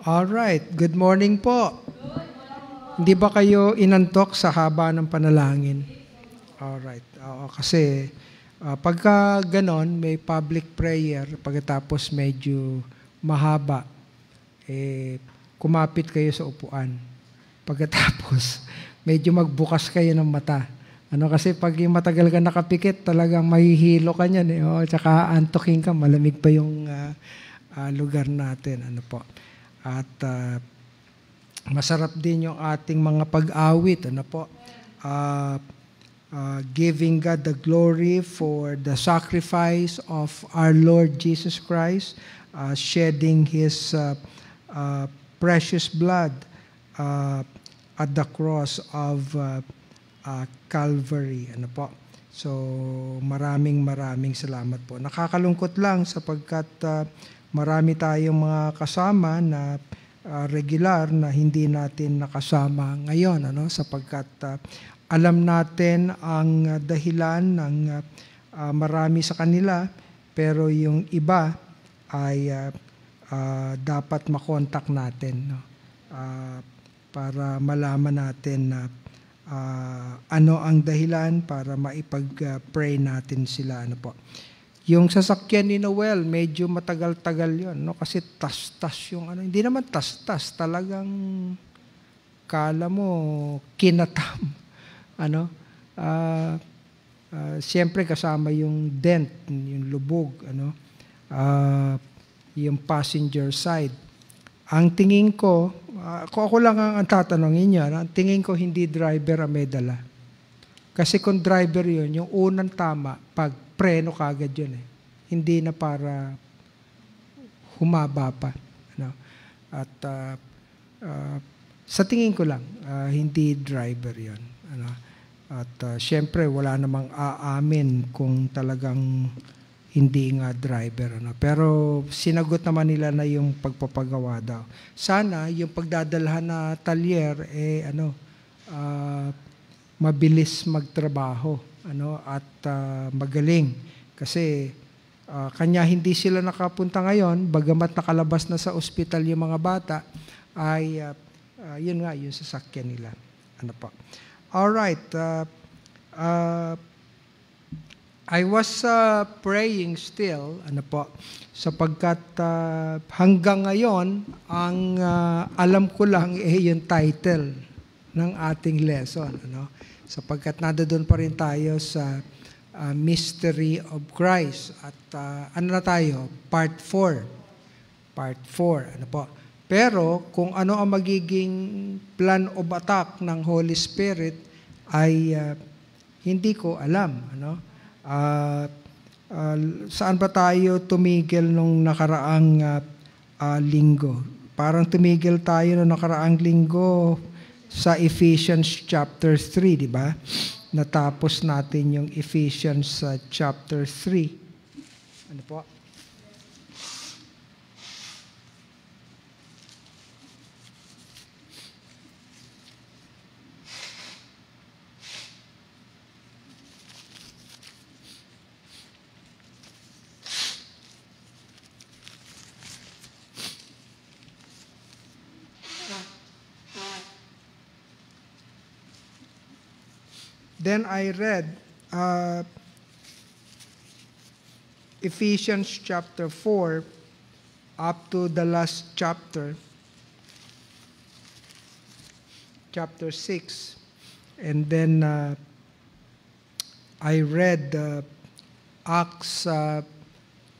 All right. Good morning po. Hindi ba kayo inantok sa haba ng panalangin? All right. Oo, kasi uh, pagka ganon, may public prayer, pagkatapos medyo mahaba, eh, kumapit kayo sa upuan. Pagkatapos, medyo magbukas kayo ng mata. Ano kasi pag yung matagal ka nakapikit, talagang mahihilo ka niyan. Eh. O, tsaka antokin ka, malamig pa yung uh, uh, lugar natin. Ano po. At uh, masarap din yung ating mga pag-awit. Ano po? Uh, uh, giving God the glory for the sacrifice of our Lord Jesus Christ, uh, shedding His uh, uh, precious blood uh, at the cross of uh, uh, Calvary. Ano po? So, maraming maraming salamat po. Nakakalungkot lang sapagkat uh, marami tayong mga kasama na uh, regular na hindi natin nakasama ngayon ano sapagkat uh, alam natin ang dahilan ng uh, marami sa kanila pero yung iba ay uh, uh, dapat makontak natin no? uh, para malaman natin na uh, ano ang dahilan para maipag-pray natin sila ano po. Yung sasakyan ni Noel, medyo matagal-tagal yon no? Kasi tas-tas yung ano. Hindi naman tas-tas, talagang kala mo kinatam. Ano? Uh, uh, Siyempre kasama yung dent, yung lubog, ano? Uh, yung passenger side. Ang tingin ko, uh, ako, lang ang tatanungin niya, ang tingin ko hindi driver ang may dala. Kasi kung driver yun, yung unang tama, pag preno kagad yun eh. Hindi na para humaba pa. Ano? At uh, uh, sa tingin ko lang, uh, hindi driver yon ano? At uh, syempre, wala namang aamin kung talagang hindi nga driver. Ano? Pero sinagot naman nila na yung pagpapagawa daw. Sana yung pagdadalhan na talyer, eh ano, uh, mabilis magtrabaho ano at uh, magaling kasi uh, kanya hindi sila nakapunta ngayon bagamat nakalabas na sa ospital yung mga bata ay uh, uh, yun nga yung sasakyan nila ano po all right uh, uh, I was uh, praying still, ano po, sapagkat uh, hanggang ngayon, ang uh, alam ko lang eh yung title ng ating lesson, ano sapagkat doon pa rin tayo sa uh, mystery of Christ. At uh, ano na tayo? Part 4. Part 4. Ano po? Pero kung ano ang magiging plan of attack ng Holy Spirit ay uh, hindi ko alam, ano? Uh, uh, saan ba tayo tumigil nung nakaraang uh, uh, linggo? Parang tumigil tayo nung nakaraang linggo sa Ephesians chapter 3, di ba? Natapos natin yung Ephesians uh, chapter 3. Ano po? Then I read uh, Ephesians chapter 4 up to the last chapter, chapter 6. And then uh, I read uh, Acts uh,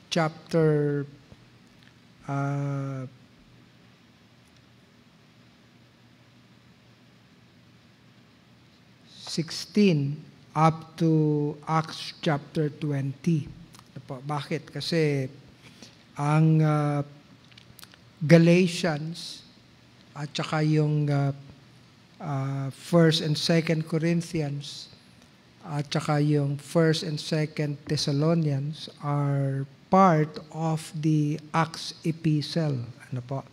chapter Uh, 16 up to Acts chapter 20. Ano po, bakit? Kasi ang uh, Galatians at saka yung uh, uh, First and Second Corinthians at saka yung First and Second Thessalonians are part of the Acts epistle. Ano po?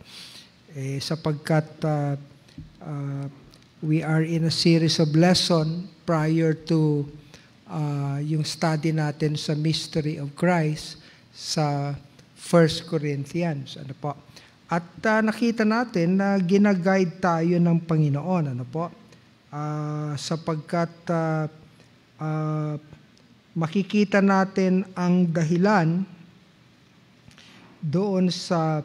Eh, sapagkat uh, uh, we are in a series of lesson prior to uh, yung study natin sa mystery of Christ sa 1 Corinthians. Ano po? At uh, nakita natin na ginaguide tayo ng Panginoon. Ano po? Uh, sapagkat uh, uh, makikita natin ang dahilan doon sa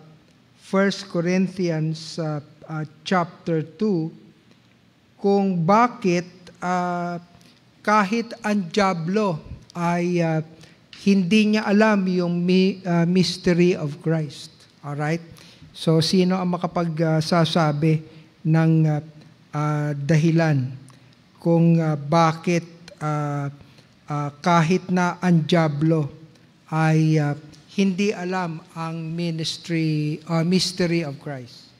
1 Corinthians uh, uh, chapter 2 kung bakit uh, kahit ang Diablo ay uh, hindi niya alam yung mi, uh, mystery of Christ. All right? So sino ang makapagsasabi ng uh, uh, dahilan kung uh, bakit uh, uh, kahit na ang Diablo ay uh, hindi alam ang ministry uh, mystery of Christ.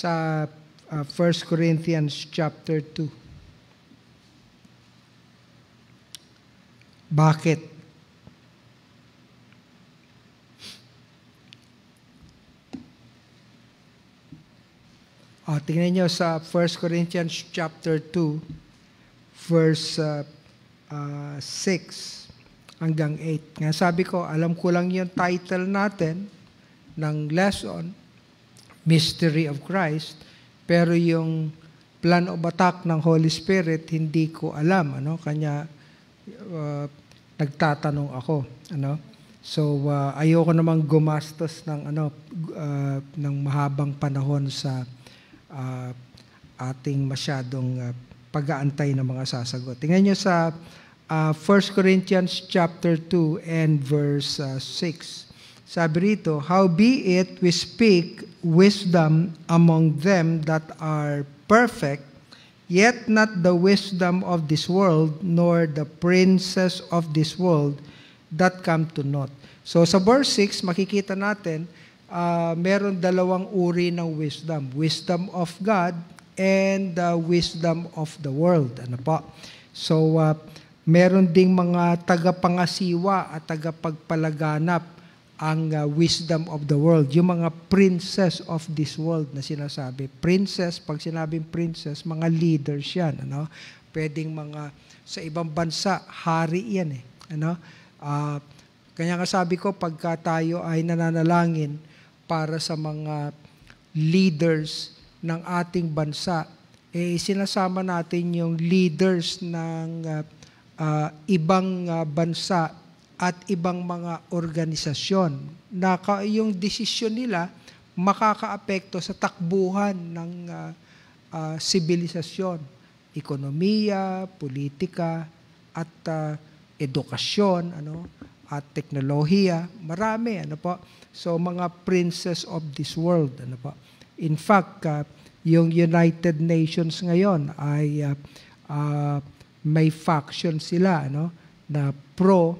sa uh, 1 Corinthians chapter 2. Bakit? O, ah, tingnan nyo sa 1 Corinthians chapter 2, verse uh, uh, 6 hanggang 8. Nga sabi ko, alam ko lang yung title natin ng lesson, mystery of Christ, pero yung plan of attack ng Holy Spirit, hindi ko alam, ano, kanya uh, nagtatanong ako, ano. So, uh, ayoko namang gumastos ng, ano, uh, ng mahabang panahon sa uh, ating masyadong uh, pag-aantay ng mga sasagot. Tingnan nyo sa uh, 1 Corinthians chapter 2 and verse uh, 6. Sabi rito, How be it we speak wisdom among them that are perfect, yet not the wisdom of this world, nor the princes of this world that come to naught. So sa verse 6, makikita natin, uh, meron dalawang uri ng wisdom. Wisdom of God and the wisdom of the world. Ano po? So, uh, meron ding mga tagapangasiwa at tagapagpalaganap ang uh, wisdom of the world, yung mga princess of this world na sinasabi. Princess, pag sinabing princess, mga leaders yan. Ano? Pwedeng mga, sa ibang bansa, hari yan eh. Ano? Uh, kaya nga sabi ko, pagka tayo ay nananalangin para sa mga leaders ng ating bansa, eh sinasama natin yung leaders ng uh, uh, ibang uh, bansa at ibang mga organisasyon na ka, yung desisyon nila makakaapekto sa takbuhan ng uh, uh, sibilisasyon, ekonomiya, politika at uh, edukasyon, ano, at teknolohiya, marami ano po. So mga princes of this world ano po. In fact, uh, yung United Nations ngayon ay uh, uh, may faction sila ano na pro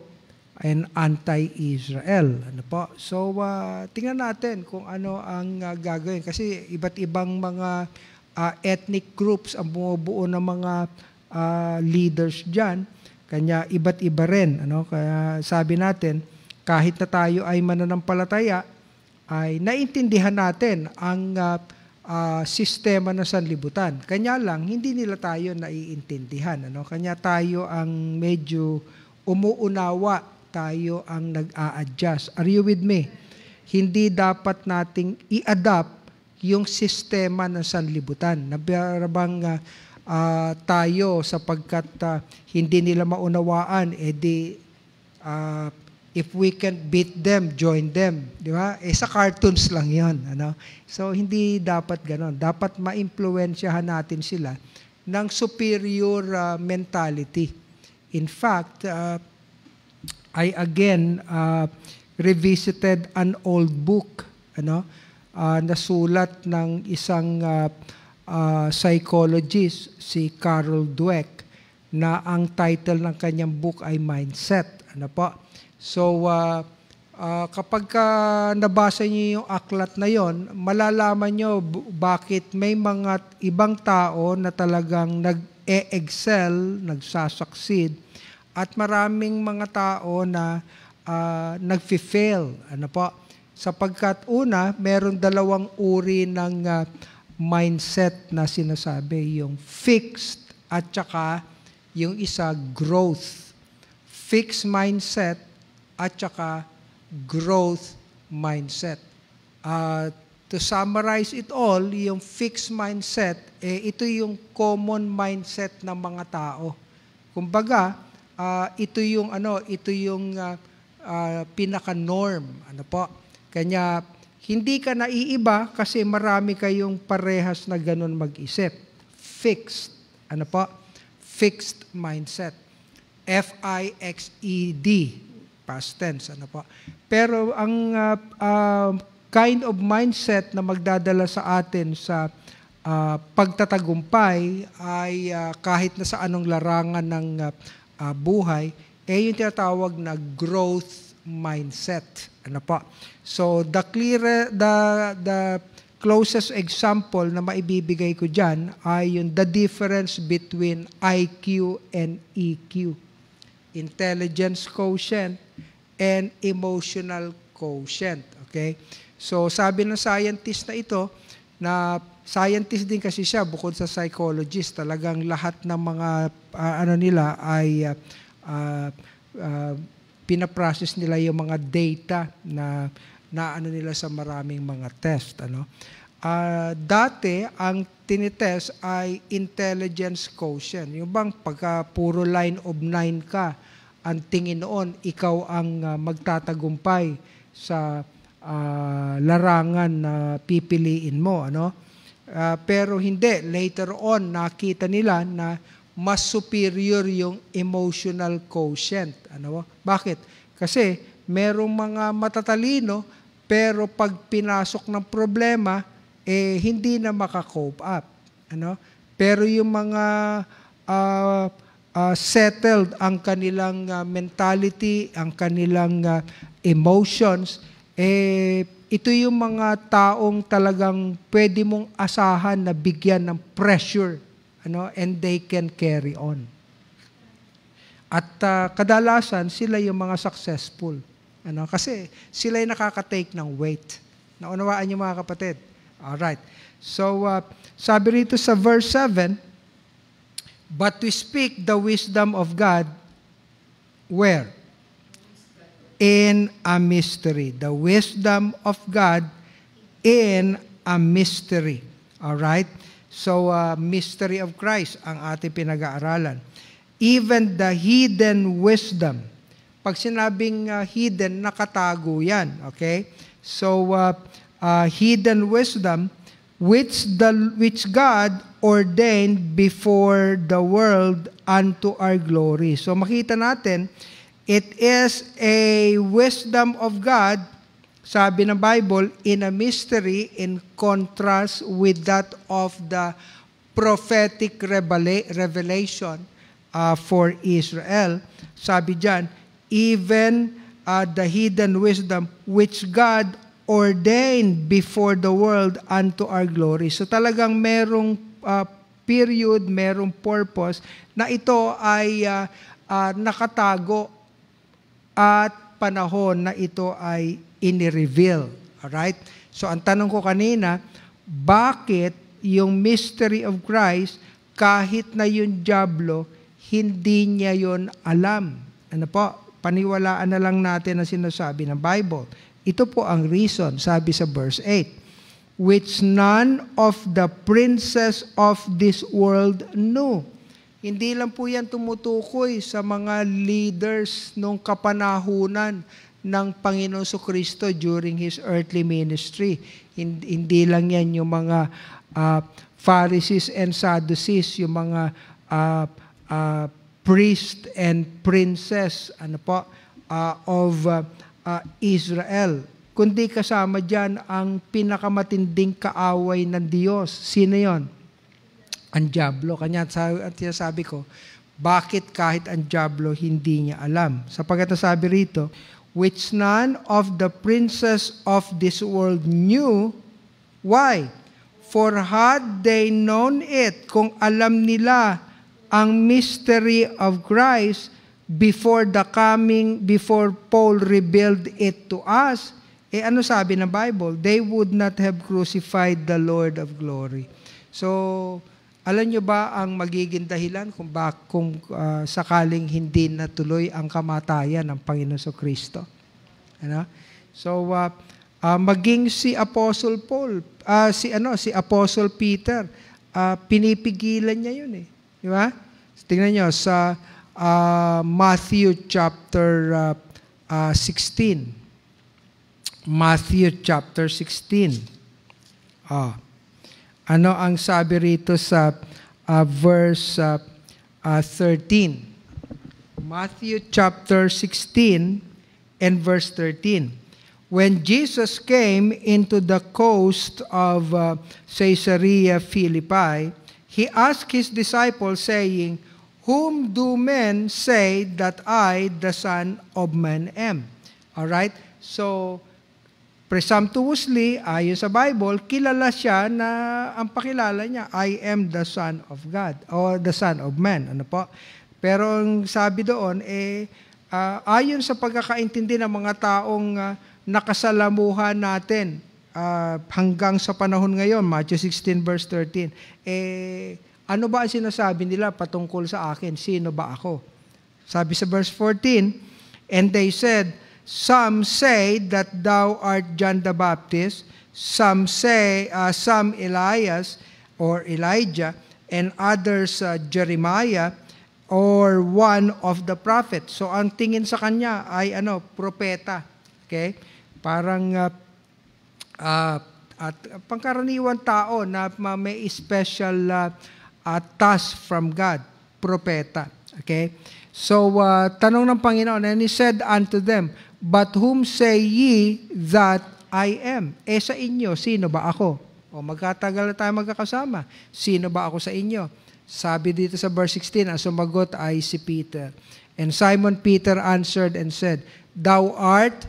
and anti-Israel. Ano po? So, uh, tingnan natin kung ano ang uh, gagawin. Kasi iba't ibang mga uh, ethnic groups ang bumubuo ng mga uh, leaders dyan. Kanya iba't iba rin. Ano? Kaya sabi natin, kahit na tayo ay mananampalataya, ay naintindihan natin ang uh, uh, sistema ng sanlibutan. Kanya lang, hindi nila tayo naiintindihan. Ano? Kanya tayo ang medyo umuunawa tayo ang nag-a-adjust. Are you with me? Hindi dapat nating i-adapt yung sistema ng sanlibutan. Nabarabang uh, ah, uh, ah, tayo sapagkat uh, hindi nila maunawaan, edi eh, uh, if we can beat them, join them. Di ba? Eh, sa cartoons lang yon ano? So, hindi dapat ganon. Dapat maimpluensyahan natin sila ng superior uh, mentality. In fact, uh, I again uh, revisited an old book, ano, uh, nasulat ng isang uh, uh, psychologist, si Carol Dweck, na ang title ng kanyang book ay Mindset. Ano po? So, uh, uh, kapag ka nabasa niyo yung aklat na yon, malalaman niyo bakit may mga ibang tao na talagang nag-e-excel, nagsasucceed, at maraming mga tao na uh, ah, nagfi-fail. Ano po? Sapagkat una, meron dalawang uri ng uh, mindset na sinasabi, yung fixed at saka yung isa growth. Fixed mindset at saka growth mindset. Uh, to summarize it all, yung fixed mindset, eh, ito yung common mindset ng mga tao. Kumbaga, uh, ito yung ano, ito yung uh, uh, pinaka-norm, ano po. Kanya hindi ka naiiba kasi marami kayong parehas na ganun mag-isip. Fixed, ano po? Fixed mindset. F I X E D past tense, ano po. Pero ang uh, uh, kind of mindset na magdadala sa atin sa uh, pagtatagumpay ay uh, kahit na sa anong larangan ng uh, uh, buhay, eh yung tinatawag na growth mindset. Ano po? So the clearer, the, the closest example na maibibigay ko dyan ay yung the difference between IQ and EQ. Intelligence quotient and emotional quotient. Okay? So sabi ng scientist na ito na scientist din kasi siya bukod sa psychologist talagang lahat ng mga uh, ano nila ay uh, uh, uh, pinaprocess nila yung mga data na na ano nila sa maraming mga test ano uh, dati ang tinitest ay intelligence quotient yung bang pagka puro line of 9 ka ang tingin noon ikaw ang uh, magtatagumpay sa uh, larangan na pipiliin mo ano Ah, pero hindi, later on nakita nila na mas superior yung emotional quotient. Ano? Bakit? Kasi merong mga matatalino pero pag pinasok ng problema eh hindi na maka up. Ano? Pero yung mga uh, uh, settled ang kanilang uh, mentality, ang kanilang uh, emotions, eh ito yung mga taong talagang pwede mong asahan na bigyan ng pressure ano and they can carry on at uh, kadalasan sila yung mga successful ano kasi sila yung nakaka-take ng weight naunawaan niyo mga kapatid all right so uh, sabi rito sa verse 7 but we speak the wisdom of God where in a mystery. The wisdom of God in a mystery. All right? So, uh, mystery of Christ ang ating pinag-aaralan. Even the hidden wisdom. Pag sinabing uh, hidden, nakatago yan. Okay? So, uh, uh, hidden wisdom, which, the, which God ordained before the world unto our glory. So, makita natin, It is a wisdom of God, sabi ng Bible, in a mystery in contrast with that of the prophetic revelation uh, for Israel. Sabi dyan, even uh, the hidden wisdom which God ordained before the world unto our glory. So talagang merong uh, period, merong purpose na ito ay uh, uh, nakatago at panahon na ito ay inireveal. Alright? So ang tanong ko kanina, bakit yung mystery of Christ, kahit na yung Diablo, hindi niya yon alam? Ano po? Paniwalaan na lang natin ang sinasabi ng Bible. Ito po ang reason, sabi sa verse 8, which none of the princes of this world knew hindi lang po yan tumutukoy sa mga leaders nung kapanahunan ng Panginoon so Kristo during His earthly ministry. Hindi lang yan yung mga uh, Pharisees and Sadducees, yung mga uh, uh, priest and princess ano po, uh, of uh, uh, Israel. Kundi kasama dyan ang pinakamatinding kaaway ng Diyos. Sino yon? ang Diablo. Kanya at sabi ko, bakit kahit ang Diablo hindi niya alam? Sapagkat nasabi rito, which none of the princes of this world knew. Why? For had they known it, kung alam nila ang mystery of Christ before the coming, before Paul revealed it to us, eh ano sabi ng Bible? They would not have crucified the Lord of glory. So, alam nyo ba ang magiging dahilan kung, bak, kung uh, sakaling hindi natuloy ang kamatayan ng Panginoon sa Kristo? Ano? So, uh, uh, maging si Apostle Paul, uh, si ano, si Apostle Peter, uh, pinipigilan niya 'yun eh. Di ba? Tingnan niyo sa uh, Matthew chapter uh, uh, 16. Matthew chapter 16. Ah. Oh. Ano ang sabi rito sa uh, verse uh, uh, 13? Matthew chapter 16 and verse 13. When Jesus came into the coast of uh, Caesarea Philippi, he asked his disciples, saying, Whom do men say that I, the Son of Man, am? All right? So, Presumptuously, ayon sa Bible, kilala siya na ang pakilala niya, I am the Son of God or the Son of Man. Ano po? Pero ang sabi doon, eh, uh, ayon sa pagkakaintindi ng mga taong uh, nakasalamuhan natin uh, hanggang sa panahon ngayon, Matthew 16 verse 13, eh, ano ba ang sinasabi nila patungkol sa akin? Sino ba ako? Sabi sa verse 14, And they said, Some say that thou art John the Baptist, some say, uh, some Elias or Elijah, and others uh, Jeremiah or one of the prophets. So ang tingin sa kanya ay ano, propeta. Okay? Parang uh, uh, at pangkaraniwan tao na may special uh, uh, task from God, propeta. Okay? So uh, tanong ng Panginoon, and he said unto them, But whom say ye that I am? Eh sa inyo, sino ba ako? O magkatagal na tayo magkakasama. Sino ba ako sa inyo? Sabi dito sa verse 16, ang sumagot ay si Peter. And Simon Peter answered and said, Thou art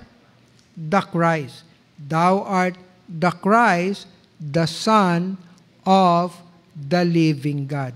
the Christ. Thou art the Christ, the Son of the living God.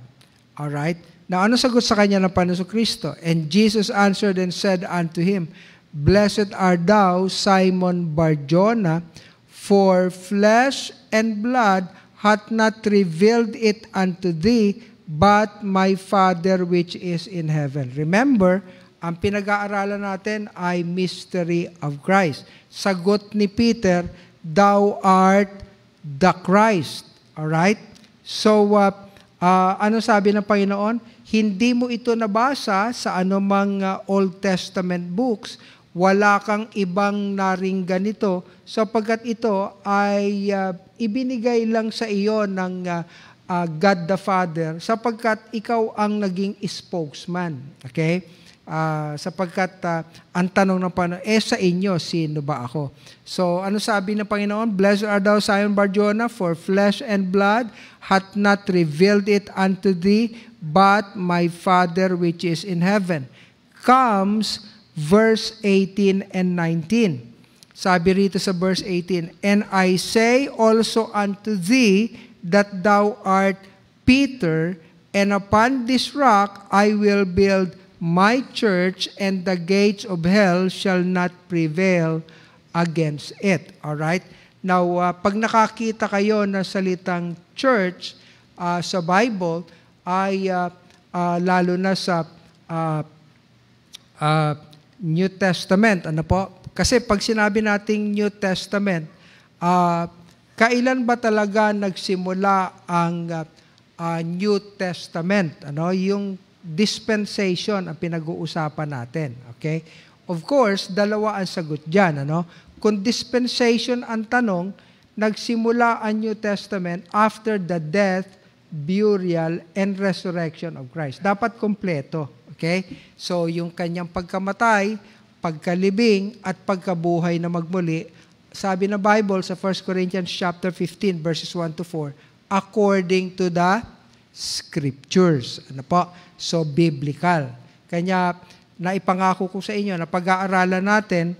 All right. Now, ano sagot sa kanya ng Panginoon Kristo? And Jesus answered and said unto him, Blessed art thou, Simon Barjona, for flesh and blood hath not revealed it unto thee, but my Father which is in heaven. Remember, ang pinag-aaralan natin ay mystery of Christ. Sagot ni Peter, thou art the Christ. Alright? So, uh, uh, ano sabi ng Panginoon? Hindi mo ito nabasa sa anumang uh, Old Testament books, wala kang ibang naring ganito sapagkat ito ay uh, ibinigay lang sa iyo ng uh, uh, God the Father sapagkat ikaw ang naging spokesman. Okay? Uh, sapagkat uh, ang tanong ng Panginoon, eh sa inyo, sino ba ako? So ano sabi ng Panginoon? Blessed are thou, Sion Barjona, for flesh and blood hath not revealed it unto thee, but my Father which is in heaven. Comes verse 18 and 19. Sabi rito sa verse 18, And I say also unto thee that thou art Peter, and upon this rock I will build my church, and the gates of hell shall not prevail against it. All right? Now, uh, pag nakakita kayo na salitang church uh, sa Bible, ay uh, uh, lalo na sa uh, uh, New Testament. Ano po? Kasi pag sinabi nating New Testament, uh, kailan ba talaga nagsimula ang uh, uh, New Testament? Ano? Yung dispensation ang pinag-uusapan natin. Okay? Of course, dalawa ang sagot diyan, ano? Kung dispensation ang tanong, nagsimula ang New Testament after the death, burial, and resurrection of Christ. Dapat kompleto. Okay? So, yung kanyang pagkamatay, pagkalibing, at pagkabuhay na magmuli, sabi na Bible sa 1 Corinthians chapter 15 verses 1 to 4, according to the scriptures. Ano po? So, biblical. Kanya, naipangako ko sa inyo na pag-aaralan natin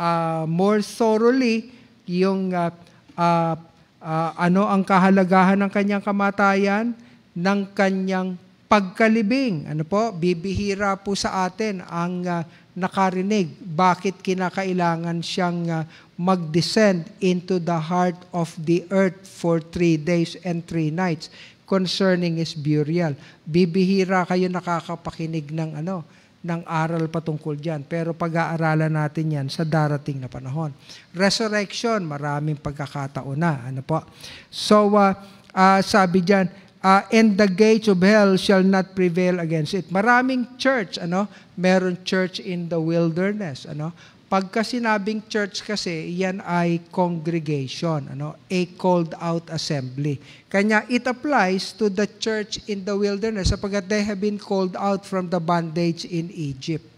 uh, more thoroughly yung uh, uh, uh, ano ang kahalagahan ng kanyang kamatayan, ng kanyang pagkalibing. Ano po? Bibihira po sa atin ang uh, nakarinig. Bakit kinakailangan siyang uh, mag-descend into the heart of the earth for three days and three nights concerning his burial. Bibihira kayo nakakapakinig ng ano, ng aral patungkol dyan. Pero pag-aaralan natin yan sa darating na panahon. Resurrection, maraming pagkakataon na. Ano po? So, uh, uh, sabi dyan, uh, and the gates of hell shall not prevail against it. Maraming church, ano, meron church in the wilderness, ano. Pagka sinabing church kasi, yan ay congregation, ano, a called out assembly. Kanya it applies to the church in the wilderness sapagkat they have been called out from the bondage in Egypt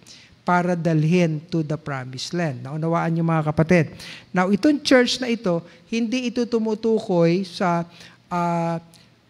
para dalhin to the promised land. Naunawaan niyo mga kapatid. Now, itong church na ito, hindi ito tumutukoy sa uh,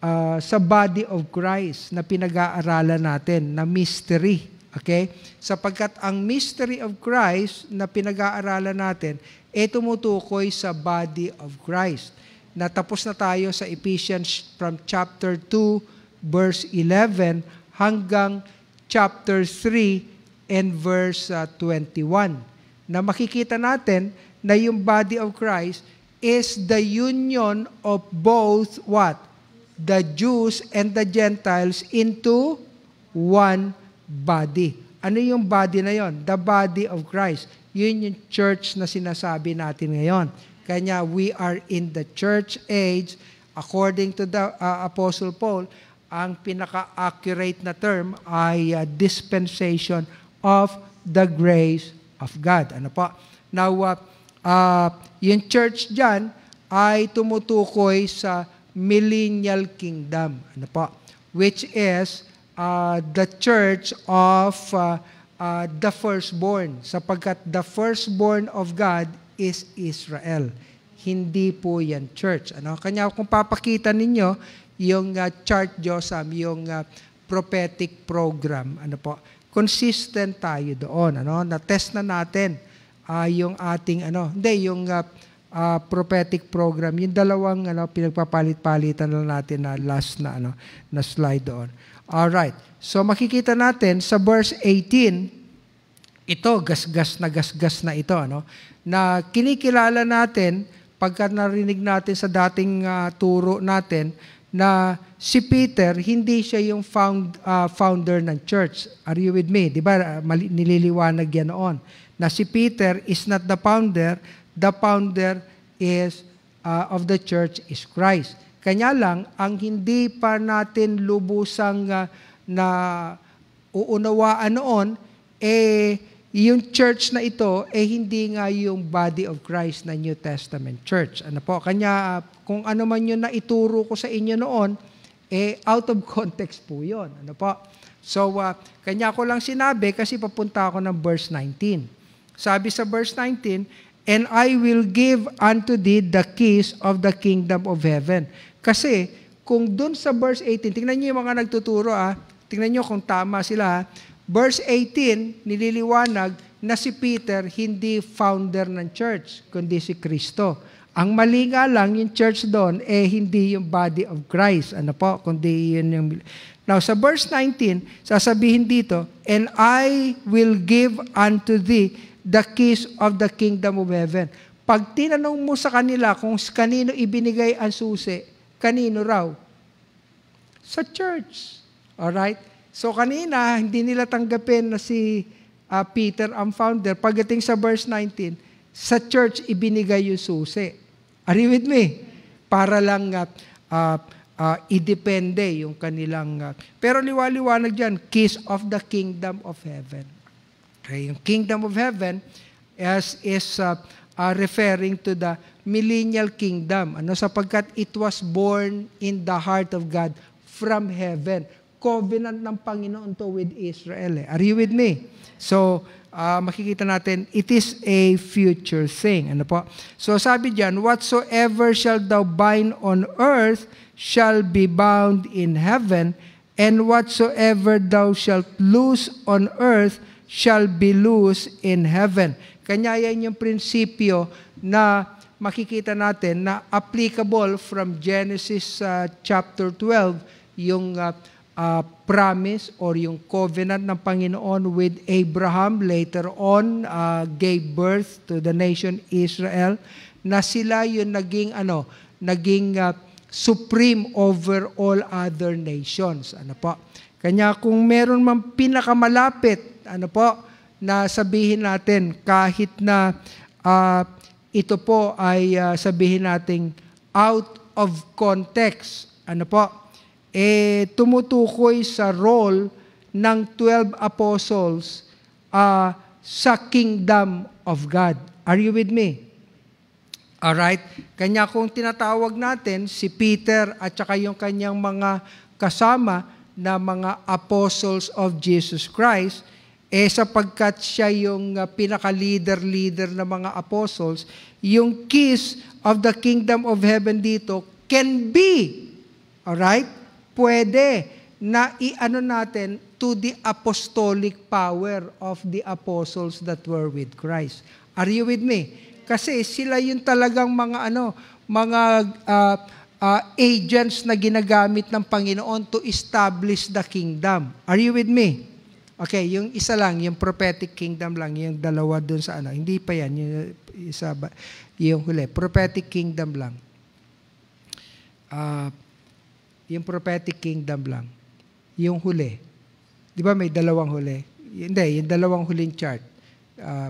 Ah, sa body of Christ na pinag-aaralan natin, na mystery. Okay? Sapagkat ang mystery of Christ na pinag-aaralan natin, e tumutukoy sa body of Christ. Natapos na tayo sa Ephesians from chapter 2, verse 11, hanggang chapter 3 and verse uh, ah, 21. Na makikita natin na yung body of Christ is the union of both what? the Jews and the Gentiles into one body. Ano yung body na yon? The body of Christ. Yun yung church na sinasabi natin ngayon. Kanya we are in the church age according to the uh, Apostle Paul, ang pinaka-accurate na term ay uh, dispensation of the grace of God. Ano po? Now, uh, uh, yung church dyan ay tumutukoy sa millennial kingdom. Ano po? Which is uh, the church of uh, uh, the firstborn. Sapagkat the firstborn of God is Israel. Hindi po yan church. Ano? Kanya kung papakita ninyo yung uh, chart Josam, yung uh, prophetic program, ano po, consistent tayo doon. Ano? Na-test na natin uh, yung ating ano, hindi, yung uh, uh, prophetic program, yung dalawang ano, pinagpapalit-palitan lang natin na last na, ano, na slide doon. All right. So makikita natin sa verse 18, ito, gasgas na gasgas na ito, ano, na kinikilala natin pagka narinig natin sa dating uh, turo natin na si Peter, hindi siya yung found, uh, founder ng church. Are you with me? Di ba? Nililiwanag yan noon. Na si Peter is not the founder, the founder is uh, of the church is Christ. Kanya lang ang hindi pa natin lubusang uh, na uunawaan noon eh yung church na ito eh hindi nga yung body of Christ na New Testament church. Ano po? Kanya uh, kung ano man yun na ituro ko sa inyo noon eh out of context po 'yon. Ano po? So uh, kanya ko lang sinabi kasi papunta ako ng verse 19. Sabi sa verse 19, and I will give unto thee the keys of the kingdom of heaven. Kasi, kung doon sa verse 18, tingnan niyo yung mga nagtuturo ah, tingnan niyo kung tama sila ah. Verse 18, nililiwanag na si Peter hindi founder ng church, kundi si Kristo. Ang mali nga lang, yung church doon, eh hindi yung body of Christ, ano po, kundi yun yung... Now, sa verse 19, sasabihin dito, And I will give unto thee the keys of the kingdom of heaven. Pag tinanong mo sa kanila kung kanino ibinigay ang susi, kanino raw? Sa church. Alright? So kanina, hindi nila tanggapin na si uh, Peter ang founder. Pagdating sa verse 19, sa church ibinigay yung susi. Are you with me? Para lang uh, uh, uh, idepende yung kanilang... Uh, pero liwaliwanag dyan, kiss of the kingdom of heaven. Okay, yung kingdom of heaven as is uh, uh, referring to the millennial kingdom. Ano sapagkat it was born in the heart of God from heaven. Covenant ng Panginoon to with Israel. Eh. Are you with me? So, uh, makikita natin, it is a future thing. Ano po? So, sabi diyan, whatsoever shall thou bind on earth shall be bound in heaven, and whatsoever thou shalt loose on earth shall shall be loose in heaven. Kanya yan yung prinsipyo na makikita natin na applicable from Genesis uh, chapter 12, yung uh, uh, promise or yung covenant ng Panginoon with Abraham later on uh, gave birth to the nation Israel na sila yung naging ano naging uh, supreme over all other nations ano po kanya kung meron man pinakamalapit ano po, na sabihin natin kahit na uh, ito po ay uh, sabihin nating out of context, ano po, eh, tumutukoy sa role ng 12 apostles uh, sa kingdom of God. Are you with me? all right Kanya kung tinatawag natin si Peter at saka yung kanyang mga kasama na mga apostles of Jesus Christ, eh sapagkat siya yung ah, pinaka-leader-leader ng mga apostles, yung keys of the kingdom of heaven dito can be, alright? Pwede na i-ano natin to the apostolic power of the apostles that were with Christ. Are you with me? Kasi sila yung talagang mga ano, mga uh, uh, agents na ginagamit ng Panginoon to establish the kingdom. Are you with me? Okay, yung isa lang, yung prophetic kingdom lang, yung dalawa doon sa ano. Hindi pa yan, yung isa ba, yung huli. Prophetic kingdom lang. Uh, yung prophetic kingdom lang. Yung huli. Di ba may dalawang huli? Hindi, yung dalawang huling chart. Uh,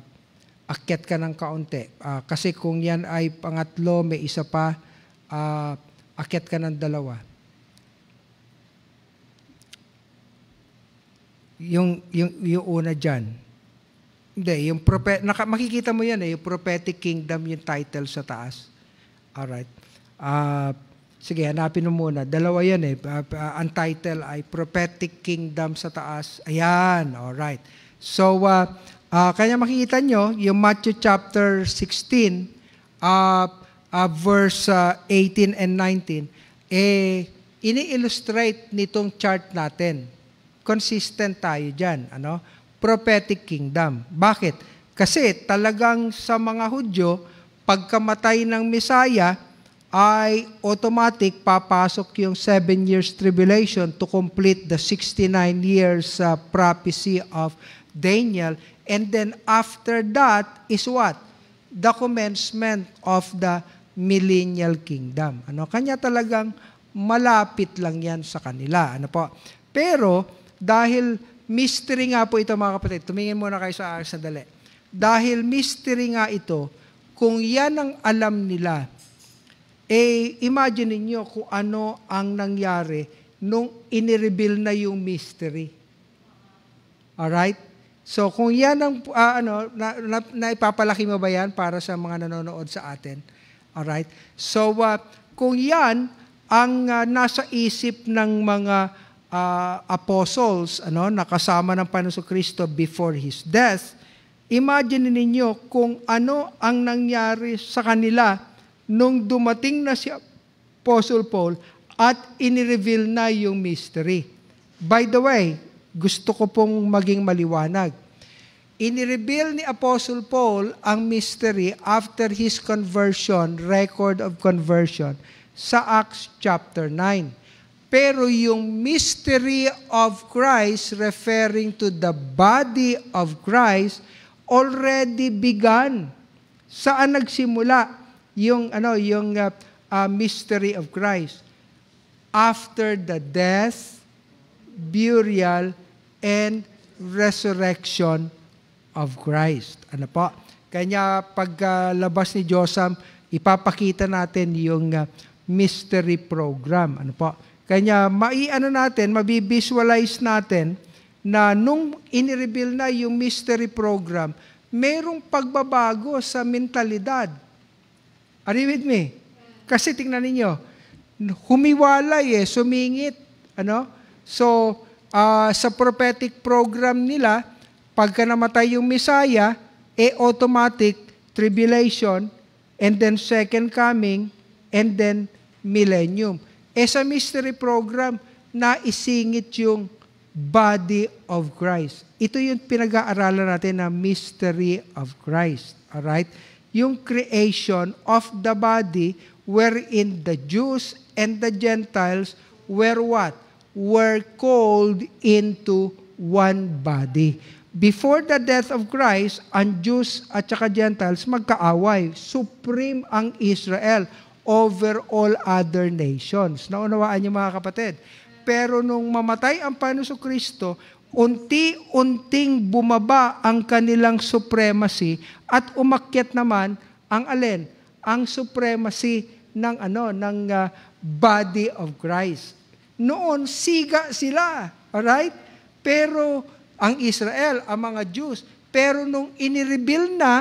akyat ka ng kaunti. Uh, kasi kung yan ay pangatlo, may isa pa, uh, akyat ka ng dalawa. Yung, yung, yung una dyan. Hindi, yung propet, naka, makikita mo yan eh, yung prophetic kingdom, yung title sa taas. Alright. Uh, sige, hanapin mo muna. Dalawa yan eh. Uh, uh, ang title ay prophetic kingdom sa taas. Ayan, alright. So, uh, uh, kaya makikita nyo, yung Matthew chapter 16, uh, uh, verse uh, 18 and 19, eh, ini-illustrate nitong chart natin consistent tayo dyan. Ano? Prophetic kingdom. Bakit? Kasi talagang sa mga Hudyo, pagkamatay ng Messiah, ay automatic papasok yung 7 years tribulation to complete the 69 years uh, prophecy of Daniel. And then after that is what? The commencement of the millennial kingdom. Ano? Kanya talagang malapit lang yan sa kanila. Ano po? Pero, dahil mystery nga po ito mga kapatid. Tumingin muna kayo sa akin sandali. Dahil mystery nga ito, kung yan ang alam nila, eh imagine niyo kung ano ang nangyari nung inireveal na yung mystery. Alright? So kung yan ang, uh, ano, na, na, na, ipapalaki mo ba yan para sa mga nanonood sa atin? Alright? So uh, kung yan ang uh, nasa isip ng mga Ah, apostles ano, nakasama ng Panginoon Kristo before His death, imagine ninyo kung ano ang nangyari sa kanila nung dumating na si Apostle Paul at inireveal na yung mystery. By the way, gusto ko pong maging maliwanag. Inireveal ni Apostle Paul ang mystery after his conversion, record of conversion, sa Acts chapter 9. Pero yung mystery of Christ referring to the body of Christ already began. Saan nagsimula yung ano yung uh, uh, mystery of Christ? After the death, burial and resurrection of Christ. Ano po? Kanya paglabas uh, ni Josam, ipapakita natin yung uh, mystery program. Ano po? Kanya, maiano natin, mabivisualize natin na nung inireveal na yung mystery program, merong pagbabago sa mentalidad. Are you with me? Kasi tingnan ninyo, humiwalay eh, sumingit. Ano? So, uh, sa prophetic program nila, pagka namatay yung Messiah, eh automatic tribulation, and then second coming, and then millennium. Eh sa mystery program, naisingit yung body of Christ. Ito yung pinag-aaralan natin na mystery of Christ. Alright? Yung creation of the body wherein the Jews and the Gentiles were what? Were called into one body. Before the death of Christ, ang Jews at saka Gentiles magkaaway. Supreme ang Israel over all other nations. Naunawaan niyo mga kapatid. Pero nung mamatay ang Panuso Kristo, unti-unting bumaba ang kanilang supremacy at umakyat naman ang alin? Ang supremacy ng ano ng uh, body of Christ. Noon siga sila, all right? Pero ang Israel, ang mga Jews, pero nung inireveal na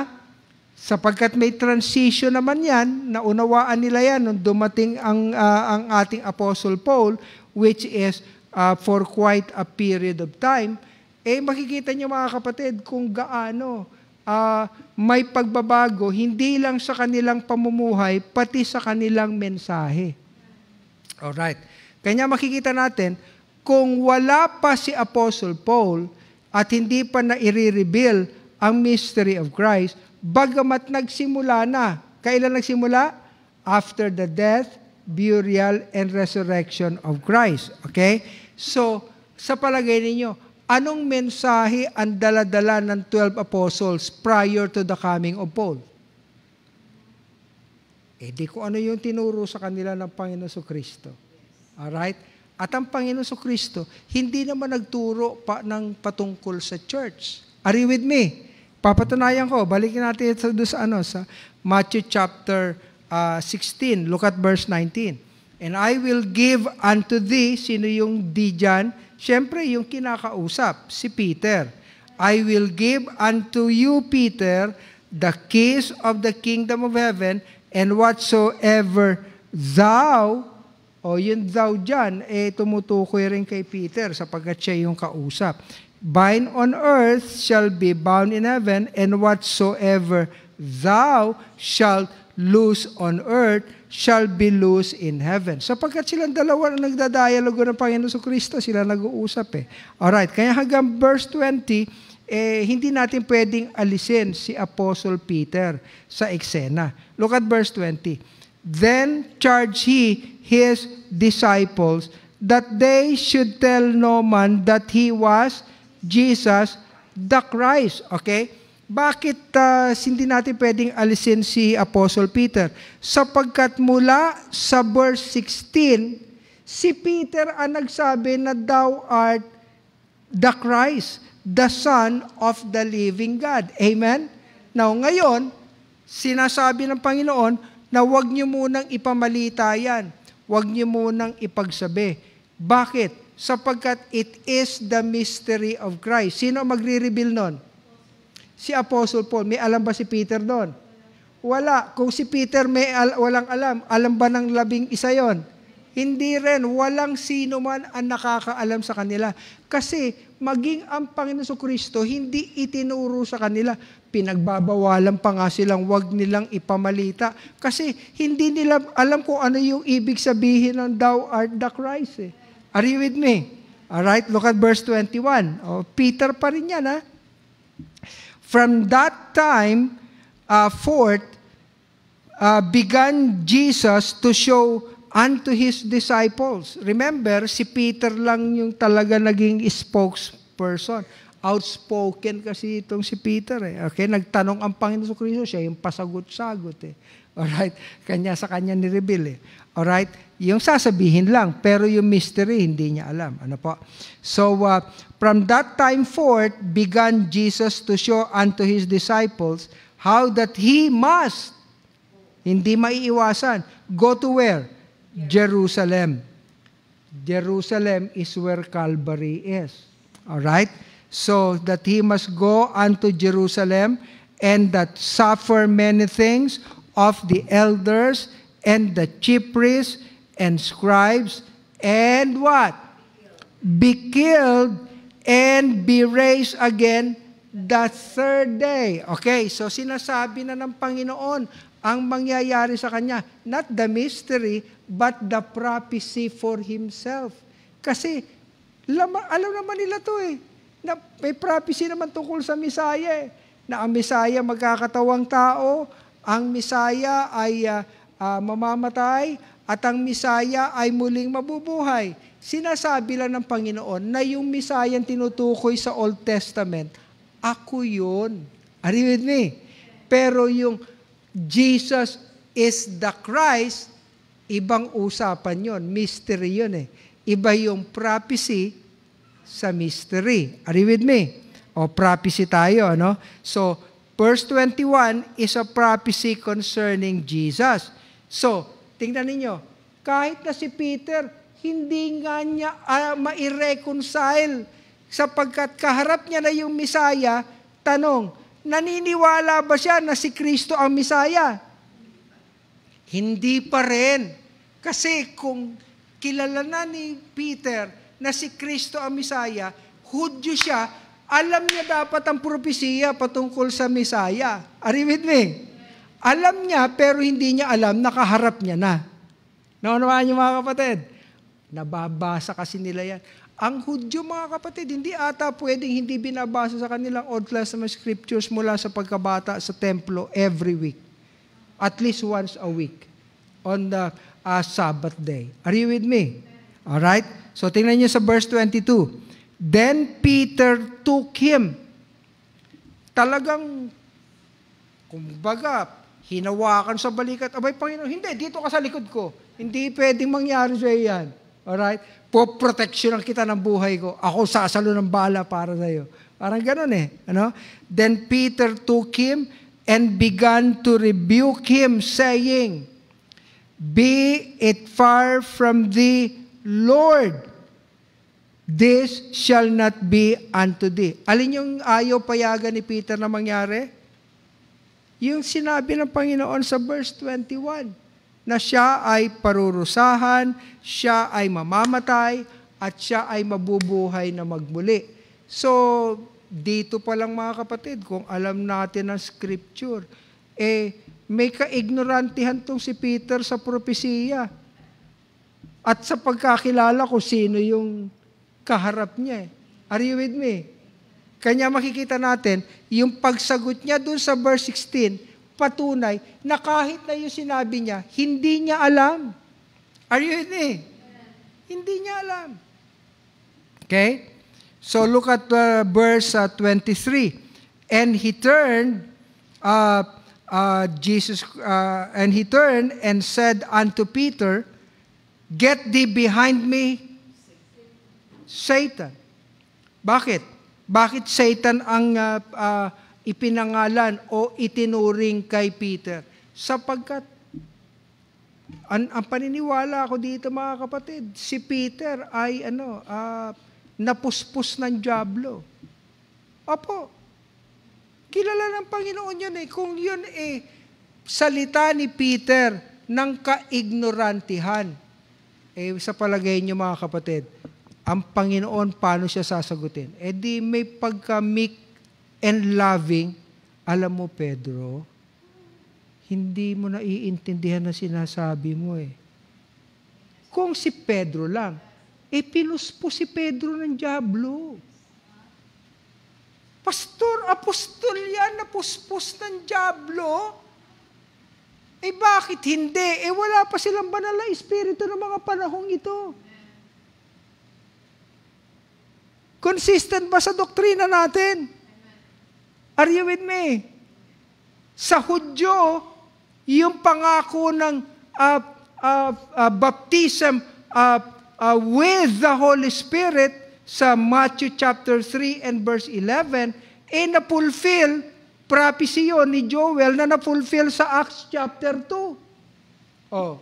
Sapagkat may transition naman yan, naunawaan nila yan nung dumating ang, uh, ang ating Apostle Paul, which is uh, for quite a period of time, eh makikita nyo mga kapatid kung gaano uh, may pagbabago, hindi lang sa kanilang pamumuhay, pati sa kanilang mensahe. Alright. Kanya makikita natin, kung wala pa si Apostle Paul at hindi pa na i reveal ang mystery of Christ, bagamat nagsimula na. Kailan nagsimula? After the death, burial, and resurrection of Christ. Okay? So, sa palagay ninyo, anong mensahe ang daladala ng 12 apostles prior to the coming of Paul? Eh di ko ano yung tinuro sa kanila ng Panginoon so Kristo. Alright? At ang Panginoon so Kristo, hindi naman nagturo pa ng patungkol sa church. Are you with me? Papatunayan ko, balikin natin ito sa, ano, sa Matthew chapter uh, ah, 16. Look at verse 19. And I will give unto thee, sino yung di dyan? Siyempre, yung kinakausap, si Peter. I will give unto you, Peter, the keys of the kingdom of heaven, and whatsoever thou, o oh, yung thou dyan, eh tumutukoy rin kay Peter sapagkat siya yung kausap bind on earth shall be bound in heaven, and whatsoever thou shalt loose on earth shall be loose in heaven. Sapagkat so, silang dalawa na nagdadialogo ng Panginoon sa Kristo, sila nag-uusap eh. Alright, kaya hanggang verse 20, eh, hindi natin pwedeng alisin si Apostle Peter sa eksena. Look at verse 20. Then charge he his disciples that they should tell no man that he was Jesus the Christ. Okay? Bakit uh, hindi natin pwedeng alisin si Apostle Peter? Sapagkat mula sa verse 16, si Peter ang nagsabi na thou art the Christ, the Son of the living God. Amen? Now ngayon, sinasabi ng Panginoon na huwag niyo munang ipamalita yan. Huwag niyo munang ipagsabi. Bakit? Sapagkat it is the mystery of Christ. Sino magre-reveal nun? Si Apostle Paul. May alam ba si Peter doon? Wala. Kung si Peter may al- walang alam, alam ba ng labing isa yon? Hindi rin. Walang sino man ang nakakaalam sa kanila. Kasi maging ang Panginoon sa Kristo, hindi itinuro sa kanila. Pinagbabawalan pa nga silang wag nilang ipamalita. Kasi hindi nila alam kung ano yung ibig sabihin ng thou art the Christ. Eh. Are you with me? All right, look at verse 21. Oh, Peter pa rin yan, ha? Ah. From that time uh, forth, uh, began Jesus to show unto His disciples. Remember, si Peter lang yung talaga naging spokesperson outspoken kasi itong si Peter eh. Okay, nagtanong ang Panginoon sa Kristo, siya yung pasagot-sagot eh. All right, kanya sa kanya ni-reveal eh. Alright? Yung sasabihin lang, pero yung mystery, hindi niya alam. Ano po? So, uh, from that time forth, began Jesus to show unto His disciples how that He must, hindi maiiwasan, go to where? Jerusalem. Jerusalem is where Calvary is. Alright? So, that He must go unto Jerusalem and that suffer many things of the elders and the chief priests and scribes and what? Be killed and be raised again the third day. Okay, so sinasabi na ng Panginoon ang mangyayari sa kanya. Not the mystery, but the prophecy for himself. Kasi, alam naman nila to eh. Na may prophecy naman tungkol sa Misaya eh. Na ang Misaya magkakatawang tao, ang Misaya ay uh, uh, mamamatay at ang Misaya ay muling mabubuhay. Sinasabi lang ng Panginoon na yung Misaya tinutukoy sa Old Testament, ako yun. Are you with me? Pero yung Jesus is the Christ, ibang usapan yon, mystery yun eh. Iba yung prophecy sa mystery. Are you with me? O prophecy tayo, ano? So, verse 21 is a prophecy concerning Jesus. So, tingnan ninyo, kahit na si Peter, hindi nga niya uh, ma-reconcile sapagkat kaharap niya na yung Misaya, tanong, naniniwala ba siya na si Kristo ang Misaya? Hindi pa rin. Kasi kung kilala na ni Peter na si Kristo ang Misaya, Hudyo siya, alam niya dapat ang propesiya patungkol sa Misaya. Are you with me? Alam niya pero hindi niya alam, nakaharap niya na. Naunawaan niyo mga kapatid? Nababasa kasi nila yan. Ang Hudyo mga kapatid, hindi ata pwedeng hindi binabasa sa kanilang Old Testament scriptures mula sa pagkabata sa templo every week. At least once a week on the uh, Sabbath day. Are you with me? All right? So tingnan niyo sa verse 22. Then Peter took him. Talagang, kumbaga, hinawakan sa balikat, abay Panginoon, hindi, dito ka sa likod ko. Hindi pwedeng mangyari sa yan. Alright? Poproteksyonan kita ng buhay ko. Ako sasalo ng bala para sa iyo. Parang ganun eh. Ano? Then Peter took him and began to rebuke him, saying, Be it far from thee, Lord. This shall not be unto thee. Alin yung ayaw payagan ni Peter na mangyari? Yung sinabi ng Panginoon sa verse 21, na siya ay parurusahan, siya ay mamamatay, at siya ay mabubuhay na magmuli. So, dito pa lang mga kapatid, kung alam natin ang scripture, eh, may kaignorantihan tong si Peter sa propesiya. At sa pagkakilala ko sino yung kaharap niya. Eh? Are you with me? Kanya makikita natin, yung pagsagot niya dun sa verse 16, patunay na kahit na yung sinabi niya, hindi niya alam. Are you in eh? Hindi niya alam. Okay? So look at uh, verse uh, 23. And he turned, uh, uh, Jesus, uh, and he turned and said unto Peter, Get thee behind me, Satan. Bakit? Bakit Satan ang uh, uh, ipinangalan o itinuring kay Peter? Sapagkat ang, ang paniniwala ko dito mga kapatid, si Peter ay ano, uh, ah, napuspos ng Diablo. Opo, kilala ng Panginoon yun eh. Kung yun eh, salita ni Peter ng kaignorantihan. Eh, sa palagay niyo mga kapatid, ang Panginoon paano siya sasagutin? E di may pagka-meek and loving. Alam mo, Pedro, hindi mo naiintindihan na sinasabi mo eh. Kung si Pedro lang, eh pinuspo si Pedro ng Diablo. Pastor, apostol yan, napuspos ng Diablo. Eh bakit hindi? Eh wala pa silang banal na espiritu ng mga panahong ito. Consistent ba sa doktrina natin? Are you with me? Sa Hudyo, yung pangako ng uh, uh, uh, baptism uh, uh, with the Holy Spirit sa Matthew chapter 3 and verse 11, eh na-fulfill prophecy yun ni Joel na na-fulfill sa Acts chapter 2. Oh.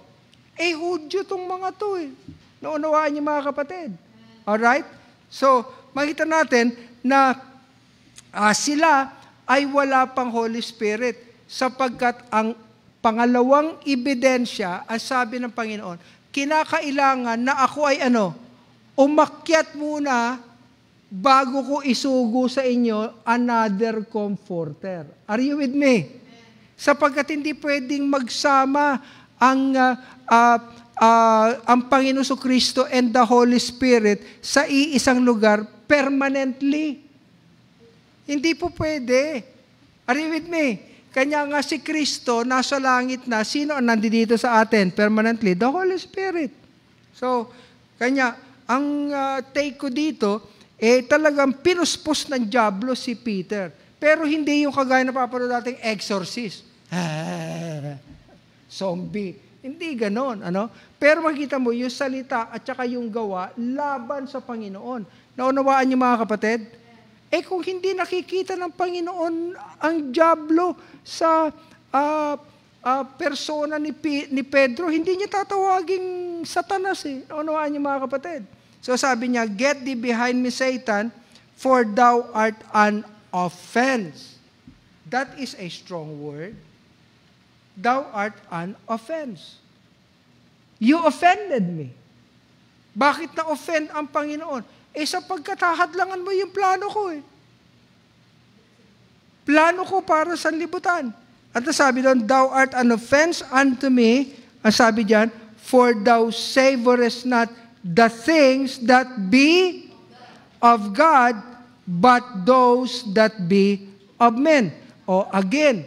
Eh, Hudyo tong mga to eh. Naunawaan niyo mga kapatid. Alright? So, makita natin na uh, sila ay wala pang Holy Spirit sapagkat ang pangalawang ebidensya ay sabi ng Panginoon, kinakailangan na ako ay ano, umakyat muna bago ko isugo sa inyo another comforter. Are you with me? Sapagkat hindi pwedeng magsama ang uh, uh, uh, ang Panginoon Kristo and the Holy Spirit sa iisang lugar permanently. Hindi po pwede. Are you with me? Kanya nga si Kristo, nasa langit na, sino ang nandito sa atin permanently? The Holy Spirit. So, kanya, ang uh, take ko dito, eh talagang pinuspos ng Diablo si Peter. Pero hindi yung kagaya na papanood dating exorcist. Zombie. Hindi ganon. Ano? Pero makikita mo, yung salita at saka yung gawa, laban sa Panginoon. Naunawaan niyo mga kapatid? Eh kung hindi nakikita ng Panginoon ang Diablo sa uh, uh, persona ni, P- ni Pedro, hindi niya tatawaging satanas eh. Naunawaan niyo mga kapatid? So sabi niya, Get thee behind me, Satan, for thou art an offense. That is a strong word. Thou art an offense. You offended me. Bakit na-offend ang Panginoon? Eh sapagkat hahadlangan mo yung plano ko eh. Plano ko para sa libutan. At sabi doon, Thou art an offense unto me. Ang sabi diyan, For thou savorest not the things that be of God, but those that be of men. O again,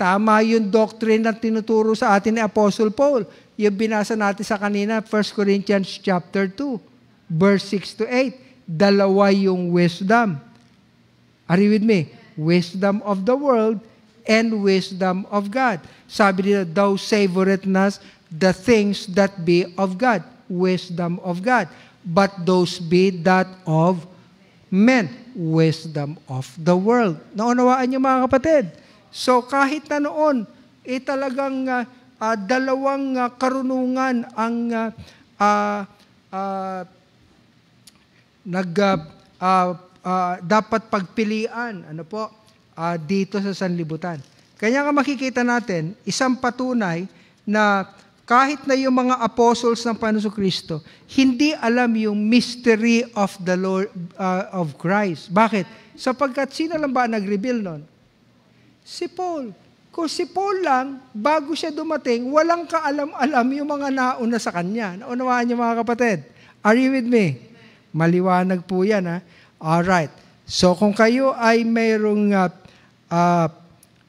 tama yung doctrine na tinuturo sa atin ni Apostle Paul. Yung binasa natin sa kanina, 1 Corinthians chapter 2, verse 6 to 8 dalawa yung wisdom. Are you with me? Wisdom of the world and wisdom of God. Sabi nila, thou savoreth nas the things that be of God. Wisdom of God. But those be that of men. Wisdom of the world. Naunawaan niyo mga kapatid? So kahit na noon, eh talagang uh, uh, dalawang uh, karunungan ang uh, uh, uh, nag uh, uh, uh, dapat pagpilian ano po uh, dito sa sanlibutan. Kaya nga makikita natin isang patunay na kahit na yung mga apostles ng Panginoon Kristo, hindi alam yung mystery of the Lord uh, of Christ. Bakit? Sapagkat sino lang ba nag-reveal noon? Si Paul. Kung si Paul lang, bago siya dumating, walang kaalam-alam yung mga nauna sa kanya. Naunawaan niyo mga kapatid. Are you with me? Maliwanag po yan, ha? All right. So, kung kayo ay mayroong uh, uh,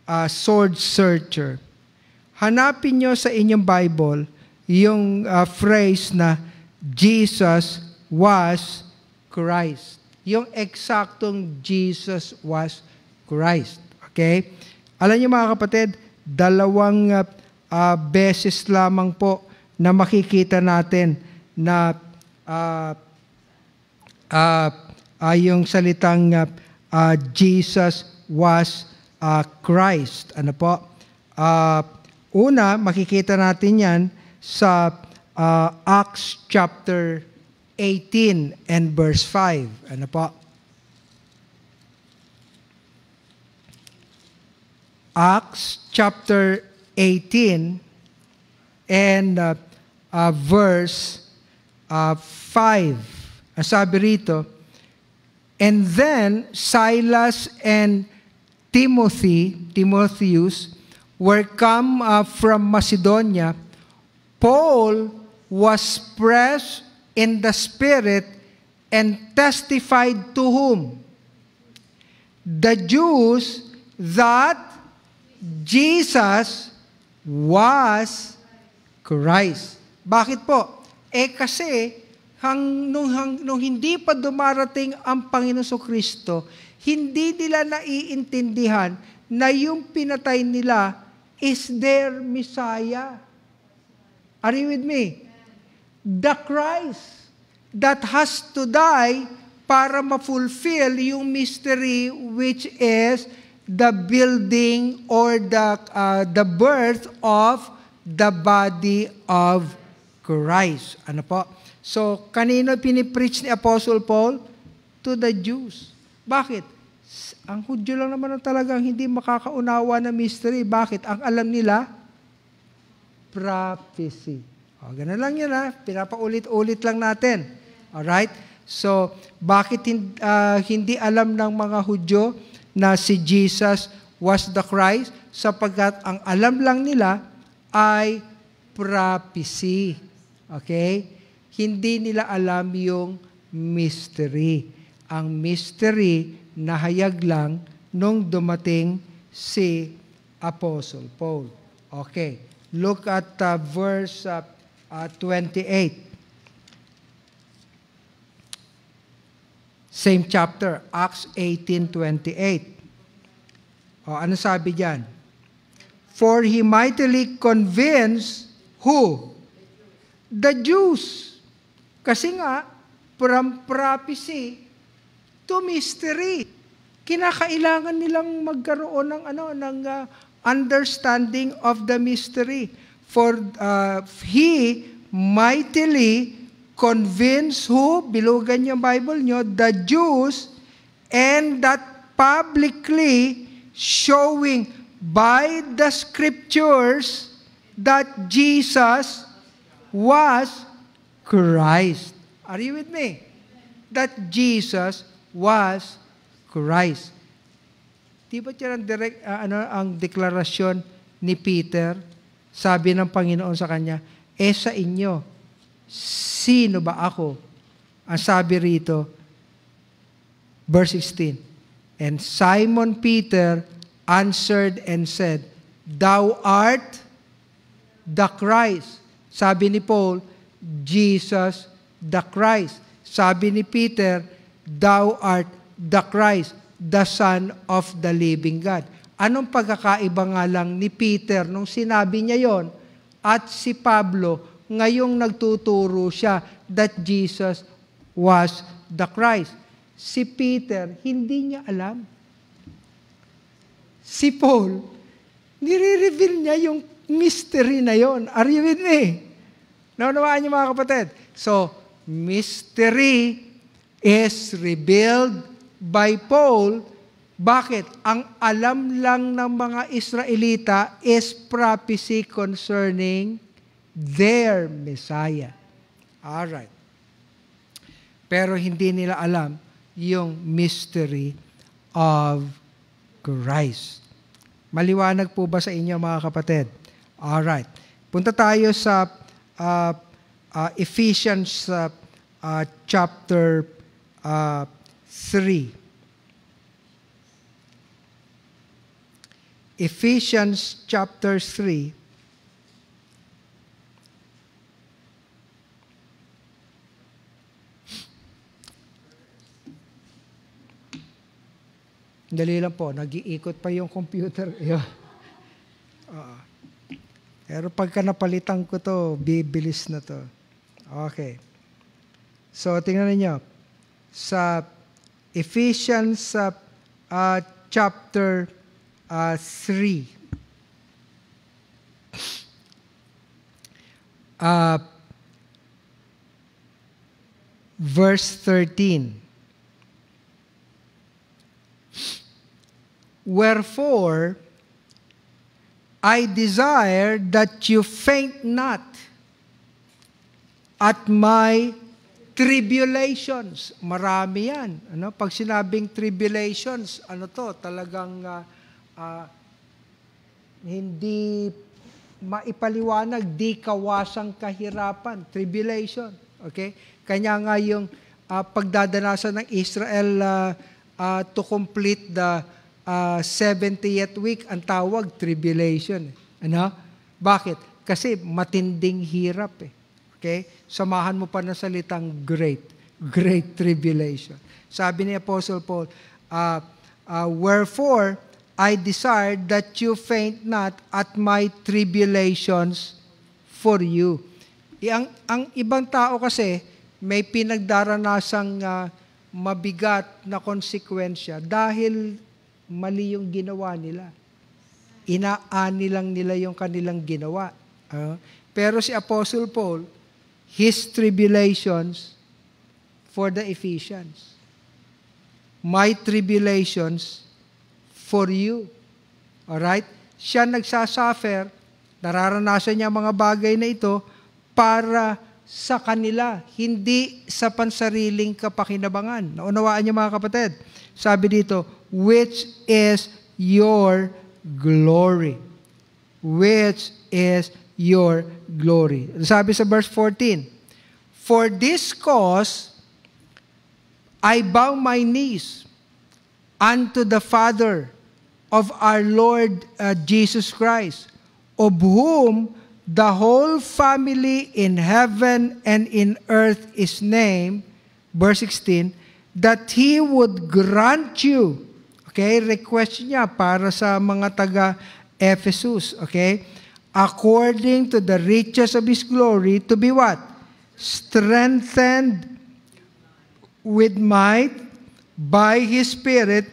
uh, sword searcher, hanapin nyo sa inyong Bible yung uh, phrase na Jesus was Christ. Yung eksaktong Jesus was Christ. Okay? Alam niyo mga kapatid, dalawang uh, uh, beses lamang po na makikita natin na uh, uh, uh, yung salitang uh, uh, Jesus was uh, Christ. Ano po? Uh, una, makikita natin yan sa uh, Acts chapter 18 and verse 5. Ano po? Acts chapter 18 and uh, uh, verse uh, 5. Ang sabi rito, And then Silas and Timothy, Timotheus, were come uh, from Macedonia. Paul was pressed in the Spirit and testified to whom? The Jews that Jesus was Christ. Bakit po? Eh kasi hang, nung, hang, nung hindi pa dumarating ang Panginoon Kristo, hindi nila naiintindihan na yung pinatay nila is their Messiah. Are you with me? The Christ that has to die para ma-fulfill yung mystery which is the building or the, uh, the birth of the body of Christ. Ano po? So, kanino pinipreach ni Apostle Paul? To the Jews. Bakit? Ang Hudyo lang naman ang talagang hindi makakaunawa ng mystery. Bakit? Ang alam nila, prophecy. O, oh, ganun lang yan ha. Pinapaulit-ulit lang natin. Alright? So, bakit uh, hindi alam ng mga Hudyo na si Jesus was the Christ? Sapagkat ang alam lang nila ay prophecy. Okay? hindi nila alam yung mystery. Ang mystery na hayag lang nung dumating si Apostle Paul. Okay, look at uh, verse uh, uh, 28. Same chapter, Acts 18.28. Oh, ano sabi diyan? For he mightily convinced who? The Jews. Kasi nga, from prophecy to mystery, kinakailangan nilang magkaroon ng ano ng uh, understanding of the mystery for uh, he mightily convinced who bilugan yung Bible nyo the Jews and that publicly showing by the scriptures that Jesus was Christ. Are you with me? That Jesus was Christ. Di ba yan ang, direct, uh, ano, ang deklarasyon ni Peter? Sabi ng Panginoon sa kanya, Eh sa inyo, sino ba ako? Ang sabi rito, verse 16, And Simon Peter answered and said, Thou art the Christ. Sabi ni Paul, Jesus the Christ. Sabi ni Peter, Thou art the Christ, the Son of the living God. Anong pagkakaiba nga lang ni Peter nung sinabi niya yon at si Pablo ngayong nagtuturo siya that Jesus was the Christ. Si Peter, hindi niya alam. Si Paul, nire-reveal niya yung mystery na yon. Are you with me? Naunawaan niyo mga kapatid? So, mystery is revealed by Paul. Bakit? Ang alam lang ng mga Israelita is prophecy concerning their Messiah. Alright. Pero hindi nila alam yung mystery of Christ. Maliwanag po ba sa inyo mga kapatid? Alright. Punta tayo sa uh, uh, Ephesians uh, uh, chapter uh, 3. Ephesians chapter 3. Dali lang po, nag-iikot pa yung computer. uh, pero pagka napalitan ko to, bibilis na to. Okay. So, tingnan niyo Sa Ephesians uh, uh, chapter uh, 3. Uh, verse 13. Wherefore, I desire that you faint not at my tribulations. Marami yan. Ano? Pag sinabing tribulations, ano to, talagang uh, uh, hindi maipaliwanag, di kawasang kahirapan, tribulation. Okay? Kanya nga yung uh, pagdadanasan ng Israel uh, uh, to complete the uh, ah, 70th week, ang tawag tribulation. Ano? Bakit? Kasi matinding hirap eh. Okay? Samahan mo pa ng salitang great. Great tribulation. Sabi ni Apostle Paul, uh, uh, Wherefore, I desire that you faint not at my tribulations for you. E ang, ang ibang tao kasi, may pinagdaranasang uh, mabigat na konsekwensya dahil mali yung ginawa nila. Inaani lang nila yung kanilang ginawa. Uh, pero si Apostle Paul, his tribulations for the Ephesians. My tribulations for you. Alright? Siya nagsasuffer, nararanasan niya mga bagay na ito para sa kanila, hindi sa pansariling kapakinabangan. Naunawaan niyo mga kapatid. Sabi dito, which is your glory. Which is your glory. Sabi sa verse 14, For this cause, I bow my knees unto the Father of our Lord uh, Jesus Christ, of whom the whole family in heaven and in earth is named, verse 16, that he would grant you Okay? Request niya para sa mga taga Ephesus. Okay? According to the riches of His glory, to be what? Strengthened with might by His Spirit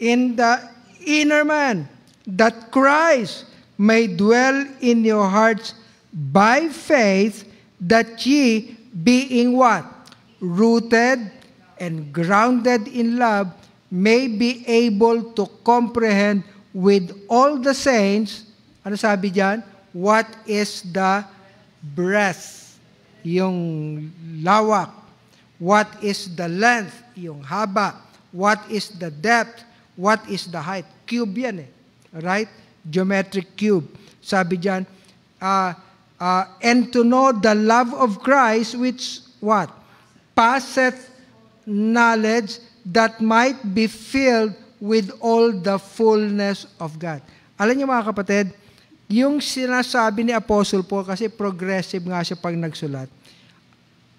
in the inner man, that Christ may dwell in your hearts by faith, that ye, being what? Rooted and grounded in love, may be able to comprehend with all the saints, ano sabi diyan? What is the breadth? Yung lawak. What is the length? Yung haba. What is the depth? What is the height? Cube yan eh. Right? Geometric cube. Sabi diyan, uh, ah, uh, ah, and to know the love of Christ which what? Passeth knowledge that might be filled with all the fullness of God. Alam niyo mga kapatid, yung sinasabi ni Apostle Paul, kasi progressive nga siya pag nagsulat,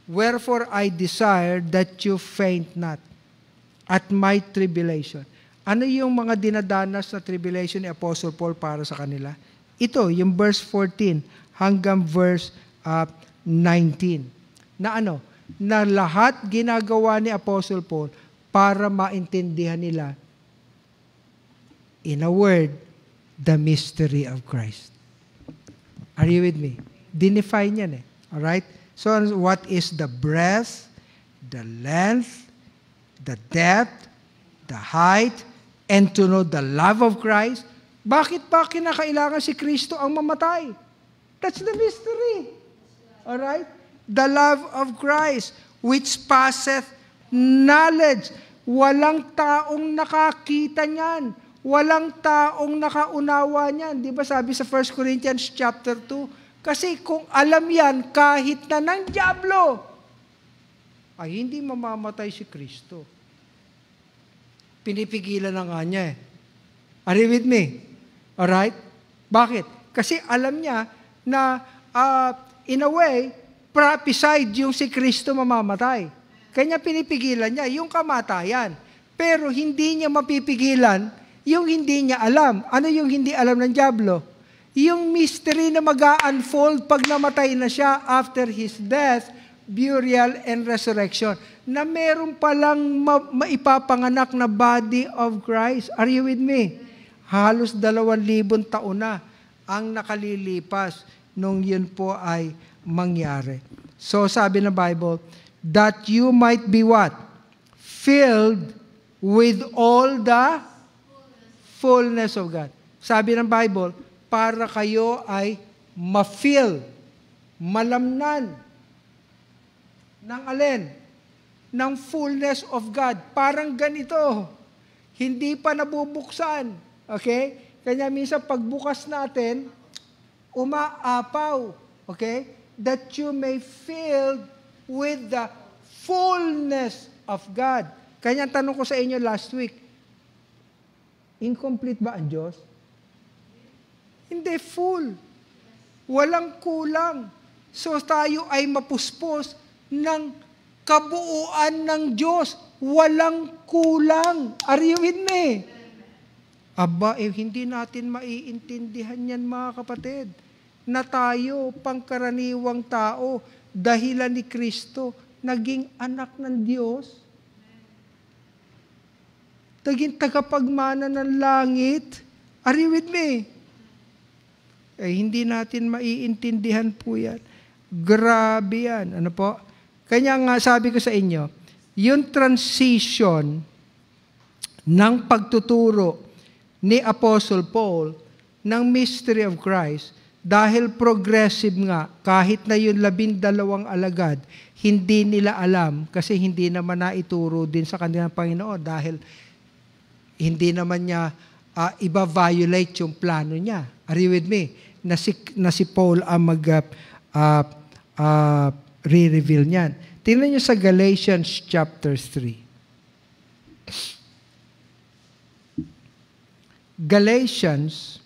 Wherefore I desire that you faint not at my tribulation. Ano yung mga dinadanas na tribulation ni Apostle Paul para sa kanila? Ito, yung verse 14 hanggang verse uh, ah, 19. Na ano? Na lahat ginagawa ni Apostle Paul para maintindihan nila, in a word, the mystery of Christ. Are you with me? Dinefine yan eh. All right? So, what is the breadth, the length, the depth, the height, and to know the love of Christ? Bakit pa kinakailangan si Kristo ang mamatay? That's the mystery. All right? The love of Christ, which passeth knowledge. Walang taong nakakita niyan. Walang taong nakaunawa niyan. Di ba sabi sa 1 Corinthians chapter 2? Kasi kung alam yan, kahit na ng Diablo, ay hindi mamamatay si Kristo. Pinipigilan na nga niya eh. Are you with me? Alright? Bakit? Kasi alam niya na uh, in a way, pra- yung si Kristo mamamatay. Kanya pinipigilan niya yung kamatayan. Pero hindi niya mapipigilan yung hindi niya alam. Ano yung hindi alam ng Diablo? Yung mystery na mag unfold pag namatay na siya after his death, burial, and resurrection. Na meron palang ma- maipapanganak na body of Christ. Are you with me? Halos dalawang libon taon na ang nakalilipas nung yun po ay mangyari. So sabi ng Bible, that you might be what? Filled with all the fullness of God. Sabi ng Bible, para kayo ay ma-fill, malamnan ng alin? Ng fullness of God. Parang ganito. Hindi pa nabubuksan. Okay? Kanya minsan pagbukas natin, umaapaw. Okay? That you may fill with the fullness of God. Kanya ang tanong ko sa inyo last week, incomplete ba ang Diyos? Hindi, full. Walang kulang. So tayo ay mapuspos ng kabuuan ng Diyos. Walang kulang. Are you with me? Aba, eh, hindi natin maiintindihan yan mga kapatid na tayo, pangkaraniwang tao, dahilan ni Kristo, naging anak ng Diyos. Naging tagapagmana ng langit. Are you with me? Eh, hindi natin maiintindihan po yan. Grabe yan. Ano po? Kanya nga sabi ko sa inyo, yung transition ng pagtuturo ni Apostle Paul ng mystery of Christ dahil progressive nga, kahit na yung labindalawang alagad, hindi nila alam kasi hindi naman naituro din sa kanilang Panginoon dahil hindi naman niya uh, iba-violate yung plano niya. Are you with me? Na si, na si Paul ang mag uh, uh, re-reveal niyan. Tingnan niyo sa Galatians chapter 3. Galatians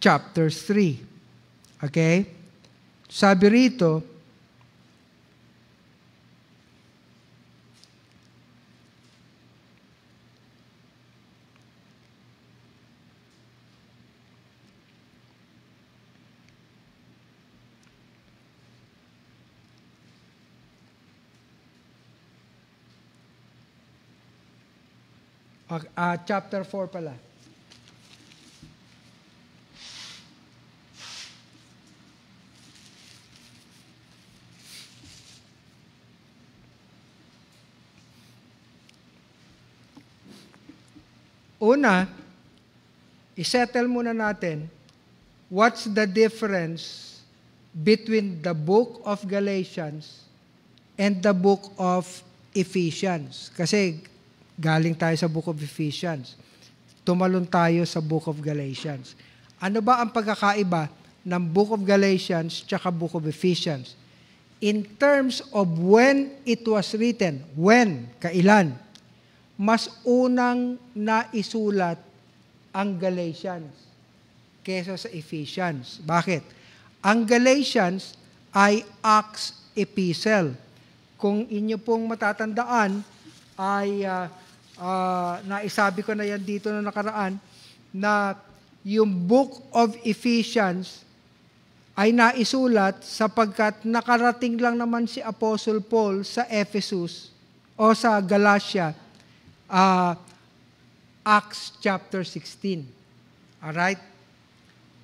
chapter 3. Okay? Sabi rito, uh, chapter 4 pala. Una, isettle muna natin what's the difference between the book of Galatians and the book of Ephesians. Kasi galing tayo sa book of Ephesians. Tumalon tayo sa book of Galatians. Ano ba ang pagkakaiba ng book of Galatians tsaka book of Ephesians? In terms of when it was written, when, kailan, mas unang naisulat ang Galatians kesa sa Ephesians. Bakit? Ang Galatians ay Acts Epistle. Kung inyo pong matatandaan, ay uh, uh, naisabi ko na yan dito na nakaraan, na yung book of Ephesians ay naisulat sapagkat nakarating lang naman si Apostle Paul sa Ephesus o sa Galatia uh, Acts chapter 16. Alright?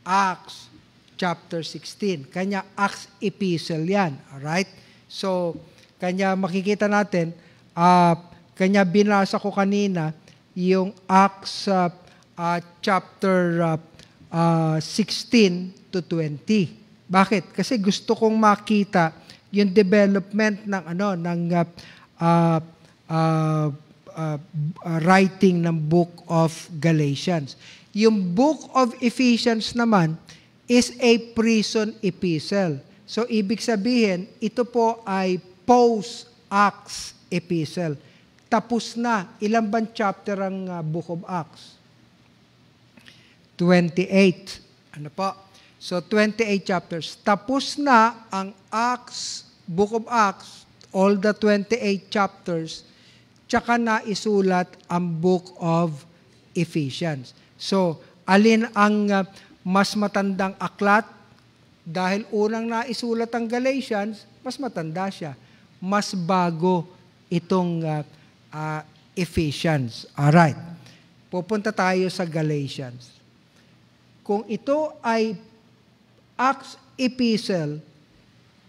Acts chapter 16. Kanya Acts epistle yan. Alright? So, kanya makikita natin, uh, kanya binasa ko kanina yung Acts uh, uh, chapter uh, uh, 16 to 20. Bakit? Kasi gusto kong makita yung development ng ano ng uh, uh, uh, Uh, uh, writing ng Book of Galatians. Yung Book of Ephesians naman is a prison epistle. So, ibig sabihin, ito po ay post-Acts epistle. Tapos na. Ilan bang chapter ang uh, Book of Acts? 28. Ano po? So, 28 chapters. Tapos na ang Acts, Book of Acts, all the 28 chapters tsaka na isulat ang Book of Ephesians. So, alin ang uh, mas matandang aklat? Dahil unang naisulat ang Galatians, mas matanda siya. Mas bago itong uh, uh, Ephesians. Alright. Pupunta tayo sa Galatians. Kung ito ay Acts Epistle,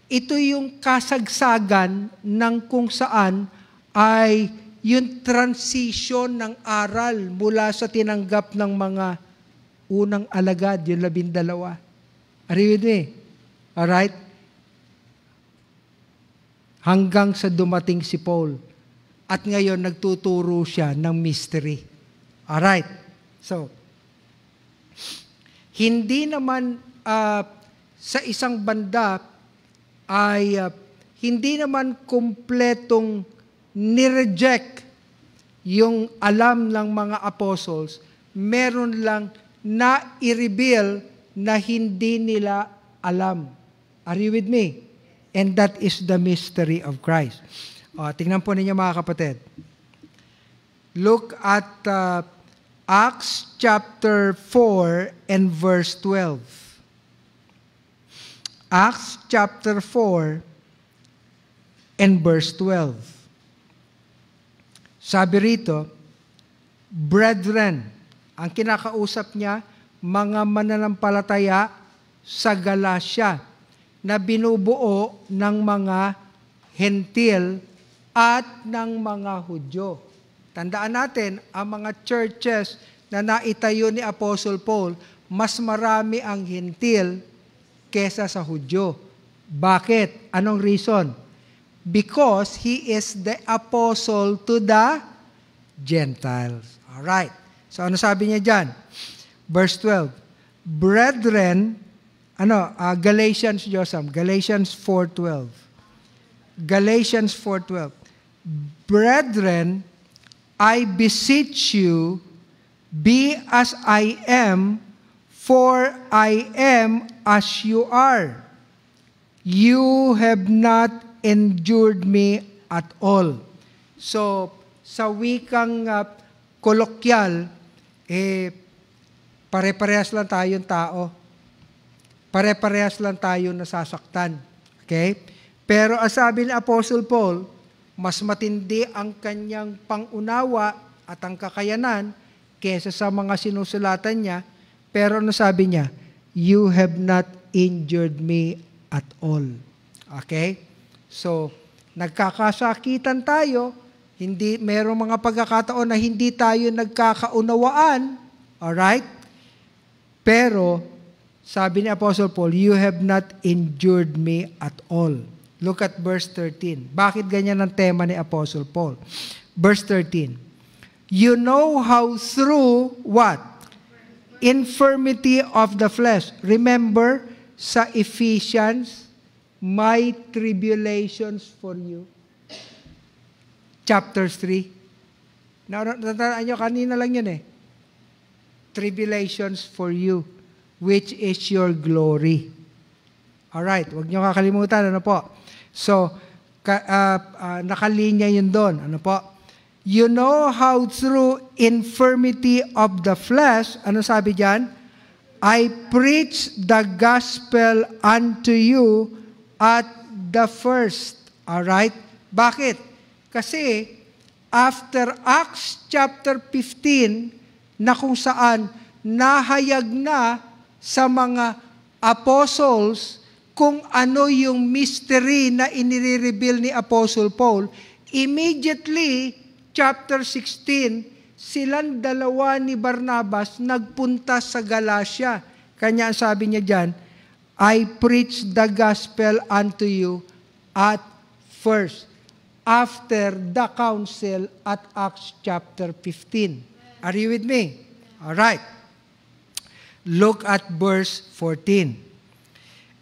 ito yung kasagsagan ng kung saan ay yung transition ng aral mula sa tinanggap ng mga unang alagad, yung labindalawa. Are you with me? Alright? Hanggang sa dumating si Paul. At ngayon, nagtuturo siya ng mystery. Alright? So, hindi naman uh, sa isang banda ay uh, hindi naman kumpletong nireject yung alam ng mga apostles, meron lang na i-reveal na hindi nila alam. Are you with me? And that is the mystery of Christ. O, tingnan po ninyo mga kapatid. Look at uh, Acts chapter 4 and verse 12. Acts chapter 4 and verse 12. Sabi rito, brethren, ang kinakausap niya, mga mananampalataya sa Galacia na binubuo ng mga hentil at ng mga Hudyo. Tandaan natin, ang mga churches na naitayo ni Apostle Paul, mas marami ang hentil kesa sa Hudyo. Bakit? Anong reason? because he is the apostle to the Gentiles. All right. So ano sabi niya diyan? Verse 12. Brethren, ano, uh, Galatians Joseph, Galatians 4:12. Galatians 4:12. Brethren, I beseech you be as I am for I am as you are. You have not endured me at all. So, sa wikang uh, kolokyal, eh, pare-parehas lang tayong tao. Pare-parehas lang tayong nasasaktan. Okay? Pero ang sabi ni Apostle Paul, mas matindi ang kanyang pangunawa at ang kakayanan kesa sa mga sinusulatan niya. Pero ano sabi niya? You have not injured me at all. Okay? So, nagkakasakitan tayo, hindi merong mga pagkakataon na hindi tayo nagkakaunawaan, all right? Pero sabi ni Apostle Paul, you have not endured me at all. Look at verse 13. Bakit ganyan ang tema ni Apostle Paul? Verse 13. You know how through what? Infirmity of the flesh. Remember sa Ephesians my tribulations for you. Chapter 3. Natatandaan nyo, kanina lang yun eh. Tribulations for you, which is your glory. Alright, huwag nyo kakalimutan, ano po? So, ka, uh, uh, nakalinya yun doon, ano po? You know how through infirmity of the flesh, ano sabi diyan? I preach the gospel unto you at the first. Alright? Bakit? Kasi after Acts chapter 15 na kung saan nahayag na sa mga apostles kung ano yung mystery na inire-reveal ni Apostle Paul, immediately, chapter 16, silang dalawa ni Barnabas nagpunta sa Galacia. Kanya sabi niya dyan, I preached the gospel unto you at first, after the council at Acts chapter 15. Are you with me? All right. Look at verse 14.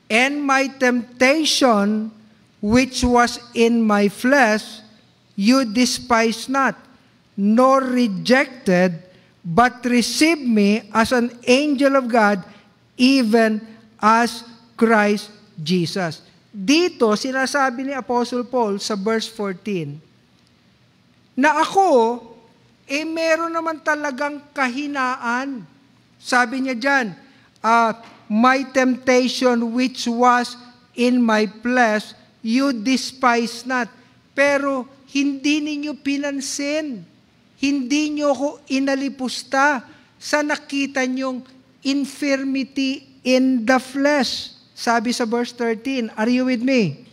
And my temptation, which was in my flesh, you despised not, nor rejected, but received me as an angel of God, even as Christ Jesus. Dito, sinasabi ni Apostle Paul sa verse 14, na ako, eh meron naman talagang kahinaan. Sabi niya dyan, uh, my temptation which was in my flesh, you despise not. Pero hindi ninyo pinansin. Hindi nyo ko inalipusta sa nakita nyong infirmity in the flesh. Sabi sa verse 13, are you with me?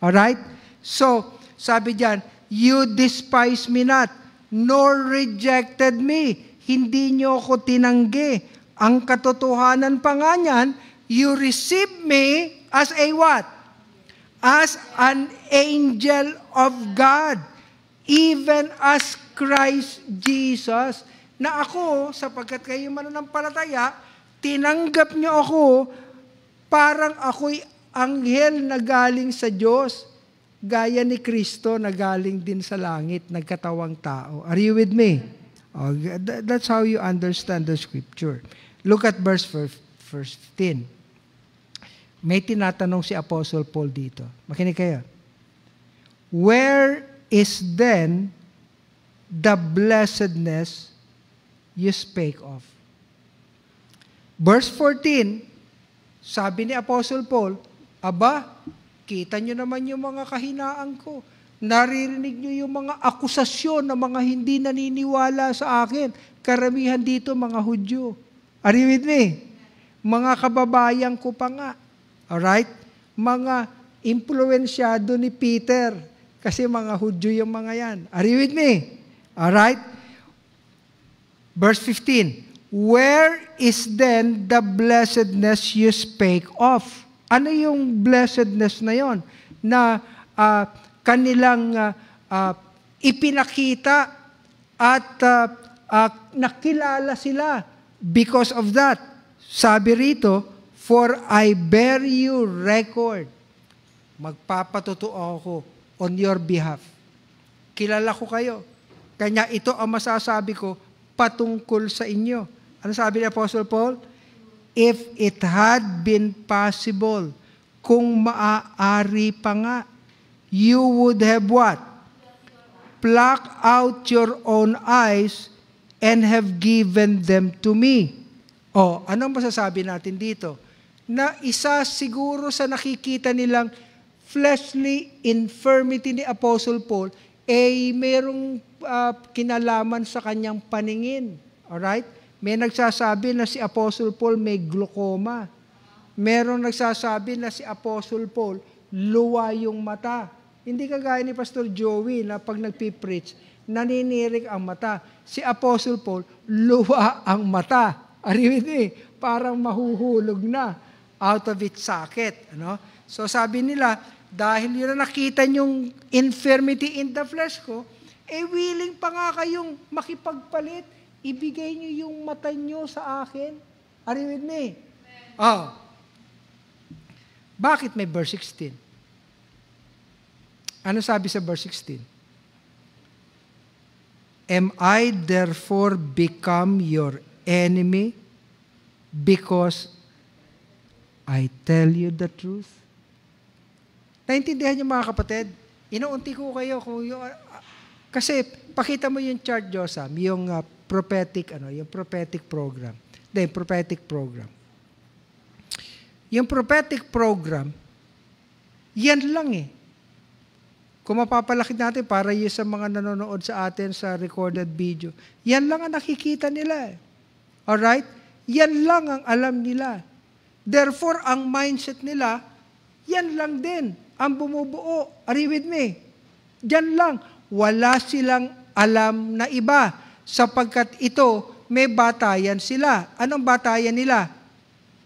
Alright? So, sabi diyan, you despise me not, nor rejected me. Hindi niyo ako tinanggi. Ang katotohanan pa nga niyan, you receive me as a what? As an angel of God. Even as Christ Jesus. Na ako, sapagkat kayo mananampalataya, Tinanggap niyo ako, parang ako'y anghel na galing sa Diyos, gaya ni Kristo na galing din sa langit, nagkatawang tao. Are you with me? Oh, that's how you understand the scripture. Look at verse 15. May tinatanong si Apostle Paul dito. Makinig kayo. Where is then the blessedness you spake of? Verse 14, sabi ni Apostle Paul, Aba, kita nyo naman yung mga kahinaan ko. Naririnig nyo yung mga akusasyon ng mga hindi naniniwala sa akin. Karamihan dito mga Hudyo. Are you with me? Mga kababayan ko pa nga. Alright? Mga impluensyado ni Peter. Kasi mga Hudyo yung mga yan. Are you with me? Alright? Verse 15. Where is then the blessedness you speak of? Ano yung blessedness na yon na uh, kanilang uh, uh, ipinakita at uh, uh, nakilala sila because of that. Sabi rito, for I bear you record. Magpapatotoo ako on your behalf. Kilala ko kayo. Kanya ito ang masasabi ko patungkol sa inyo ano sabi ni Apostle Paul? If it had been possible, kung maaari pa nga, you would have what? Pluck out your own eyes and have given them to me. O, oh, anong masasabi natin dito? Na isa siguro sa nakikita nilang fleshly infirmity ni Apostle Paul ay eh, merong uh, kinalaman sa kanyang paningin. Alright? May nagsasabi na si Apostle Paul may glaucoma. Merong nagsasabi na si Apostle Paul luwa yung mata. Hindi kagaya ni Pastor Joey na pag nagpipreach, naninirik ang mata. Si Apostle Paul, luwa ang mata. Ariwin eh, parang mahuhulog na out of its socket. Ano? So sabi nila, dahil yun na nakita yung infirmity in the flesh ko, eh willing pa nga kayong makipagpalit Ibigay niyo yung mata niyo sa akin. Are you with me? Ah. Oh. Bakit may verse 16? Ano sabi sa verse 16? Am I therefore become your enemy because I tell you the truth? Naintindihan niyo mga kapatid? Inuunti ko kayo kung yung, kasi pakita mo yung chart, Josam, yung uh, prophetic ano, yung prophetic program. The prophetic program. Yung prophetic program, yan lang eh. Kung mapapalaki natin para yung sa mga nanonood sa atin sa recorded video, yan lang ang nakikita nila eh. all right Yan lang ang alam nila. Therefore, ang mindset nila, yan lang din ang bumubuo. Are you with me? Yan lang. Wala silang alam na iba sapagkat ito may batayan sila. Anong batayan nila?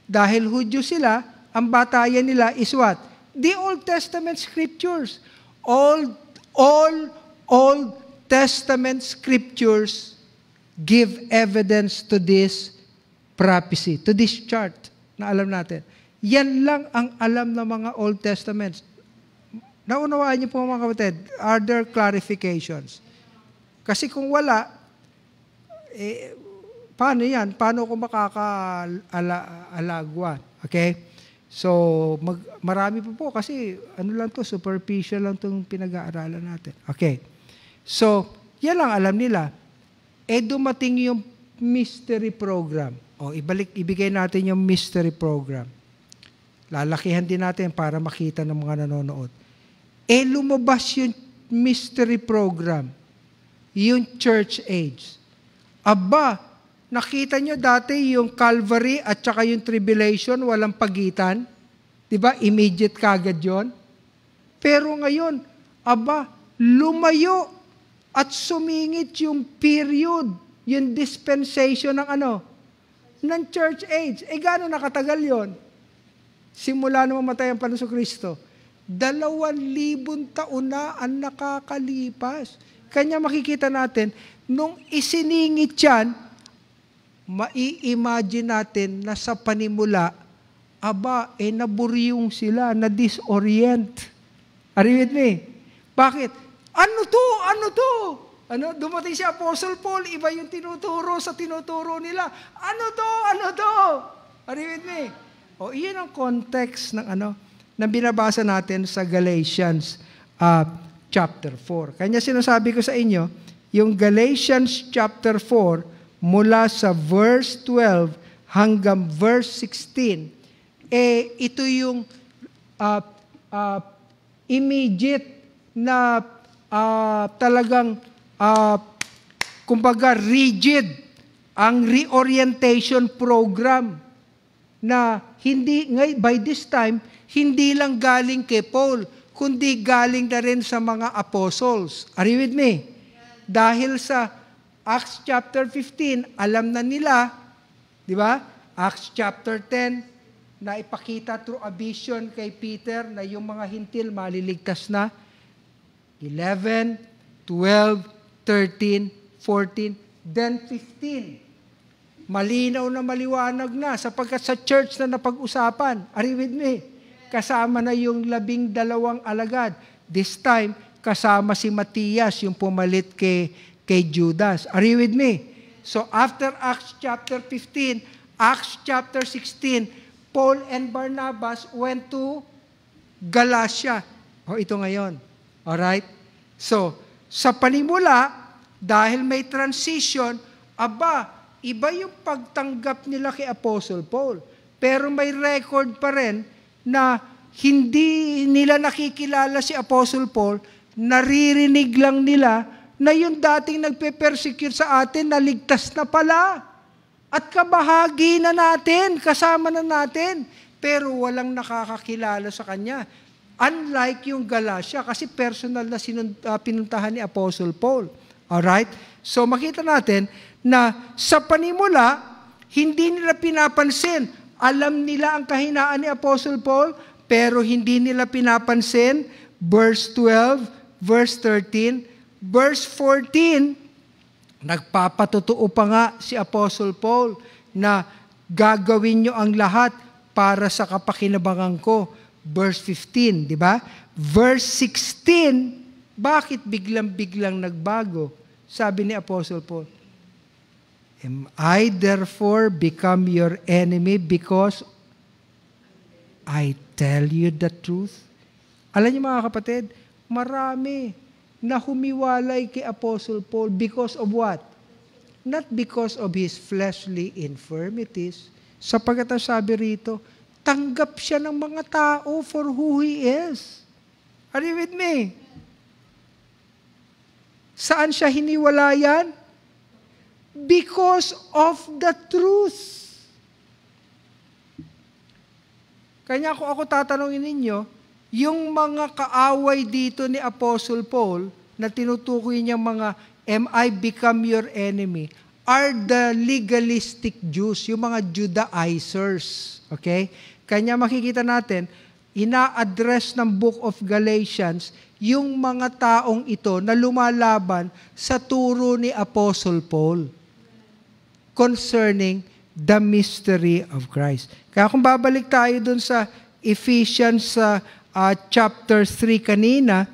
Dahil Hudyo sila, ang batayan nila is what? The Old Testament scriptures. All all Old Testament scriptures give evidence to this prophecy, to this chart na alam natin. Yan lang ang alam ng mga Old Testaments. Naunawaan niyo po mga kapatid, are there clarifications? Kasi kung wala, eh, paano yan? Paano ko makakaalagwan? Okay? So, mag, marami pa po kasi ano lang to, superficial lang itong pinag-aaralan natin. Okay. So, yan lang alam nila. Eh, dumating yung mystery program. O, ibalik, ibigay natin yung mystery program. Lalakihan din natin para makita ng mga nanonood. Eh, lumabas yung mystery program. Yung church age. Aba, nakita nyo dati yung Calvary at saka yung tribulation, walang pagitan. Di ba? Immediate kagad yon. Pero ngayon, aba, lumayo at sumingit yung period, yung dispensation ng ano? Ng church age. E eh, gano'n nakatagal yon? Simula na mamatay ang Panginoon Kristo. Dalawang libon taon na ang nakakalipas. Kanya makikita natin, Nung isiningit yan, mai-imagine natin na sa panimula, aba, eh naburyong sila, na disorient. Are you with me? Bakit? Ano to? Ano to? Ano, dumating si Apostle Paul, iba yung tinuturo sa tinuturo nila. Ano to? Ano to? Are you with me? O, iyan ang context ng ano, na binabasa natin sa Galatians uh, chapter 4. Kanya sinasabi ko sa inyo, yung Galatians chapter 4 mula sa verse 12 hanggang verse 16, eh ito yung uh, uh, immediate na uh, talagang uh, kumbaga rigid ang reorientation program na hindi by this time hindi lang galing kay Paul kundi galing na rin sa mga apostles. Are you with me? dahil sa Acts chapter 15, alam na nila, di ba? Acts chapter 10, na ipakita through a vision kay Peter na yung mga hintil maliligtas na. 11, 12, 13, 14, then 15. Malinaw na maliwanag na sapagkat sa church na napag-usapan. Are you with me? Kasama na yung labing dalawang alagad. This time, kasama si Matias, yung pumalit kay, kay Judas. Are you with me? So after Acts chapter 15, Acts chapter 16, Paul and Barnabas went to Galatia. O oh, ito ngayon. All right? So, sa panimula, dahil may transition, aba, iba yung pagtanggap nila kay Apostle Paul. Pero may record pa rin na hindi nila nakikilala si Apostle Paul naririnig lang nila na yung dating nagpe-persecute sa atin, naligtas na pala. At kabahagi na natin, kasama na natin. Pero walang nakakakilala sa Kanya. Unlike yung Galatia, kasi personal na sinun, uh, pinuntahan ni Apostle Paul. Alright? So makita natin na sa panimula, hindi nila pinapansin. Alam nila ang kahinaan ni Apostle Paul, pero hindi nila pinapansin. Verse 12, verse 13, verse 14, nagpapatotoo pa nga si Apostle Paul na gagawin nyo ang lahat para sa kapakinabangan ko. Verse 15, di ba? Verse 16, bakit biglang-biglang nagbago? Sabi ni Apostle Paul, Am I therefore become your enemy because I tell you the truth? Alam niyo mga kapatid, Marami na humiwalay kay Apostle Paul because of what? Not because of his fleshly infirmities. sapagkat ang sabi rito, tanggap siya ng mga tao for who he is. Are you with me? Saan siya hiniwalayan? Because of the truth. Kanya kung ako tatanungin ninyo, yung mga kaaway dito ni Apostle Paul na tinutukoy niya mga am I become your enemy are the legalistic Jews, yung mga Judaizers. Okay? Kanya makikita natin, ina-address ng Book of Galatians yung mga taong ito na lumalaban sa turo ni Apostle Paul concerning the mystery of Christ. Kaya kung babalik tayo dun sa Ephesians uh, uh, chapter 3 kanina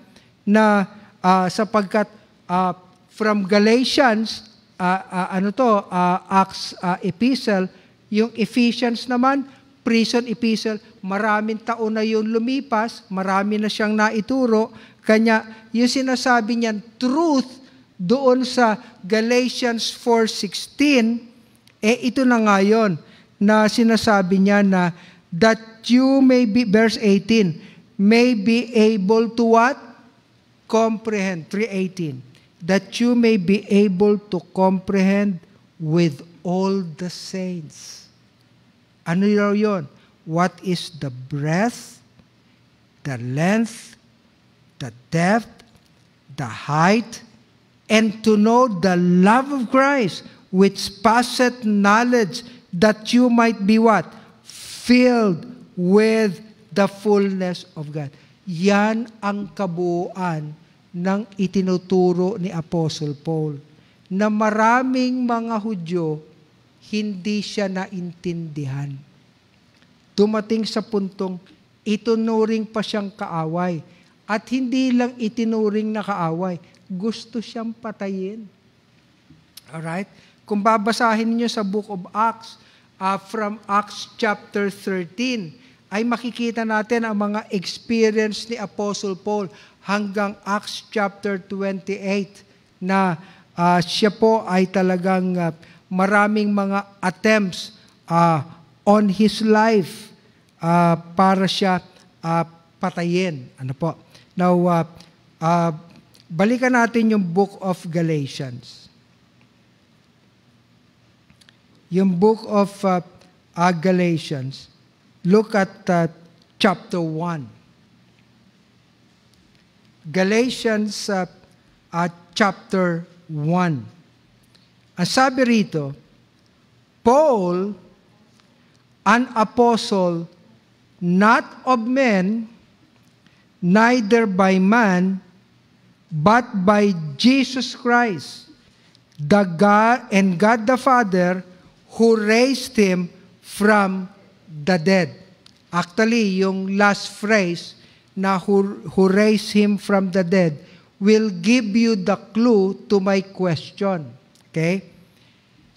na uh, sapagkat uh, from Galatians, uh, uh, ano to, uh, Acts uh, Epistle, yung Ephesians naman, prison epistle, maraming taon na yun lumipas, marami na siyang naituro, kanya yung sinasabi niyan, truth doon sa Galatians 4.16, eh ito na ngayon na sinasabi niya na that you may be, verse 18, may be able to what? Comprehend. 318. That you may be able to comprehend with all the saints. Ano raw yun? What is the breadth, the length, the depth, the height, and to know the love of Christ, which passeth knowledge, that you might be what? Filled with the fullness of God. Yan ang kabuuan ng itinuturo ni Apostle Paul na maraming mga Hudyo hindi siya naintindihan. Dumating sa puntong itunuring pa siyang kaaway at hindi lang itinuring na kaaway, gusto siyang patayin. All right? Kung babasahin niyo sa Book of Acts, uh, from Acts chapter 13, ay makikita natin ang mga experience ni Apostle Paul hanggang Acts chapter 28 na uh, siya po ay talagang uh, maraming mga attempts uh, on his life uh, para siya uh, patayin. Ano po? Now, uh, uh, balikan natin yung book of Galatians. Yung book of uh, uh, Galatians. Look at uh, chapter 1. Galatians uh, at uh, chapter 1. Ang sabi rito, Paul, an apostle, not of men, neither by man, but by Jesus Christ, the God and God the Father, who raised him from the dead. Actually, yung last phrase na who, who raised him from the dead will give you the clue to my question. Okay?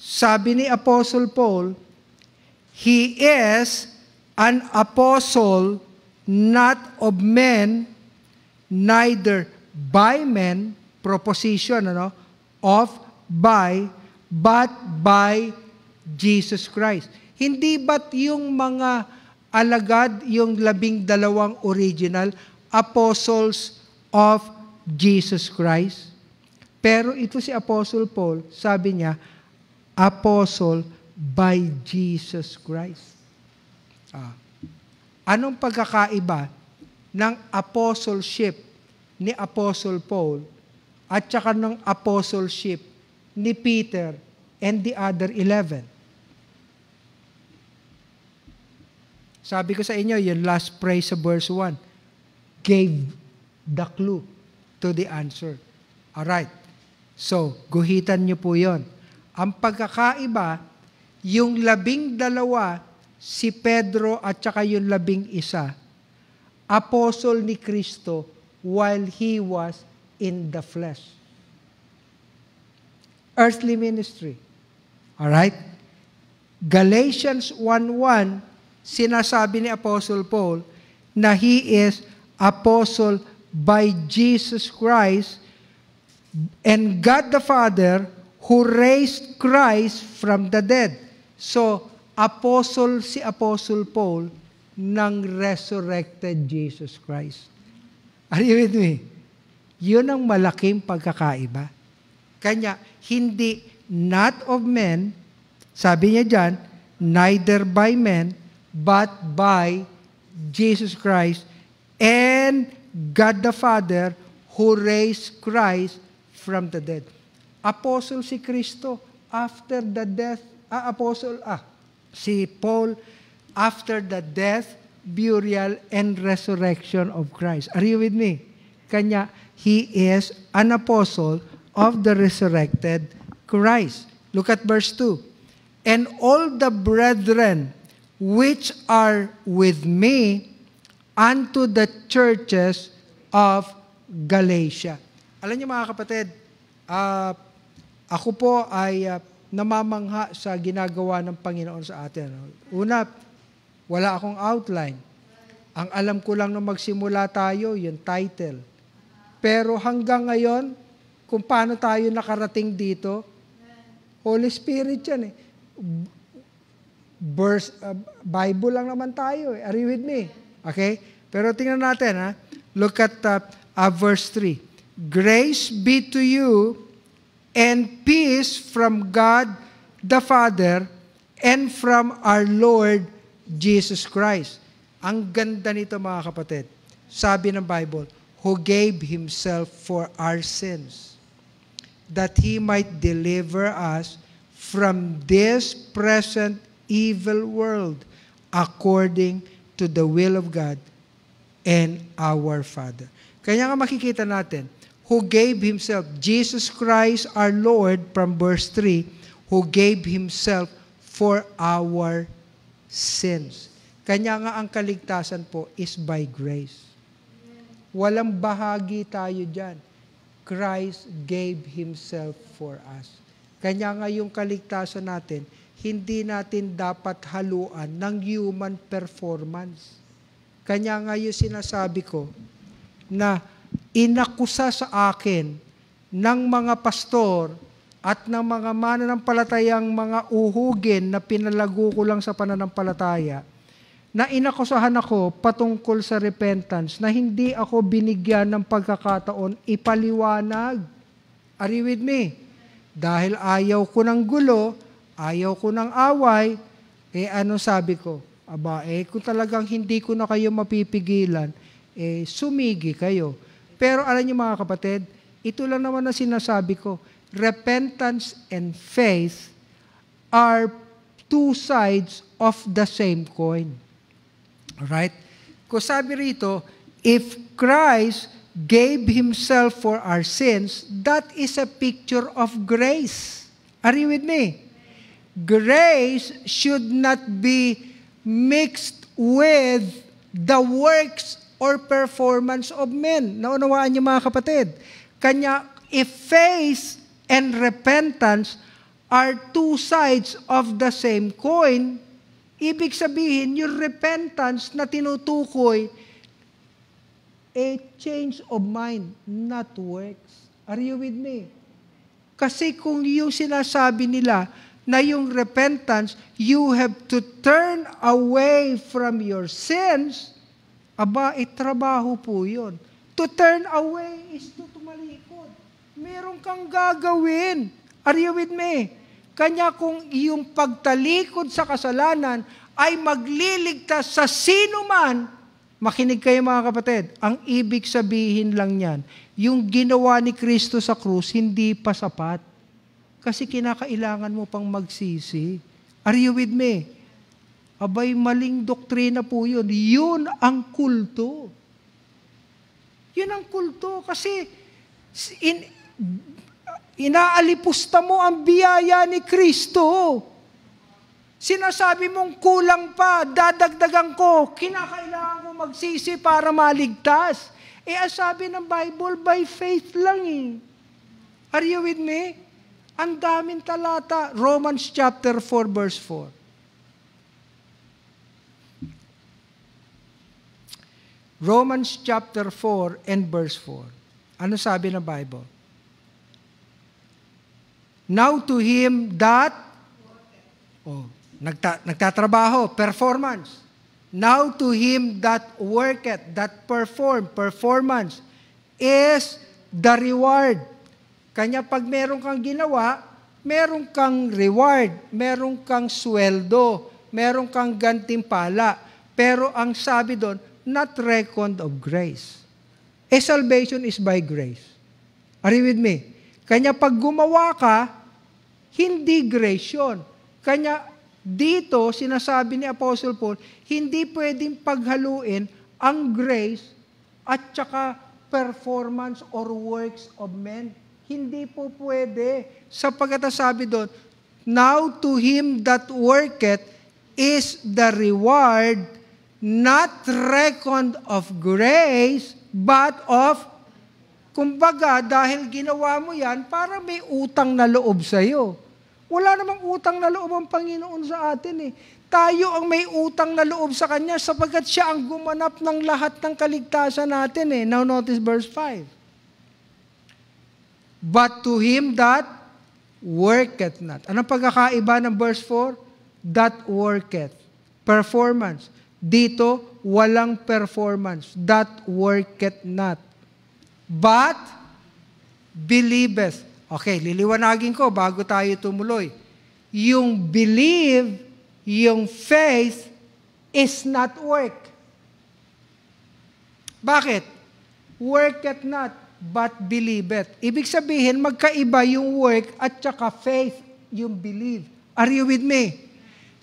Sabi ni Apostle Paul, he is an apostle not of men, neither by men, proposition, ano, of, by, but by Jesus Christ. Hindi ba't yung mga alagad, yung labing dalawang original, apostles of Jesus Christ? Pero ito si Apostle Paul, sabi niya, apostle by Jesus Christ. Ah. Anong pagkakaiba ng apostleship ni Apostle Paul at saka ng apostleship ni Peter and the other eleven? Sabi ko sa inyo, yung last phrase sa verse 1, gave the clue to the answer. Alright. So, guhitan niyo po yon. Ang pagkakaiba, yung labing dalawa, si Pedro at saka yung labing isa, apostle ni Kristo while he was in the flesh. Earthly ministry. Alright? Galatians 1.1 sinasabi ni Apostle Paul na he is apostle by Jesus Christ and God the Father who raised Christ from the dead. So, apostle si Apostle Paul ng resurrected Jesus Christ. Are you with me? Yun ang malaking pagkakaiba. Kanya, hindi not of men, sabi niya dyan, neither by men, but by Jesus Christ and God the Father who raised Christ from the dead. Apostle si Kristo after the death, ah, apostle, ah, si Paul after the death, burial, and resurrection of Christ. Are you with me? Kanya, he is an apostle of the resurrected Christ. Look at verse 2. And all the brethren which are with me unto the churches of Galatia. Alam niyo mga kapatid, uh, ako po ay uh, namamangha sa ginagawa ng Panginoon sa atin. Una, wala akong outline. Ang alam ko lang na magsimula tayo, yung title. Pero hanggang ngayon, kung paano tayo nakarating dito, Holy Spirit yan eh verse, uh, Bible lang naman tayo. Eh. Are you with me? Okay? Pero tingnan natin, ha? Look at uh, uh, verse 3. Grace be to you and peace from God the Father and from our Lord Jesus Christ. Ang ganda nito mga kapatid. Sabi ng Bible, who gave himself for our sins that he might deliver us from this present evil world according to the will of God and our Father. Kaya nga makikita natin, who gave Himself, Jesus Christ our Lord from verse 3, who gave Himself for our sins. Kanya nga ang kaligtasan po is by grace. Walang bahagi tayo dyan. Christ gave Himself for us. Kanya nga yung kaligtasan natin hindi natin dapat haluan ng human performance. Kanya nga yung sinasabi ko na inakusa sa akin ng mga pastor at ng mga mananampalatayang mga uhugin na pinalago ko lang sa pananampalataya na inakusahan ako patungkol sa repentance na hindi ako binigyan ng pagkakataon ipaliwanag. Are you with me? Dahil ayaw ko ng gulo, Ayaw ko ng away, eh ano sabi ko? Aba, eh kung talagang hindi ko na kayo mapipigilan, eh sumigi kayo. Pero alam niyo mga kapatid, ito lang naman na sinasabi ko, repentance and faith are two sides of the same coin. Right? Kung sabi rito, if Christ gave Himself for our sins, that is a picture of grace. Are you with me? grace should not be mixed with the works or performance of men. Naunawaan niyo mga kapatid. Kanya, if faith and repentance are two sides of the same coin, ibig sabihin, yung repentance na tinutukoy, a change of mind, not works. Are you with me? Kasi kung yung sinasabi nila, na yung repentance, you have to turn away from your sins, aba, itrabaho po yun. To turn away is to tumalikod. Meron kang gagawin. Are you with me? Kanya kung iyong pagtalikod sa kasalanan ay magliligtas sa sino man, makinig kayo mga kapatid, ang ibig sabihin lang niyan, yung ginawa ni Kristo sa krus, hindi pa sapat kasi kinakailangan mo pang magsisi. Are you with me? Abay, maling doktrina po yun. Yun ang kulto. Yun ang kulto. Kasi in, inaalipusta mo ang biyaya ni Kristo. Sinasabi mong kulang pa, dadagdagan ko, kinakailangan ko magsisi para maligtas. E eh, sabi ng Bible, by faith lang eh. Are you with me? Ang daming talata, Romans chapter 4 verse 4. Romans chapter 4 and verse 4. Ano sabi ng Bible? Now to him that oh, nagta, nagtatrabaho, performance. Now to him that worketh, that perform, performance, is the reward kanya pag meron kang ginawa, meron kang reward, meron kang sweldo, meron kang gantimpala. Pero ang sabi doon, not reckoned of grace. A eh, salvation is by grace. Are you with me? Kanya pag gumawa ka, hindi grace yun. Kanya dito, sinasabi ni Apostle Paul, hindi pwedeng paghaluin ang grace at saka performance or works of men. Hindi po pwede. Sapagkat sabi doon, Now to him that worketh is the reward not reckoned of grace, but of Kumbaga, dahil ginawa mo yan, para may utang na loob sa'yo. Wala namang utang na loob ang Panginoon sa atin eh. Tayo ang may utang na loob sa Kanya sapagkat Siya ang gumanap ng lahat ng kaligtasan natin eh. Now notice verse 5. But to him that worketh not. Anong pagkakaiba ng verse 4? That worketh. Performance. Dito, walang performance. That worketh not. But believeth. Okay, liliwanagin ko bago tayo tumuloy. Yung believe, yung faith, is not work. Bakit? Worketh not but believe it. Ibig sabihin, magkaiba yung work at saka faith, yung believe. Are you with me?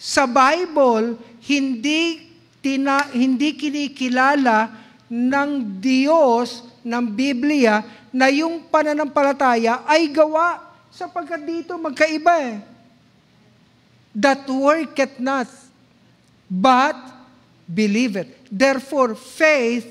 Sa Bible, hindi, tina, hindi kinikilala ng Diyos, ng Biblia, na yung pananampalataya ay gawa sapagkat dito magkaiba eh. That worketh not, but believe it. Therefore, faith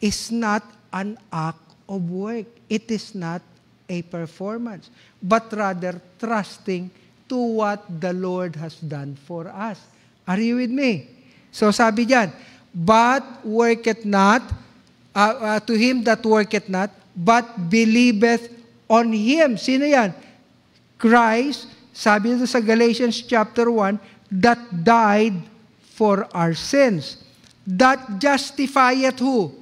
is not an act of work. It is not a performance, but rather trusting to what the Lord has done for us. Are you with me? So sabi diyan, but worketh not, uh, uh, to him that worketh not, but believeth on him. Sino yan? Christ, sabi sa Galatians chapter 1, that died for our sins. That justifieth who?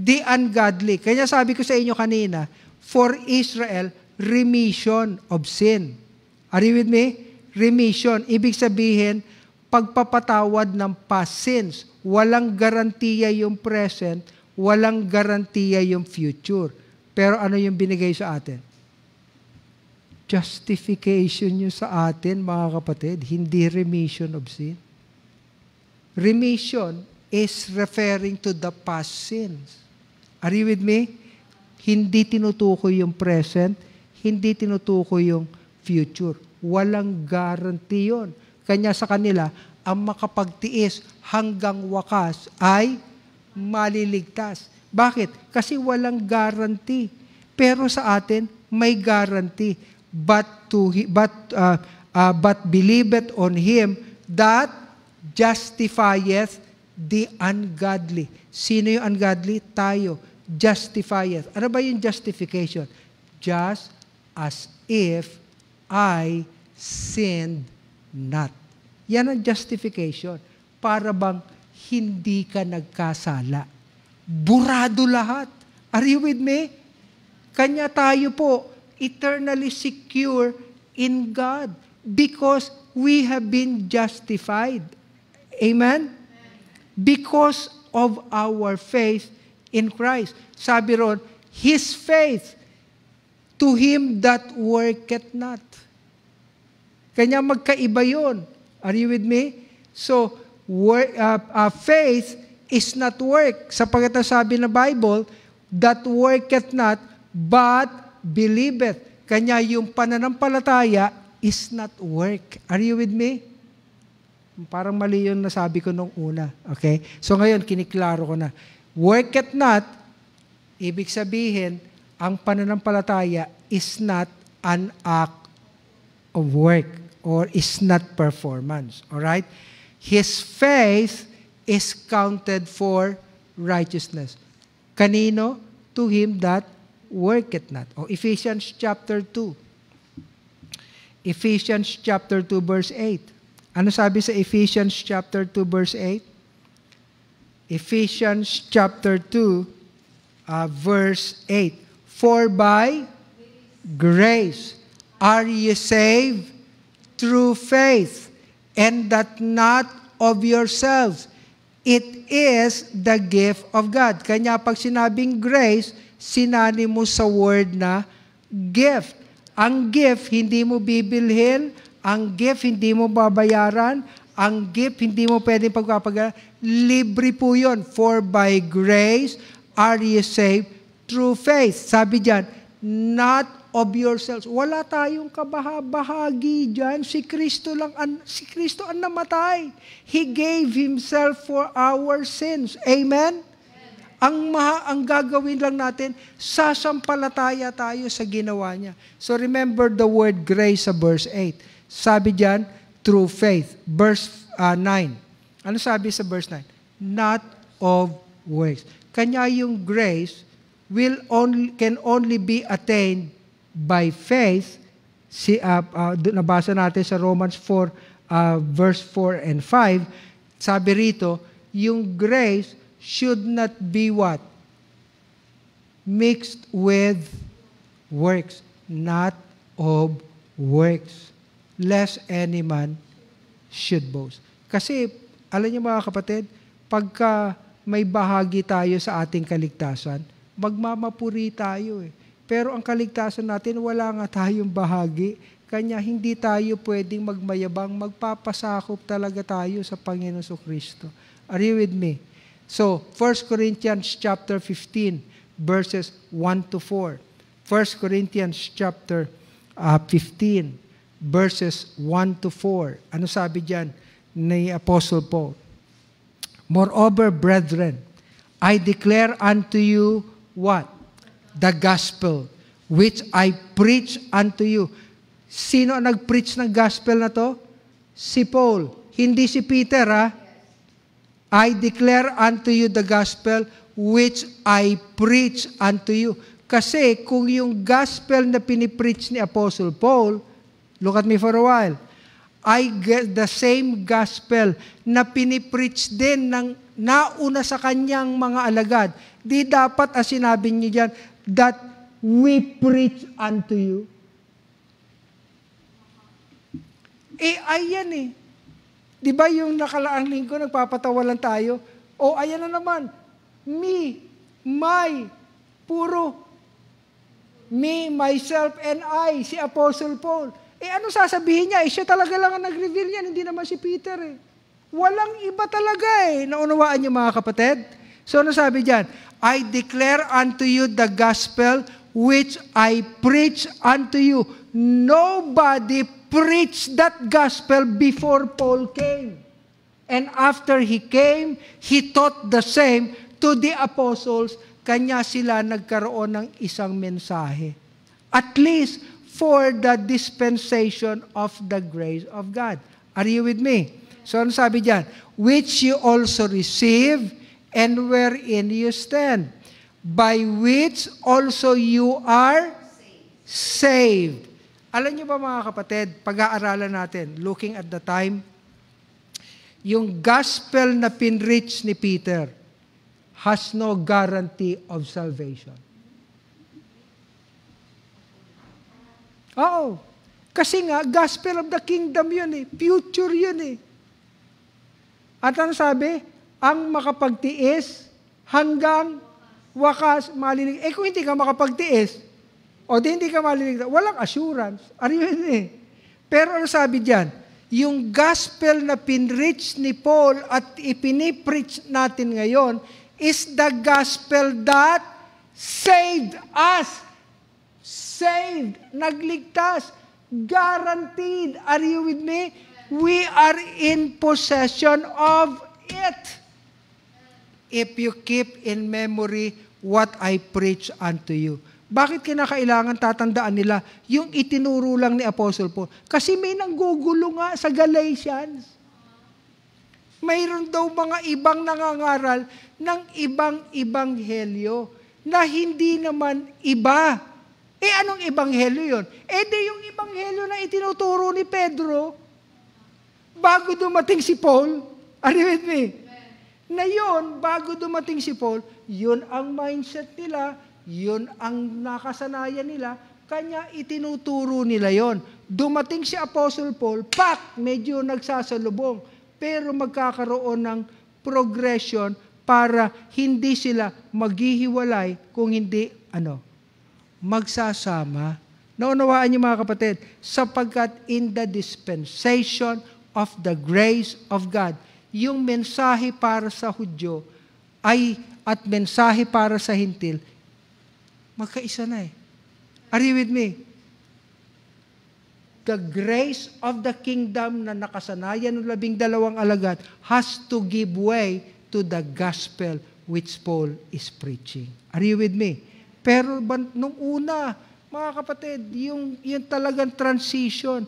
the ungodly. Kaya sabi ko sa inyo kanina, for Israel, remission of sin. Are you with me? Remission. Ibig sabihin, pagpapatawad ng past sins. Walang garantiya yung present, walang garantiya yung future. Pero ano yung binigay sa atin? Justification nyo sa atin, mga kapatid, hindi remission of sin. Remission is referring to the past sins. Are you with me? Hindi tinutukoy yung present, hindi tinutukoy yung future. Walang guarantee yun. Kanya sa kanila, ang makapagtiis hanggang wakas ay maliligtas. Bakit? Kasi walang guarantee. Pero sa atin, may guarantee. But, to, but, uh, uh, but believe it on Him that justifieth the ungodly. Sino yung ungodly? Tayo justifieth. Ano ba yung justification? Just as if I sinned not. Yan ang justification. Para bang hindi ka nagkasala. Burado lahat. Are you with me? Kanya tayo po, eternally secure in God because we have been justified. Amen? Because of our faith, in Christ. Sabi ron, His faith to him that worketh not. Kanya magkaiba yon. Are you with me? So, work, uh, uh, faith is not work. Sapagat ang sabi ng Bible, that worketh not, but believeth. Kanya yung pananampalataya is not work. Are you with me? Parang mali yung nasabi ko nung una. Okay? So ngayon, kiniklaro ko na Work it not, ibig sabihin, ang pananampalataya is not an act of work or is not performance. All right? His faith is counted for righteousness. Kanino? To him that worketh not. Oh, Ephesians chapter 2. Ephesians chapter 2 verse 8. Ano sabi sa Ephesians chapter 2 verse 8? Ephesians chapter 2, uh, verse 8. For by grace are ye saved through faith, and that not of yourselves. It is the gift of God. Kanya pag sinabing grace, sinani mo sa word na gift. Ang gift, hindi mo bibilhin. Ang gift, hindi mo babayaran ang gift, hindi mo pwedeng pagpapagala. Libre po yun. For by grace are you saved through faith. Sabi dyan, not of yourselves. Wala tayong kabahabahagi dyan. Si Kristo lang, an, si Kristo ang namatay. He gave Himself for our sins. Amen? Amen. Ang, maha, ang gagawin lang natin, sasampalataya tayo sa ginawa niya. So remember the word grace sa verse 8. Sabi diyan, through faith. Verse uh, 9. Ano sabi sa verse 9? Not of works. Kanya yung grace will only, can only be attained by faith. Si, uh, uh, nabasa natin sa Romans 4, uh, verse 4 and 5. Sabi rito, yung grace should not be what? Mixed with works. Not of works lest any man should boast. Kasi, alam niyo mga kapatid, pagka may bahagi tayo sa ating kaligtasan, magmamapuri tayo eh. Pero ang kaligtasan natin, wala nga tayong bahagi. Kanya hindi tayo pwedeng magmayabang, magpapasakop talaga tayo sa Panginoon so Kristo. Are you with me? So, 1 Corinthians chapter 15, verses 1 to 4. 1 Corinthians chapter uh, ah, 15, verses 1 to 4. Ano sabi diyan ni Apostle Paul? Moreover, brethren, I declare unto you what? The gospel which I preach unto you. Sino ang nag-preach ng gospel na to? Si Paul. Hindi si Peter, ha? I declare unto you the gospel which I preach unto you. Kasi kung yung gospel na pinipreach ni Apostle Paul, Look at me for a while. I get the same gospel na pinipreach din ng nauna sa kanyang mga alagad. Di dapat as sinabi niyo dyan, that we preach unto you. Eh, ayan eh. Di ba yung nakalaang linggo, nagpapatawalan tayo? O, ayan na naman. Me, my, puro. Me, myself, and I, si Apostle Paul eh ano sasabihin niya? Eh siya talaga lang ang nag-reveal niyan, hindi naman si Peter eh. Walang iba talaga eh. Naunawaan niyo mga kapatid? So ano sabi diyan? I declare unto you the gospel which I preach unto you. Nobody preached that gospel before Paul came. And after he came, he taught the same to the apostles. Kanya sila nagkaroon ng isang mensahe. At least, for the dispensation of the grace of God. Are you with me? So ano sabi diyan? Which you also receive and wherein you stand, by which also you are saved. Alam niyo ba mga kapatid, pag-aaralan natin, looking at the time, yung gospel na pinreach ni Peter has no guarantee of salvation. Oo. Kasi nga, gospel of the kingdom yun eh. Future yun eh. At ang sabi? Ang makapagtiis hanggang wakas malilig. Eh kung hindi ka makapagtiis, o di hindi ka malilig, walang assurance. Ano yun eh? Pero ano sabi diyan? Yung gospel na pinreach ni Paul at ipinipreach natin ngayon is the gospel that saved us saved, nagligtas, guaranteed. Are you with me? We are in possession of it. If you keep in memory what I preach unto you. Bakit kinakailangan tatandaan nila yung itinuro lang ni Apostle Paul? Kasi may nanggugulo nga sa Galatians. Mayroon daw mga ibang nangangaral ng ibang ibanghelyo na hindi naman iba eh anong ebanghelyo yun? Eh di yung ebanghelyo na itinuturo ni Pedro bago dumating si Paul. Are you with me? Na yun, bago dumating si Paul, yun ang mindset nila, yun ang nakasanayan nila, kanya itinuturo nila yon. Dumating si Apostle Paul, pak, medyo nagsasalubong, pero magkakaroon ng progression para hindi sila maghihiwalay kung hindi ano, magsasama. Naunawaan niyo mga kapatid, sapagkat in the dispensation of the grace of God, yung mensahe para sa Hudyo ay at mensahe para sa Hintil, magkaisa na eh. Are you with me? The grace of the kingdom na nakasanayan ng labing dalawang alagad has to give way to the gospel which Paul is preaching. Are you with me? Pero nung una, mga kapatid, yung, yung talagang transition,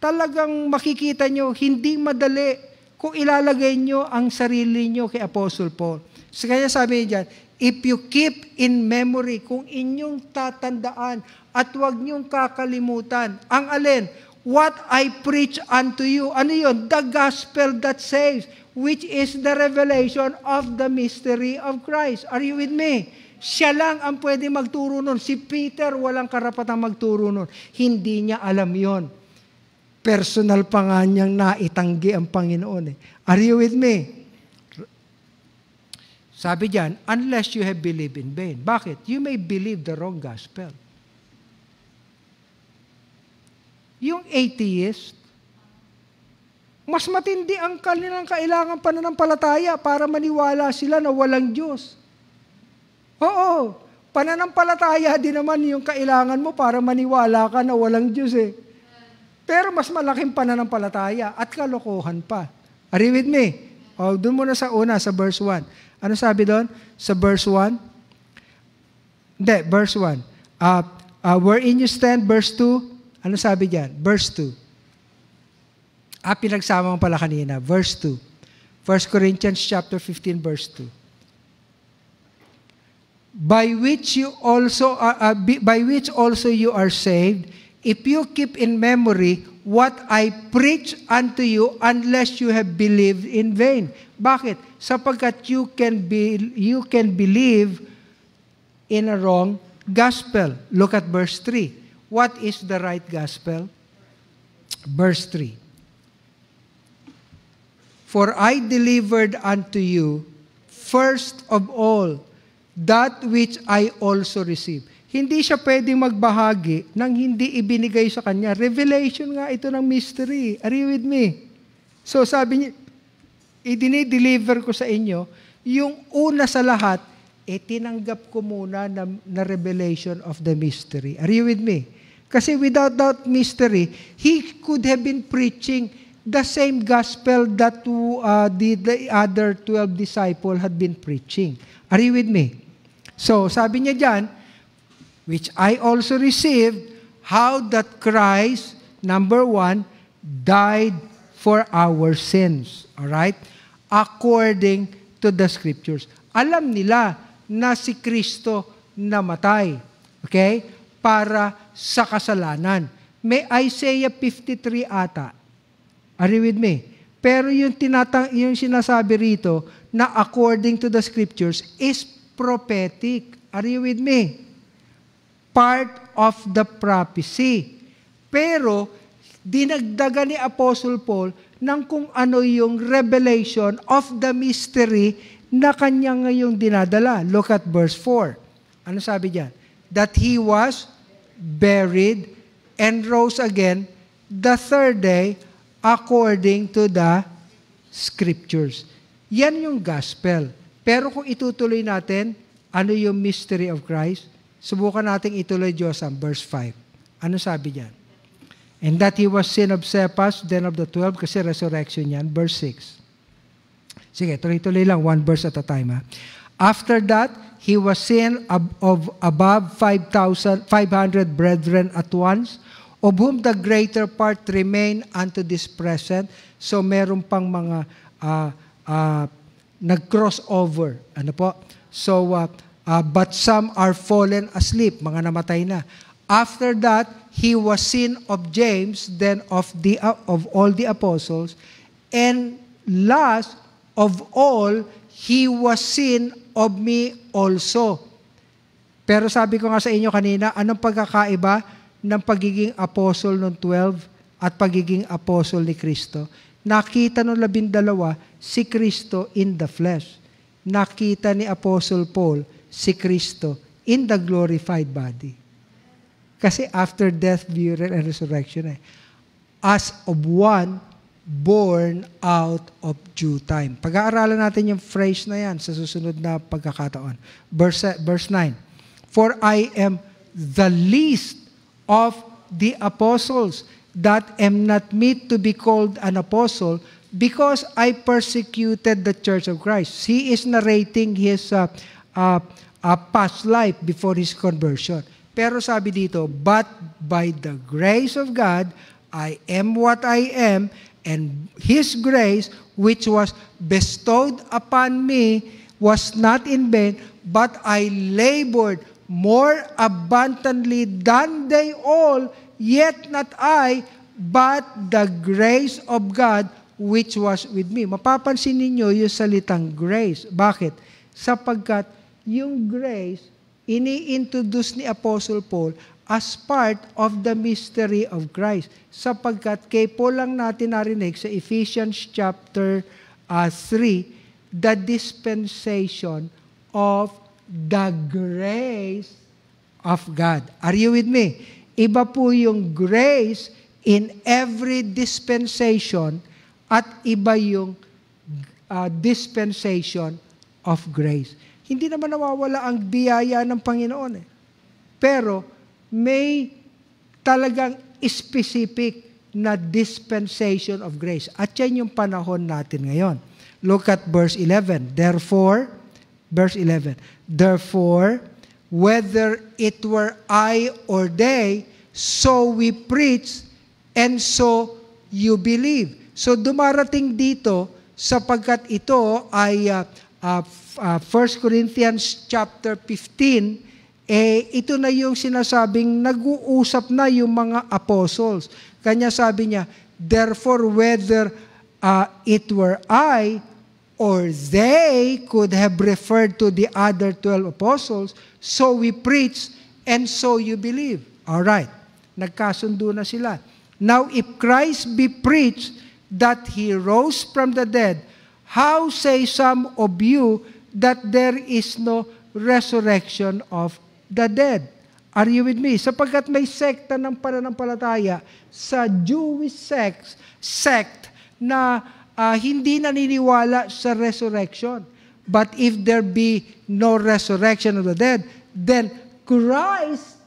talagang makikita nyo, hindi madali kung ilalagay nyo ang sarili nyo kay Apostle Paul. So, kaya sabi niya dyan, if you keep in memory, kung inyong tatandaan at huwag niyong kakalimutan, ang alin, what I preach unto you. Ano yun? The gospel that saves, which is the revelation of the mystery of Christ. Are you with me? Siya lang ang pwede magturo nun. Si Peter walang karapatang magturo nun. Hindi niya alam yon. Personal pa nga niyang naitanggi ang Panginoon. Eh. Are you with me? Sabi diyan, unless you have believed in vain. Bakit? You may believe the wrong gospel. Yung atheist, mas matindi ang kanilang kailangan pananampalataya para maniwala sila na walang Diyos. Oo, pananampalataya din naman yung kailangan mo para maniwala ka na walang Diyos eh. Pero mas malaking pananampalataya at kalokohan pa. Are you with me? Oh, doon muna sa una, sa verse 1. Ano sabi doon? Sa verse 1? Hindi, verse 1. Uh, uh, wherein you stand, verse 2. Ano sabi diyan? Verse 2. Ah, pinagsama mo pala kanina. Verse 2. 1 Corinthians chapter 15, verse 2 by which you also are, uh, by which also you are saved if you keep in memory what I preach unto you unless you have believed in vain bakit sapagkat you can be you can believe in a wrong gospel look at verse 3 what is the right gospel verse 3 for I delivered unto you first of all that which I also received. Hindi siya pwedeng magbahagi nang hindi ibinigay sa kanya. Revelation nga ito ng mystery. Are you with me? So sabi niya, idinideliver ko sa inyo, yung una sa lahat, eh tinanggap ko muna na, na revelation of the mystery. Are you with me? Kasi without that mystery, he could have been preaching the same gospel that uh, the, the other 12 disciple had been preaching. Are you with me? So, sabi niya dyan, which I also received, how that Christ, number one, died for our sins. Alright? According to the scriptures. Alam nila na si Kristo namatay. Okay? Para sa kasalanan. May Isaiah 53 ata. Are you with me? Pero yung, tinatang, yung sinasabi rito na according to the scriptures is prophetic. Are you with me? Part of the prophecy. Pero, dinagdaga ni Apostle Paul ng kung ano yung revelation of the mystery na kanya ngayong dinadala. Look at verse 4. Ano sabi diyan? That he was buried and rose again the third day according to the scriptures. Yan yung gospel. Pero kung itutuloy natin, ano yung mystery of Christ? Subukan natin ituloy Diyos ang verse 5. Ano sabi niyan? And that he was sin of Cephas, then of the twelve, kasi resurrection yan, verse 6. Sige, tuloy-tuloy lang, one verse at a time. Ha? After that, he was seen of, of above 5,500 brethren at once, of whom the greater part remain unto this present. So meron pang mga uh, uh, nag-cross over. Ano po? So, uh, uh, but some are fallen asleep, mga namatay na. After that, he was seen of James, then of, the, uh, of all the apostles, and last of all, he was seen of me also. Pero sabi ko nga sa inyo kanina, anong pagkakaiba ng pagiging apostle ng 12 at pagiging apostle ni Kristo? nakita ng labindalawa si Kristo in the flesh. Nakita ni Apostle Paul si Kristo in the glorified body. Kasi after death, burial, and resurrection eh. As of one born out of due time. Pag-aaralan natin yung phrase na yan sa susunod na pagkakataon. Verse, verse 9, For I am the least of the apostles that am not meet to be called an apostle because I persecuted the church of Christ. He is narrating his uh, uh, uh, past life before his conversion. Pero sabi dito, but by the grace of God, I am what I am, and His grace, which was bestowed upon me, was not in vain, but I labored more abundantly than they all, Yet not I, but the grace of God which was with me. Mapapansin ninyo yung salitang grace. Bakit? Sapagkat yung grace, ini-introduce ni Apostle Paul as part of the mystery of Christ. Sapagkat kay Paul lang natin narinig sa Ephesians chapter uh, ah, 3, the dispensation of the grace of God. Are you with me? Iba po yung grace in every dispensation at iba yung uh, dispensation of grace. Hindi naman nawawala ang biyaya ng Panginoon. Eh. Pero may talagang specific na dispensation of grace. At yan yung panahon natin ngayon. Look at verse 11. Therefore, verse 11. Therefore, whether it were I or they, so we preach, and so you believe. So dumarating dito sapagkat ito ay uh, uh, uh, 1 Corinthians chapter 15 eh ito na yung sinasabing nag-uusap na yung mga apostles. Kanya sabi niya, therefore whether uh, it were I Or they could have referred to the other 12 apostles, so we preach and so you believe. All right. Nagkasundo na sila. Now if Christ be preached that he rose from the dead, how say some of you that there is no resurrection of the dead? Are you with me? Sapagkat may sekta ng pananampalataya sa Jewish sect, sect na uh, hindi naniniwala sa resurrection. But if there be no resurrection of the dead, then Christ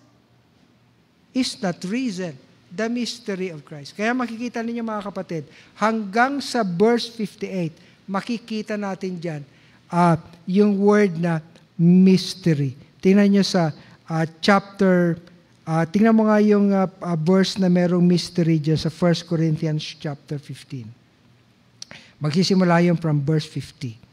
is not risen. The mystery of Christ. Kaya makikita ninyo mga kapatid, hanggang sa verse 58, makikita natin dyan uh, yung word na mystery. Tingnan nyo sa uh, chapter, uh, tingnan mo nga yung uh, uh, verse na merong mystery dyan sa 1 Corinthians chapter 15. Magsisimula yun from verse 50.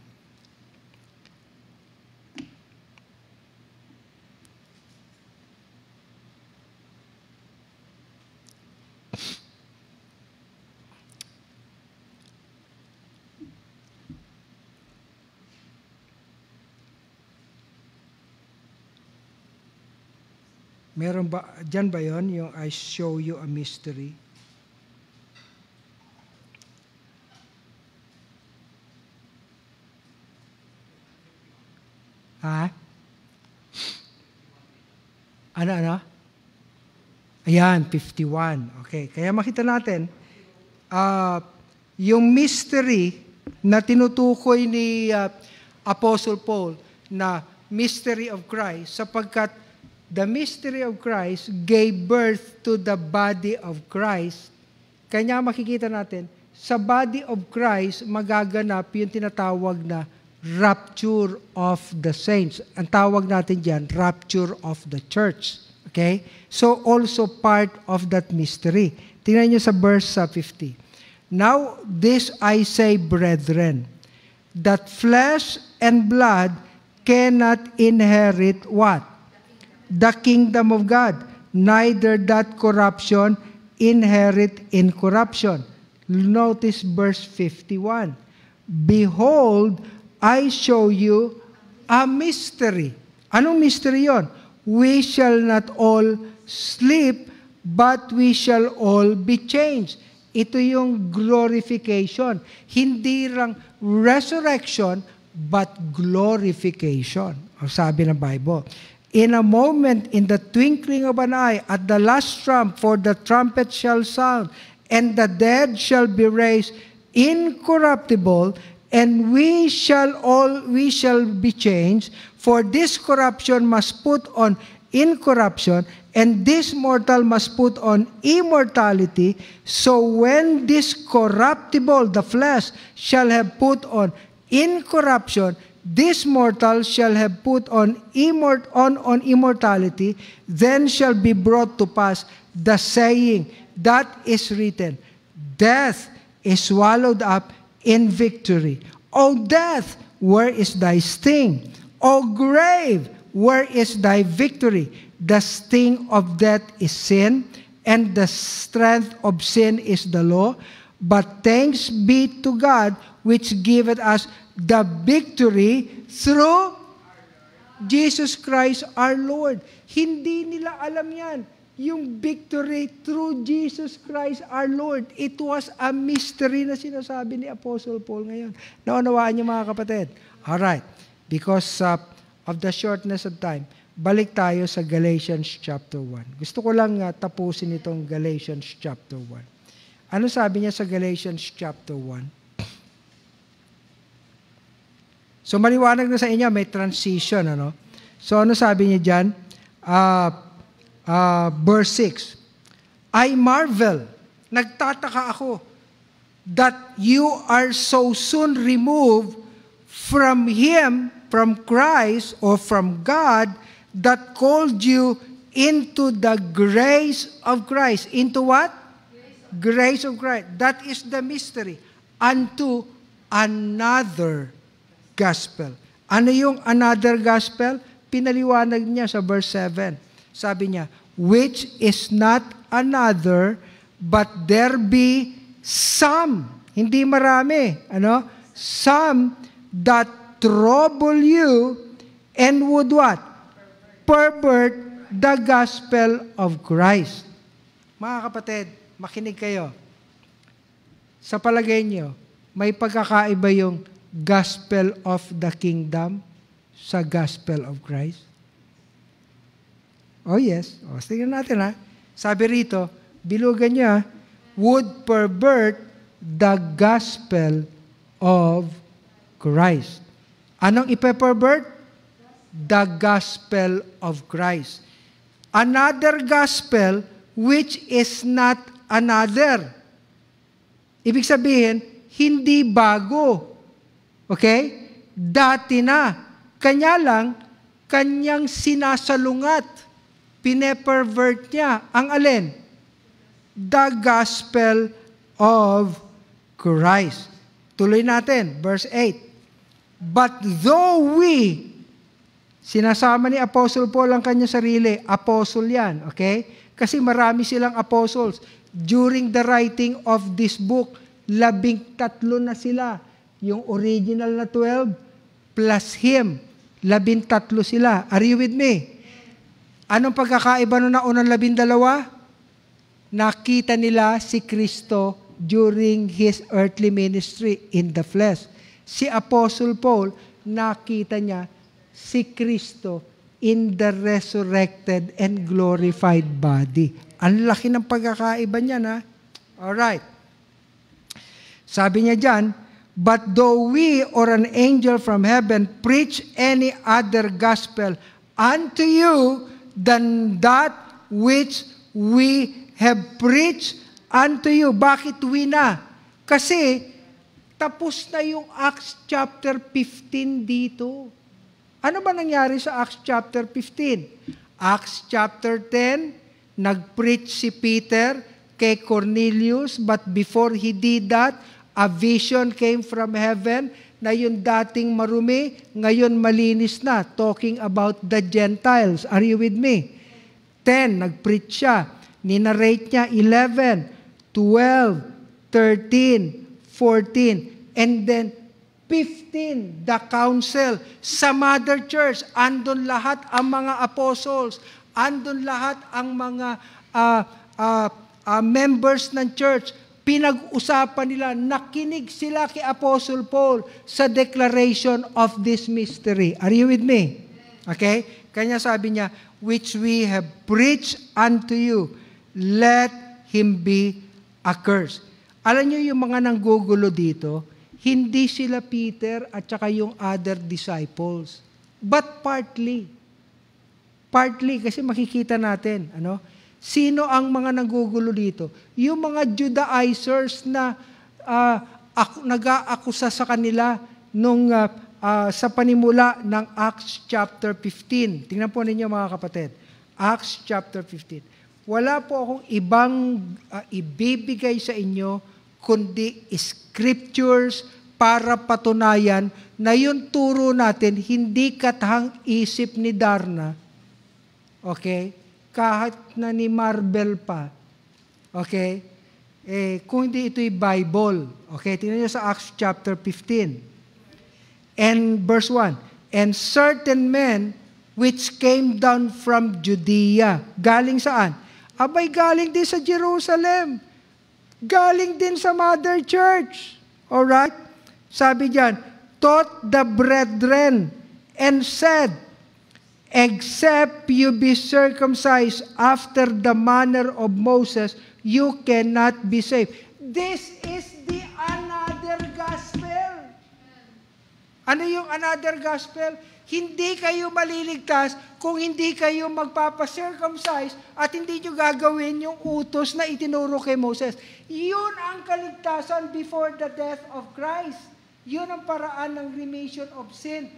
Meron ba, dyan ba yon yung I show you a mystery? Ha? Ano, ano? Ayan, 51. Okay, kaya makita natin, uh, yung mystery na tinutukoy ni uh, Apostle Paul na mystery of Christ sapagkat the mystery of Christ gave birth to the body of Christ. Kanya makikita natin, sa body of Christ magaganap yung tinatawag na rapture of the saints. Ang tawag natin diyan, rapture of the church. Okay? So also part of that mystery. Tingnan niyo sa verse 50. Now this I say, brethren, that flesh and blood cannot inherit what? The kingdom of God. Neither that corruption inherit incorruption. Notice verse 51. Behold, I show you a mystery. Anong mystery yon? We shall not all sleep, but we shall all be changed. Ito yung glorification. Hindi lang resurrection, but glorification. sabi ng Bible. In a moment, in the twinkling of an eye, at the last trump, for the trumpet shall sound, and the dead shall be raised incorruptible, and we shall all we shall be changed for this corruption must put on incorruption and this mortal must put on immortality so when this corruptible the flesh shall have put on incorruption this mortal shall have put on, immort- on, on immortality then shall be brought to pass the saying that is written death is swallowed up in victory. O death, where is thy sting? O grave, where is thy victory? The sting of death is sin, and the strength of sin is the law. But thanks be to God, which giveth us the victory through Jesus Christ our Lord. Hindi nila alam yan yung victory through Jesus Christ our Lord. It was a mystery na sinasabi ni Apostle Paul ngayon. Naunawaan niyo mga kapatid? All right. Because uh, of the shortness of time, balik tayo sa Galatians chapter 1. Gusto ko lang uh, tapusin itong Galatians chapter 1. Ano sabi niya sa Galatians chapter 1? So maliwanag na sa inyo, may transition. Ano? So ano sabi niya dyan? Uh, uh, verse 6, I marvel, nagtataka ako, that you are so soon removed from Him, from Christ, or from God that called you into the grace of Christ. Into what? Grace of Christ. That is the mystery. Unto another gospel. Ano yung another gospel? Pinaliwanag niya sa verse 7. Sabi niya, which is not another, but there be some, hindi marami, ano? Some that trouble you and would what? Pervert the gospel of Christ. Mga kapatid, makinig kayo. Sa palagay niyo, may pagkakaiba yung gospel of the kingdom sa gospel of Christ? Oh yes. Oh, tingnan natin ha. Sabi rito, bilugan niya, would pervert the gospel of Christ. Anong ipe-pervert? The gospel of Christ. Another gospel which is not another. Ibig sabihin, hindi bago. Okay? Dati na. Kanya lang, kanyang sinasalungat pinepervert niya. Ang alin? The gospel of Christ. Tuloy natin, verse 8. But though we, sinasama ni Apostle Paul ang kanya sarili, apostle yan, okay? Kasi marami silang apostles. During the writing of this book, labing tatlo na sila. Yung original na 12, plus him, labing tatlo sila. Are you with me? Anong pagkakaiba noon na unang labindalawa? Nakita nila si Kristo during His earthly ministry in the flesh. Si Apostle Paul, nakita niya si Kristo in the resurrected and glorified body. Ang laki ng pagkakaiba niya na. Alright. Sabi niya dyan, But though we or an angel from heaven preach any other gospel unto you than that which we have preached unto you. Bakit we na? Kasi tapos na yung Acts chapter 15 dito. Ano ba nangyari sa Acts chapter 15? Acts chapter 10, nag-preach si Peter kay Cornelius, but before he did that, a vision came from heaven na yung dating marumi, ngayon malinis na, talking about the Gentiles. Are you with me? 10, nag-preach siya. Ninarate niya 11, 12, 13, 14, and then 15, the council. Sa mother church, andun lahat ang mga apostles, Andun lahat ang mga uh, uh, uh, members ng church, pinag-usapan nila, nakinig sila kay Apostle Paul sa declaration of this mystery. Are you with me? Okay? Kanya sabi niya, which we have preached unto you, let him be accursed. Alam niyo yung mga nanggugulo dito, hindi sila Peter at saka yung other disciples. But partly. Partly, kasi makikita natin, ano? Sino ang mga nagugulo dito? Yung mga Judaizers na uh, ah, ak- nag-aakusa sa kanila nung uh, uh, sa panimula ng Acts chapter 15. Tingnan po ninyo mga kapatid. Acts chapter 15. Wala po akong ibang uh, ibibigay sa inyo kundi scriptures para patunayan na yung turo natin hindi katang isip ni Darna. Okay? kahit na ni Marvel pa. Okay? Eh, kung hindi ito'y Bible. Okay? Tingnan nyo sa Acts chapter 15. And verse 1. And certain men which came down from Judea. Galing saan? Abay, galing din sa Jerusalem. Galing din sa Mother Church. Alright? Sabi diyan, taught the brethren and said, except you be circumcised after the manner of Moses, you cannot be saved. This is the another gospel. Ano yung another gospel? Hindi kayo maliligtas kung hindi kayo magpapasircumcise at hindi nyo gagawin yung utos na itinuro kay Moses. Yun ang kaligtasan before the death of Christ. Yun ang paraan ng remission of sin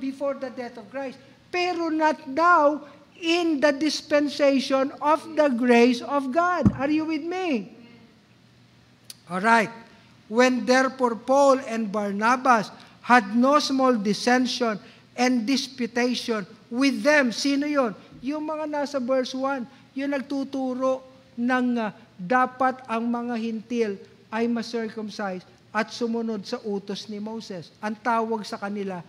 before the death of Christ pero not now in the dispensation of the grace of God. Are you with me? All right. When therefore Paul and Barnabas had no small dissension and disputation with them, sino yon? Yung mga nasa verse 1, yung nagtuturo ng uh, dapat ang mga hintil ay ma-circumcise at sumunod sa utos ni Moses. Ang tawag sa kanila,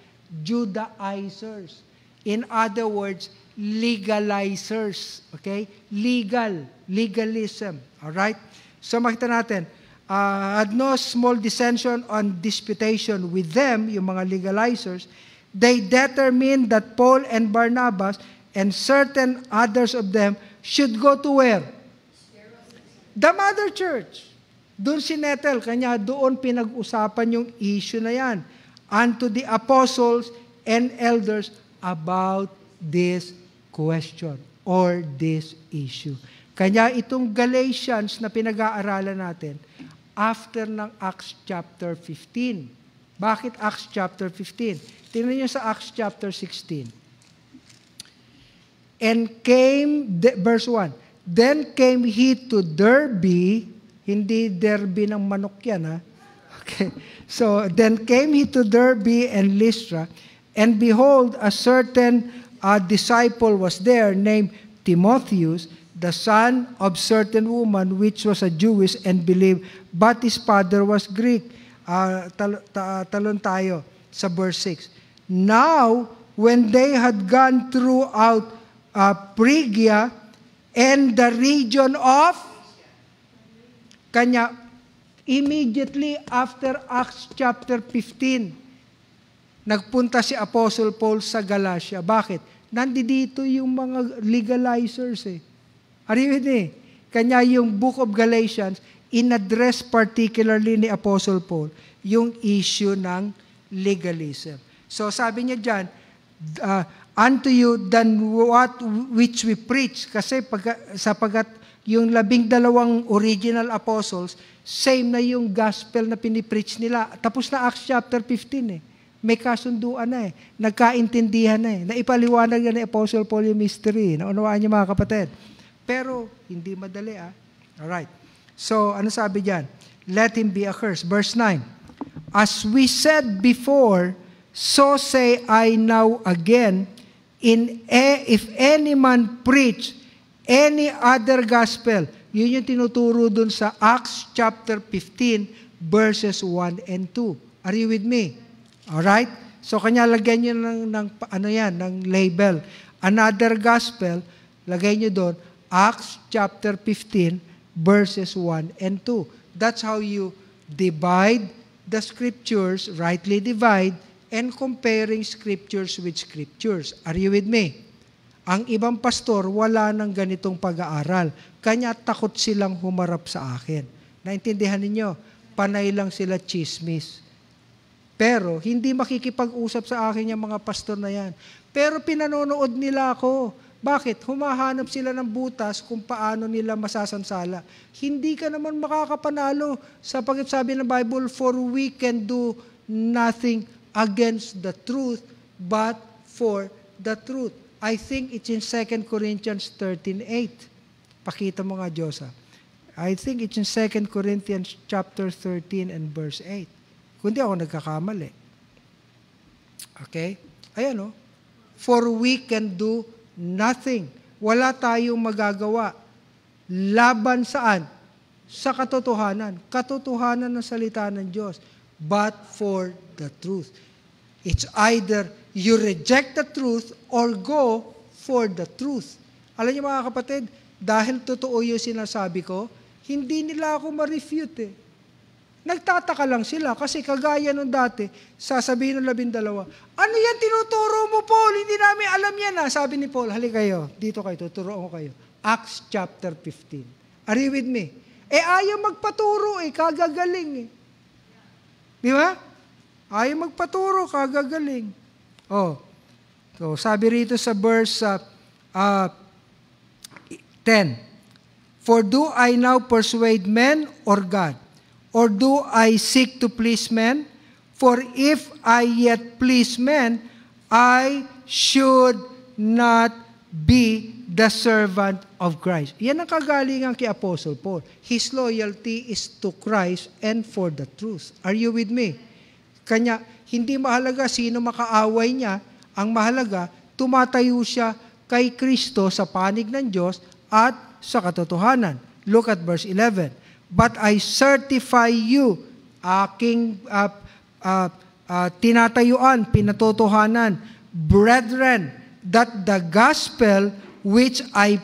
Judaizers. In other words, legalizers. Okay? Legal. Legalism. Alright? So makita natin, uh, had no small dissension on disputation with them, yung mga legalizers, they determined that Paul and Barnabas and certain others of them should go to where? The mother church. Doon si Netel, kanya doon pinag-usapan yung issue na yan. Unto the apostles and elders about this question or this issue. Kaya itong Galatians na pinag-aaralan natin, after ng Acts chapter 15. Bakit Acts chapter 15? Tingnan niyo sa Acts chapter 16. And came, the, verse 1, Then came he to Derby, hindi Derby ng manok yan ha. Okay. So, then came he to Derby and Lystra, And behold, a certain uh, disciple was there named Timotheus, the son of certain woman which was a Jewish and believed, but his father was Greek. Uh, tal- ta- talon tayo sa verse 6. Now, when they had gone throughout uh, Phrygia and the region of Kanya, immediately after Acts chapter 15, nagpunta si Apostle Paul sa Galatia. Bakit? Nandito yung mga legalizers eh. Are ano you with eh? Kanya yung book of Galatians, in-address particularly ni Apostle Paul yung issue ng legalism. So sabi niya dyan, uh, unto you than what which we preach. Kasi pag, sapagat yung labing dalawang original apostles, same na yung gospel na pinipreach nila. Tapos na Acts chapter 15 eh may kasunduan na eh. Nagkaintindihan na eh. Naipaliwanag na ni Apostle Paul yung mystery. Naunawaan niyo mga kapatid. Pero, hindi madali ah. Alright. So, ano sabi diyan? Let him be accursed. Verse 9. As we said before, so say I now again, in a, e, if any man preach any other gospel, yun yung tinuturo dun sa Acts chapter 15, verses 1 and 2. Are you with me? Alright? So, kanya lagyan niyo ng, ng, ano yan, ng label. Another gospel, lagay niyo doon, Acts chapter 15, verses 1 and 2. That's how you divide the scriptures, rightly divide, and comparing scriptures with scriptures. Are you with me? Ang ibang pastor, wala nang ganitong pag-aaral. Kanya takot silang humarap sa akin. Naintindihan ninyo? Panay lang sila chismis. Pero hindi makikipag-usap sa akin yung mga pastor na yan. Pero pinanonood nila ako. Bakit? Humahanap sila ng butas kung paano nila masasamsala. Hindi ka naman makakapanalo sa pagsabi ng Bible, for we can do nothing against the truth, but for the truth. I think it's in 2 Corinthians 13.8. Pakita mo nga, Diyosa. I think it's in 2 Corinthians chapter 13 and verse 8 kundi ako nagkakamali. Okay? Ayan o. Oh. For we can do nothing. Wala tayong magagawa. Laban saan? Sa katotohanan. Katotohanan ng salita ng Diyos. But for the truth. It's either you reject the truth or go for the truth. Alam niyo mga kapatid, dahil totoo yung sinasabi ko, hindi nila ako ma-refute eh. Nagtataka lang sila kasi kagaya nung dati, sasabihin ng labindalawa, ano yan tinuturo mo Paul? Hindi namin alam yan ah. Sabi ni Paul, halika kayo, dito kayo, tuturoan ko kayo. Acts chapter 15. Are you with me? Eh ayaw magpaturo eh, kagagaling eh. Di ba? Ayaw magpaturo, kagagaling. Oh. So sabi rito sa verse uh, uh, 10, For do I now persuade men or God? Or do I seek to please men? For if I yet please men, I should not be the servant of Christ. Yan ang kagalingan kay Apostle Paul. His loyalty is to Christ and for the truth. Are you with me? Kanya, hindi mahalaga sino makaaway niya. Ang mahalaga, tumatayo siya kay Kristo sa panig ng Diyos at sa katotohanan. Look at verse 11 but I certify you, aking uh, uh, uh, tinatayuan, pinatotohanan, brethren, that the gospel which I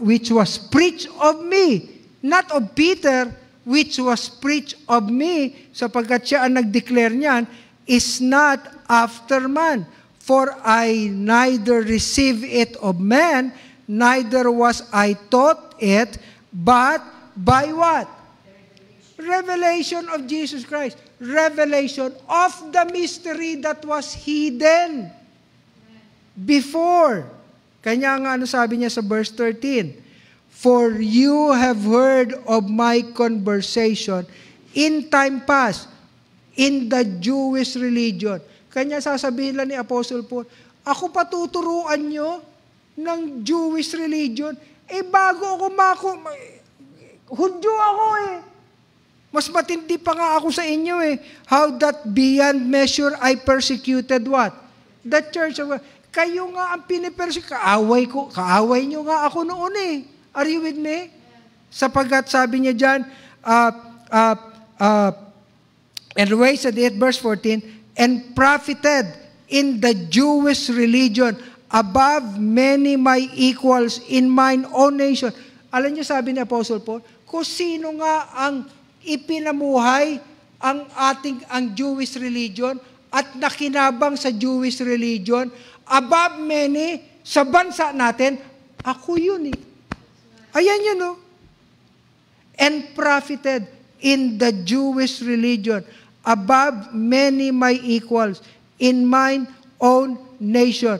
which was preached of me, not of Peter, which was preached of me, sapagkat siya ang nag-declare niyan, is not after man. For I neither receive it of man, neither was I taught it, but by what? Revelation of Jesus Christ. Revelation of the mystery that was hidden before. Kanya nga ano sabi niya sa verse 13, For you have heard of my conversation in time past in the Jewish religion. Kanya sasabihin lang ni Apostle Paul, ako patuturuan nyo ng Jewish religion. Eh bago ako mako, Hudyo ako eh. Mas matindi pa nga ako sa inyo eh. How that beyond measure I persecuted what? The church of God. Kayo nga ang pinipersecute. Kaaway ko, kaaway nyo nga ako noon eh. Are you with me? Sapagat sabi niya dyan, uh, uh, uh, and raised at 8 verse 14, and profited in the Jewish religion above many my equals in mine own nation. Alam niyo sabi ni Apostle Paul, kung sino nga ang ipinamuhay ang ating ang Jewish religion at nakinabang sa Jewish religion above many sa bansa natin, ako yun eh. Ayan yun, no? Oh. And profited in the Jewish religion above many my equals in mine own nation,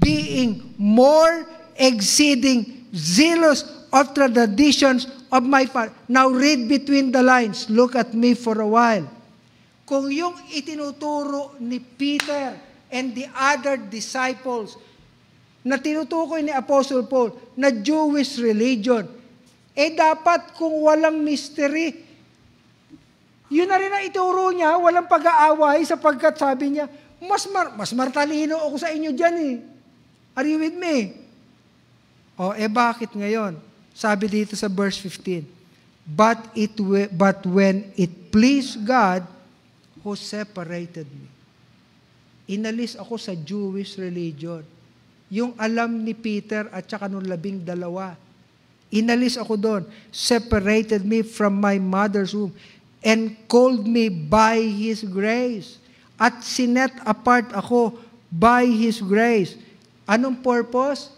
being more exceeding zealous of traditions of my father. Now read between the lines. Look at me for a while. Kung yung itinuturo ni Peter and the other disciples na tinutukoy ni Apostle Paul na Jewish religion, eh dapat kung walang mystery, yun na rin ang ituro niya, walang pag-aaway sapagkat sabi niya, mas, mar mas martalino ako sa inyo dyan eh. Are you with me? O, oh, eh bakit ngayon? Sabi dito sa verse 15, But, it, but when it pleased God, who separated me. Inalis ako sa Jewish religion. Yung alam ni Peter at saka nung labing dalawa, inalis ako doon, separated me from my mother's womb, and called me by His grace. At sinet apart ako by His grace. Anong purpose?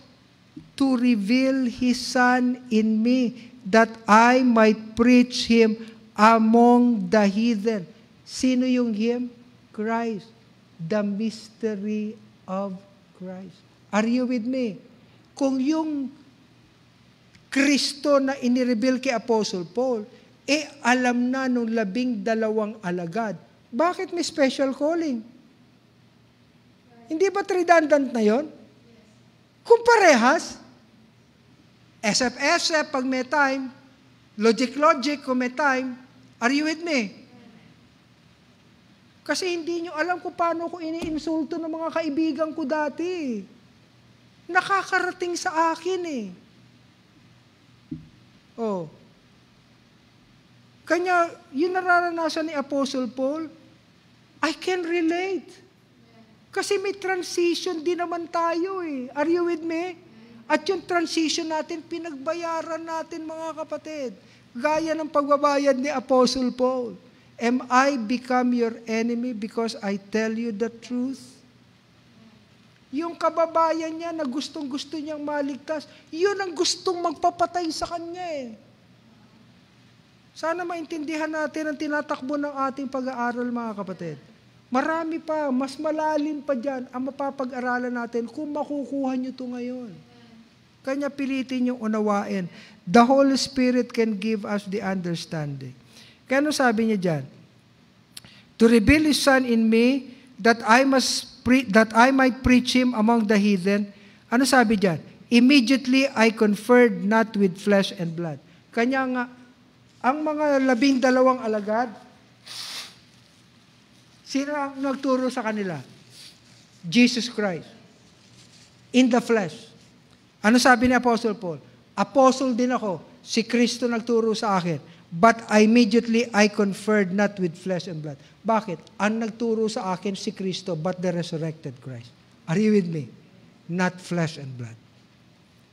to reveal His Son in me, that I might preach Him among the heathen. Sino yung Him? Christ. The mystery of Christ. Are you with me? Kung yung Kristo na inireveal kay Apostle Paul, eh alam na nung labing dalawang alagad, bakit may special calling? Hindi ba redundant na yon? Kung parehas, SF-SF pag may time, logic-logic kung may time, are you with me? Kasi hindi nyo alam kung paano ko iniinsulto ng mga kaibigan ko dati. Nakakarating sa akin eh. Oh. Kanya, yun nararanasan ni Apostle Paul, I can relate. Kasi may transition din naman tayo eh. Are you with me? At yung transition natin, pinagbayaran natin mga kapatid. Gaya ng pagbabayad ni Apostle Paul. Am I become your enemy because I tell you the truth? Yung kababayan niya na gustong-gusto niyang maligtas, yun ang gustong magpapatay sa kanya eh. Sana maintindihan natin ang tinatakbo ng ating pag-aaral mga kapatid. Marami pa, mas malalim pa dyan ang mapapag-aralan natin kung makukuha niyo to ngayon. Kanya pilitin yung unawain. The Holy Spirit can give us the understanding. Kaya sabi niya dyan? To reveal His Son in me, that I must pre- that I might preach Him among the heathen. Ano sabi dyan? Immediately I conferred not with flesh and blood. Kanya nga, ang mga labing dalawang alagad, sino ang nagturo sa kanila? Jesus Christ. In the flesh. Ano sabi ni Apostle Paul? Apostle din ako. Si Kristo nagturo sa akin. But immediately I conferred not with flesh and blood. Bakit? Ang nagturo sa akin si Kristo, but the resurrected Christ. Are you with me? Not flesh and blood.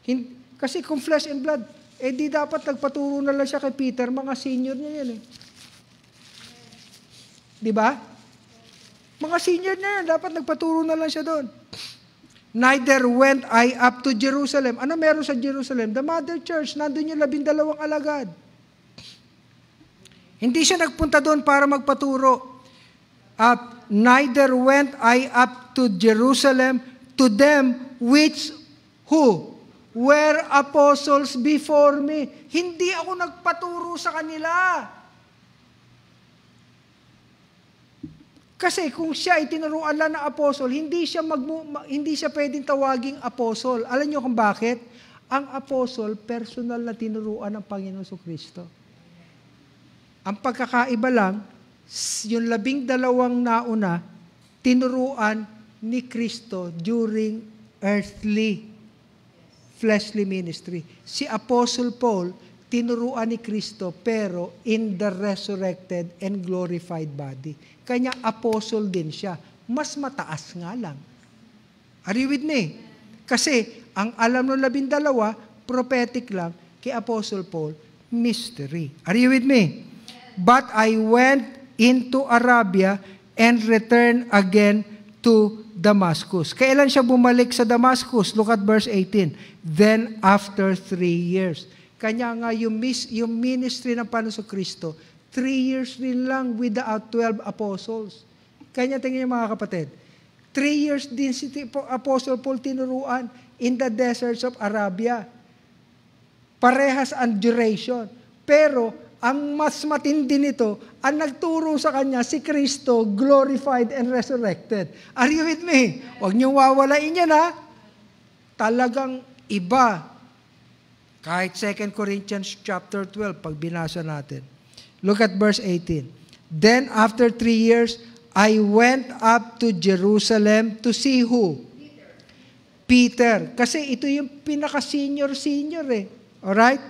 Hin- kasi kung flesh and blood, eh di dapat nagpaturo na lang siya kay Peter, mga senior niya yan eh. Di ba? Mga senior niya yan, dapat nagpaturo na lang siya doon. Neither went I up to Jerusalem. Ano meron sa Jerusalem? The mother church. Nandun yung labindalawang alagad. Hindi siya nagpunta doon para magpaturo. Up, uh, neither went I up to Jerusalem to them which who were apostles before me. Hindi ako nagpaturo sa kanila. Kasi kung siya ay tinuruan lang ng apostol, hindi siya, magmu, hindi siya pwedeng tawaging apostol. Alam niyo kung bakit? Ang apostol, personal na tinuruan ng Panginoon so Kristo. Ang pagkakaiba lang, yung labing dalawang nauna, tinuruan ni Kristo during earthly, fleshly ministry. Si Apostle Paul, tinuruan ni Kristo pero in the resurrected and glorified body kanya apostle din siya. Mas mataas nga lang. Are you with me? Kasi ang alam ng labindalawa, prophetic lang, kay Apostle Paul, mystery. Are you with me? But I went into Arabia and returned again to Damascus. Kailan siya bumalik sa Damascus? Look at verse 18. Then after three years. Kanya nga yung, miss, yung ministry ng Panoso Kristo, Three years din lang without 12 apostles. Kanya tingin niyo mga kapatid, three years din si Apostle Paul tinuruan in the deserts of Arabia. Parehas ang duration. Pero ang mas matindi nito, ang nagturo sa kanya si Kristo glorified and resurrected. Are you with me? Huwag niyong wawalain yan ha. Talagang iba. Kahit 2 Corinthians chapter 12, pag binasa natin. Look at verse 18. Then after three years, I went up to Jerusalem to see who? Peter. Peter. Kasi ito yung pinaka-senior-senior eh. Alright?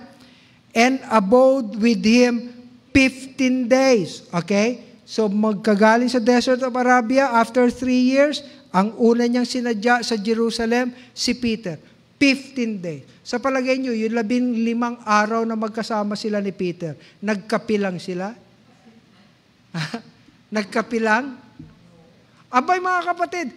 And abode with him 15 days. Okay? So magkagaling sa desert of Arabia, after three years, ang una niyang sinadya sa Jerusalem, si Peter. 15 days. Sa palagay nyo, yung labing limang araw na magkasama sila ni Peter, nagkapilang sila? nagkapilang? Abay mga kapatid,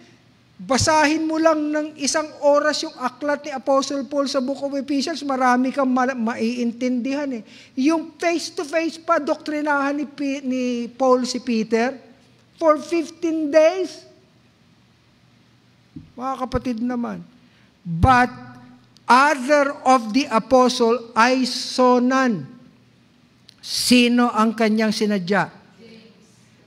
basahin mo lang ng isang oras yung aklat ni Apostle Paul sa Book of Ephesians, marami kang ma- maiintindihan eh. Yung face-to-face pa doktrinahan ni, P- ni Paul si Peter for 15 days. Mga kapatid naman. But Other of the apostle, I saw none. Sino ang kanyang sinadya? James.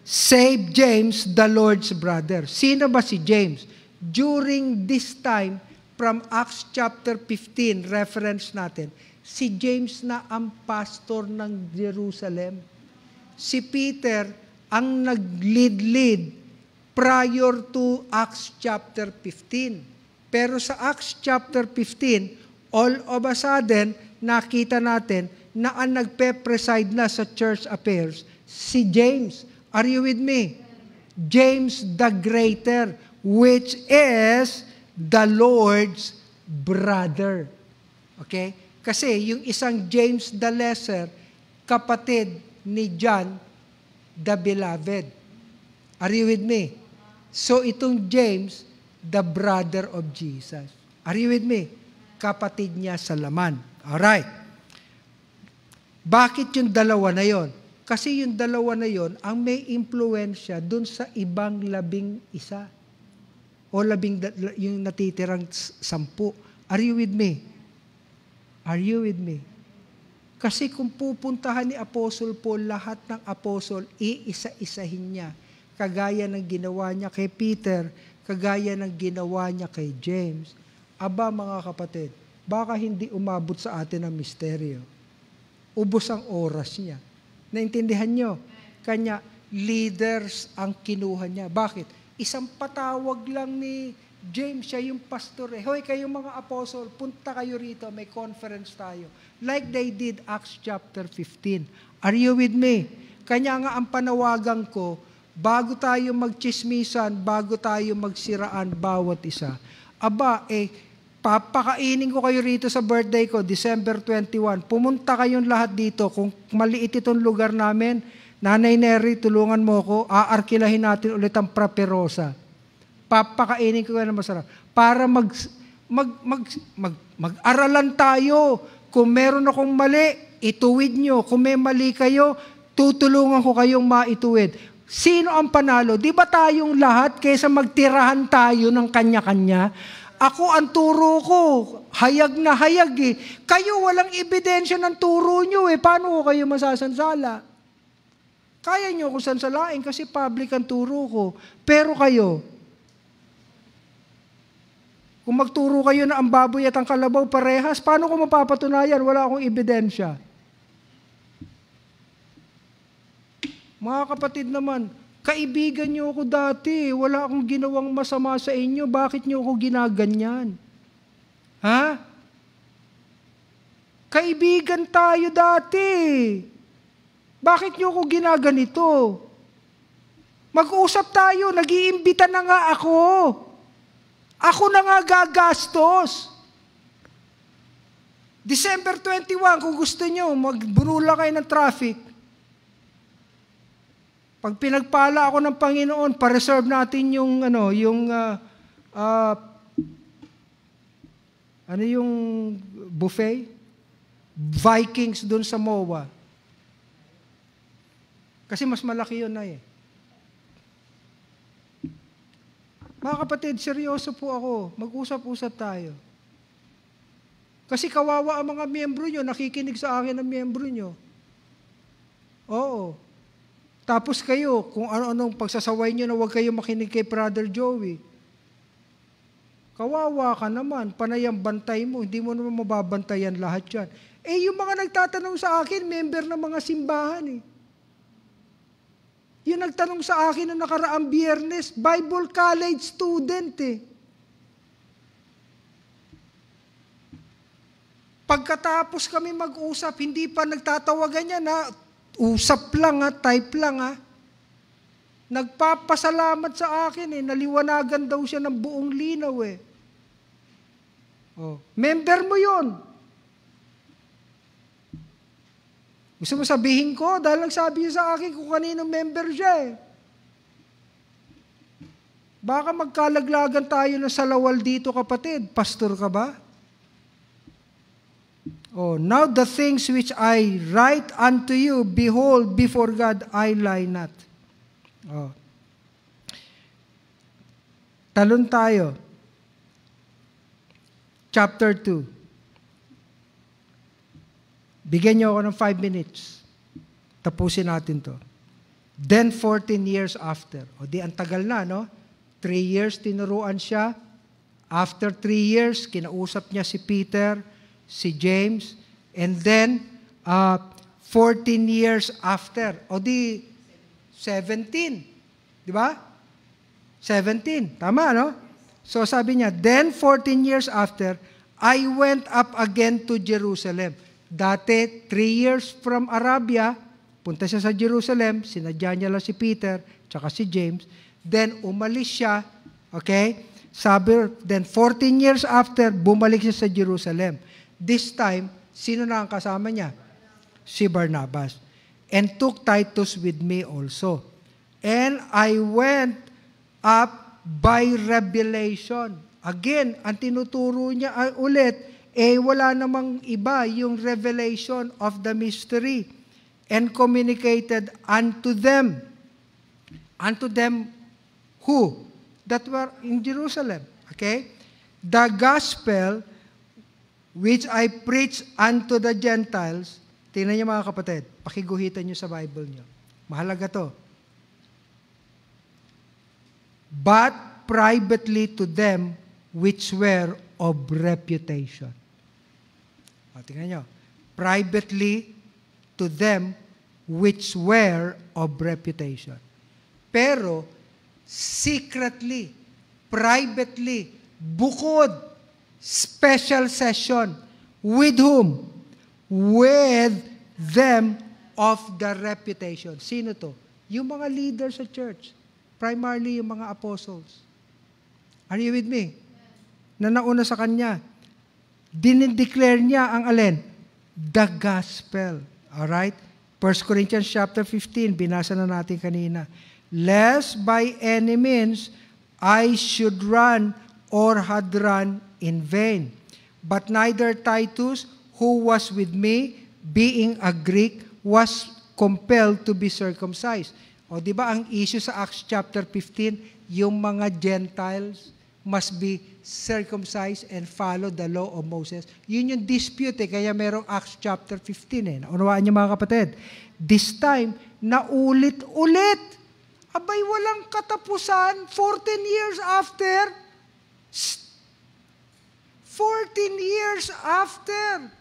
Save James, the Lord's brother. Sino ba si James? During this time, from Acts chapter 15, reference natin, si James na ang pastor ng Jerusalem. Si Peter ang nag-lead-lead prior to Acts chapter 15. Pero sa Acts chapter 15, all of a sudden, nakita natin na ang nagpe-preside na sa church affairs, si James. Are you with me? James the Greater, which is the Lord's brother. Okay? Kasi yung isang James the Lesser, kapatid ni John the Beloved. Are you with me? So itong James, the brother of Jesus. Are you with me? Kapatid niya sa laman. Alright. Bakit yung dalawa na yon? Kasi yung dalawa na yon ang may impluensya dun sa ibang labing isa. O labing, yung natitirang sampu. Are you with me? Are you with me? Kasi kung pupuntahan ni Apostle Paul lahat ng Apostle, iisa-isahin niya. Kagaya ng ginawa niya kay Peter, kagaya ng ginawa niya kay James. Aba mga kapatid, baka hindi umabot sa atin ang misteryo. Ubus ang oras niya. Naintindihan niyo, Kanya, leaders ang kinuha niya. Bakit? Isang patawag lang ni James, siya yung pastor eh. Hoy, kayong mga apostle, punta kayo rito, may conference tayo. Like they did Acts chapter 15. Are you with me? Kanya nga ang panawagan ko, bago tayo magchismisan, bago tayo magsiraan bawat isa. Aba, eh, papakainin ko kayo rito sa birthday ko, December 21. Pumunta kayong lahat dito. Kung maliit itong lugar namin, Nanay Neri, tulungan mo ko, aarkilahin natin ulit ang praperosa. Papakainin ko kayo ng masarap. Para mag, mag, mag, mag, mag-aralan tayo. Kung meron akong mali, ituwid nyo. Kung may mali kayo, tutulungan ko kayong maituwid Sino ang panalo? Di ba tayong lahat kaysa magtirahan tayo ng kanya-kanya? Ako ang turo ko, hayag na hayag eh. Kayo walang ebidensya ng turo nyo eh. Paano ko kayo masasansala? Kaya nyo ako sansalain kasi public ang turo ko. Pero kayo, kung magturo kayo na ang baboy at ang kalabaw parehas, paano ko mapapatunayan? Wala akong ebidensya. Mga kapatid naman, kaibigan niyo ako dati, wala akong ginawang masama sa inyo, bakit niyo ako ginaganyan? Ha? Kaibigan tayo dati. Bakit niyo ako ginaganito? Mag-usap tayo, nag-iimbita na nga ako. Ako na nga gagastos. December 21, kung gusto nyo, magbunula kayo ng traffic, pag pinagpala ako ng Panginoon, pa-reserve natin yung ano, yung uh, uh, ano yung buffet? Vikings doon sa MOA. Kasi mas malaki yun na eh. Mga kapatid, seryoso po ako. Mag-usap-usap tayo. Kasi kawawa ang mga miyembro nyo, nakikinig sa akin ang miyembro nyo. Oo. Tapos kayo, kung ano-anong pagsasaway nyo na huwag kayo makinig kay Brother Joey. Kawawa ka naman, panayang bantay mo, hindi mo naman mababantayan lahat yan. Eh, yung mga nagtatanong sa akin, member ng mga simbahan eh. Yung nagtanong sa akin na nakaraang biyernes, Bible College student eh. Pagkatapos kami mag-usap, hindi pa nagtatawagan niya na Usap lang ha, type lang ha. Nagpapasalamat sa akin eh, naliwanagan daw siya ng buong linaw eh. Oh, member mo yon. Gusto mo sabihin ko? Dahil nagsabi niya sa akin kung kanino member siya eh. Baka magkalaglagan tayo ng salawal dito kapatid. Pastor ka ba? Oh, now the things which I write unto you, behold, before God I lie not. Oh. Talon tayo. Chapter 2. Bigyan niyo ako ng 5 minutes. Tapusin natin to. Then 14 years after. O di, ang tagal na, no? 3 years tinuruan siya. After 3 years, kinausap niya si Peter. Peter si James, and then uh, 14 years after, o di 17, di ba? 17, tama no? So sabi niya, then 14 years after, I went up again to Jerusalem. Dati, 3 years from Arabia, punta siya sa Jerusalem, sinadya niya lang si Peter, tsaka si James. Then, umalis siya, okay? Sabi, then 14 years after, bumalik siya sa Jerusalem. This time, sino na ang kasama niya? Si Barnabas. And took Titus with me also. And I went up by revelation. Again, ang tinuturo niya uh, ulit, eh wala namang iba yung revelation of the mystery and communicated unto them. Unto them who? That were in Jerusalem. Okay? The gospel which I preach unto the Gentiles. Tingnan niyo mga kapatid, pakiguhitan niyo sa Bible niyo. Mahalaga to. But privately to them which were of reputation. O, tingnan niyo. Privately to them which were of reputation. Pero, secretly, privately, bukod special session. With whom? With them of the reputation. Sino to? Yung mga leaders sa church. Primarily yung mga apostles. Are you with me? Na nauna sa kanya. Dinideclare niya ang alin? The gospel. Alright? 1 Corinthians chapter 15, binasa na natin kanina. Lest by any means I should run or had run in vain. But neither Titus, who was with me, being a Greek, was compelled to be circumcised. O di ba ang issue sa Acts chapter 15, yung mga Gentiles must be circumcised and follow the law of Moses. Yun yung dispute eh, kaya merong Acts chapter 15 eh. Unawaan niyo mga kapatid. This time, naulit-ulit. Abay, walang katapusan. 14 years after, 14 years after,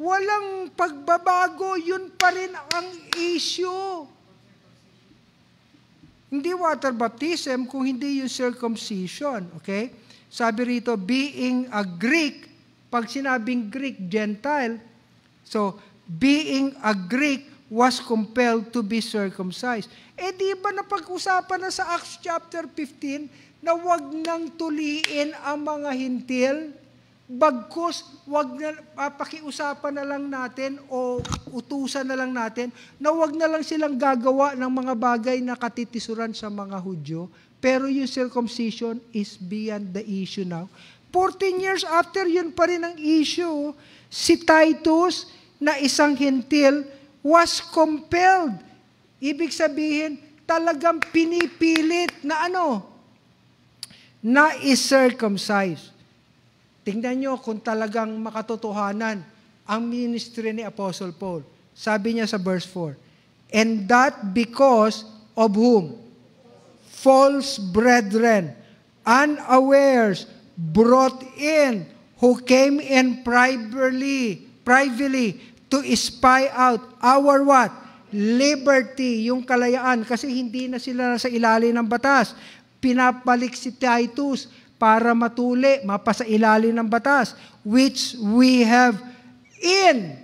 walang pagbabago, yun pa rin ang issue. Hindi water baptism kung hindi yung circumcision, okay? Sabi rito, being a Greek, pag sinabing Greek, Gentile, so being a Greek was compelled to be circumcised. Eh di ba napag-usapan na sa Acts chapter 15 na wag nang tuliin ang mga hintil? Bagkus, wag na, ah, pakiusapan na lang natin o utusan na lang natin na wag na lang silang gagawa ng mga bagay na katitisuran sa mga Hudyo. Pero yung circumcision is beyond the issue now. 14 years after, yun pa rin ang issue. Si Titus, na isang hintil, was compelled. Ibig sabihin, talagang pinipilit na ano? Na is circumcised. Tingnan nyo kung talagang makatotohanan ang ministry ni Apostle Paul. Sabi niya sa verse 4, And that because of whom? False brethren, unawares, brought in, who came in privately, privately to spy out our what? Liberty, yung kalayaan. Kasi hindi na sila sa ilalim ng batas. Pinapalik si Titus para matuli, mapasailalim ng batas, which we have in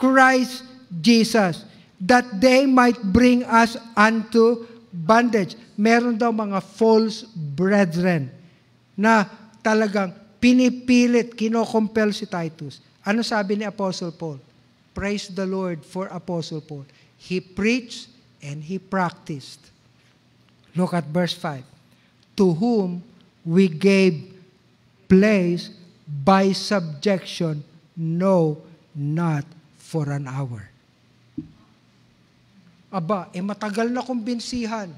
Christ Jesus, that they might bring us unto bondage. Meron daw mga false brethren na talagang pinipilit, kinokompel si Titus. Ano sabi ni Apostle Paul? Praise the Lord for Apostle Paul. He preached and he practiced. Look at verse 5. To whom we gave place by subjection, no, not for an hour. Aba, eh matagal na kumbinsihan.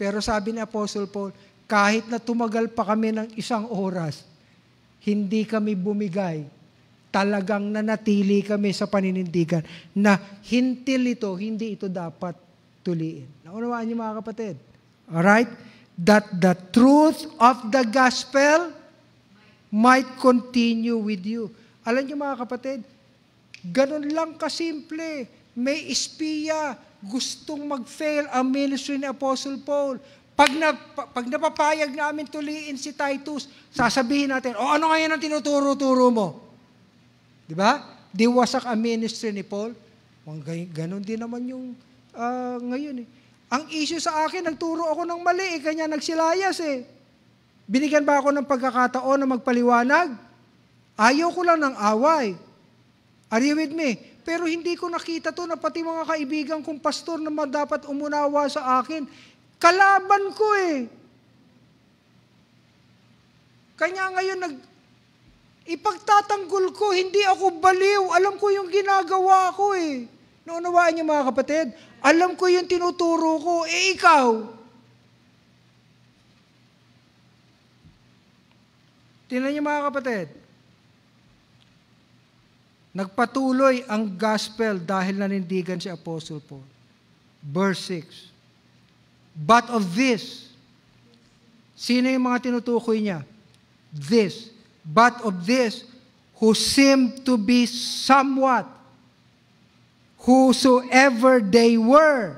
Pero sabi ni Apostle Paul, kahit na tumagal pa kami ng isang oras, hindi kami bumigay. Talagang nanatili kami sa paninindigan na hintil ito, hindi ito dapat tuliin. Naunawaan niyo mga kapatid? Alright? that the truth of the gospel might continue with you. Alam niyo mga kapatid, ganun lang kasimple. May espiya, gustong mag-fail ang ministry ni Apostle Paul. Pag, na, pag napapayag namin tuliin si Titus, sasabihin natin, o oh, ano ngayon ang tinuturo-turo mo? Di ba? Diwasak ang ministry ni Paul. Ganon din naman yung uh, ngayon eh. Ang issue sa akin, nagturo ako ng mali, eh, kanya nagsilayas eh. Binigyan ba ako ng pagkakataon na magpaliwanag? Ayaw ko lang ng away. Are you with me? Pero hindi ko nakita to na pati mga kaibigan kong pastor na dapat umunawa sa akin. Kalaban ko eh. Kanya ngayon nag, ipagtatanggol ko, hindi ako baliw. Alam ko yung ginagawa ko eh. Naunawaan niyo mga kapatid, alam ko yung tinuturo ko, eh ikaw. Tingnan niyo mga kapatid, nagpatuloy ang gospel dahil nanindigan si Apostle Paul. Verse 6. But of this, sino yung mga tinutukoy niya? This. But of this, who seemed to be somewhat whosoever they were.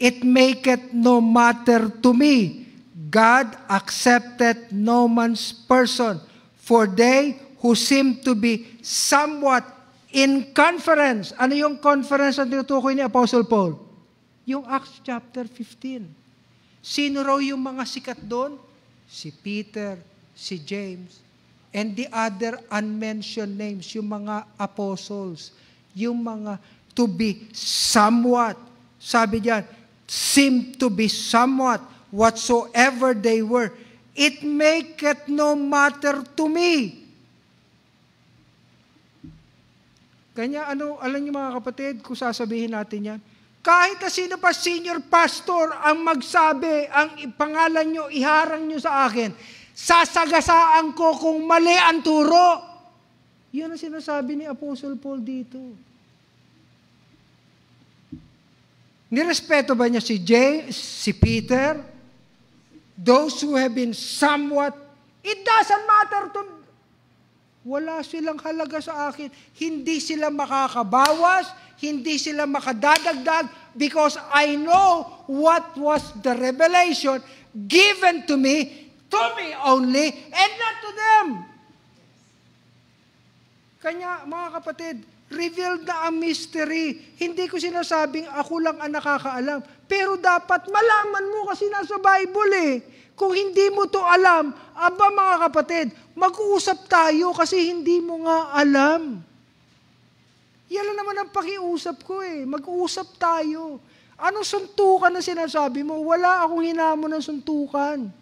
It maketh no matter to me. God accepted no man's person, for they who seem to be somewhat in conference. Ano yung conference na tinutukoy ni Apostle Paul? Yung Acts chapter 15. Sino raw yung mga sikat doon? Si Peter, si James, and the other unmentioned names, yung mga apostles yung mga to be somewhat. Sabi diyan, seem to be somewhat whatsoever they were. It maketh no matter to me. Kanya, ano, alam niyo mga kapatid, kung sasabihin natin yan, kahit na sino pa senior pastor ang magsabi, ang pangalan nyo, iharang nyo sa akin, sasagasaan ko kung mali ang turo. Yan ang sinasabi ni Apostle Paul dito. Nirespeto ba niya si James, si Peter, those who have been somewhat, it doesn't matter to wala silang halaga sa akin. Hindi sila makakabawas, hindi sila makadadagdag because I know what was the revelation given to me, to me only, and not to them. Kanya, mga kapatid, revealed na ang mystery. Hindi ko sinasabing ako lang ang nakakaalam. Pero dapat malaman mo kasi nasa Bible eh. Kung hindi mo to alam, aba mga kapatid, mag-uusap tayo kasi hindi mo nga alam. Yan lang naman ang pakiusap ko eh. Mag-uusap tayo. Anong suntukan na sinasabi mo? Wala akong hinamon ng suntukan.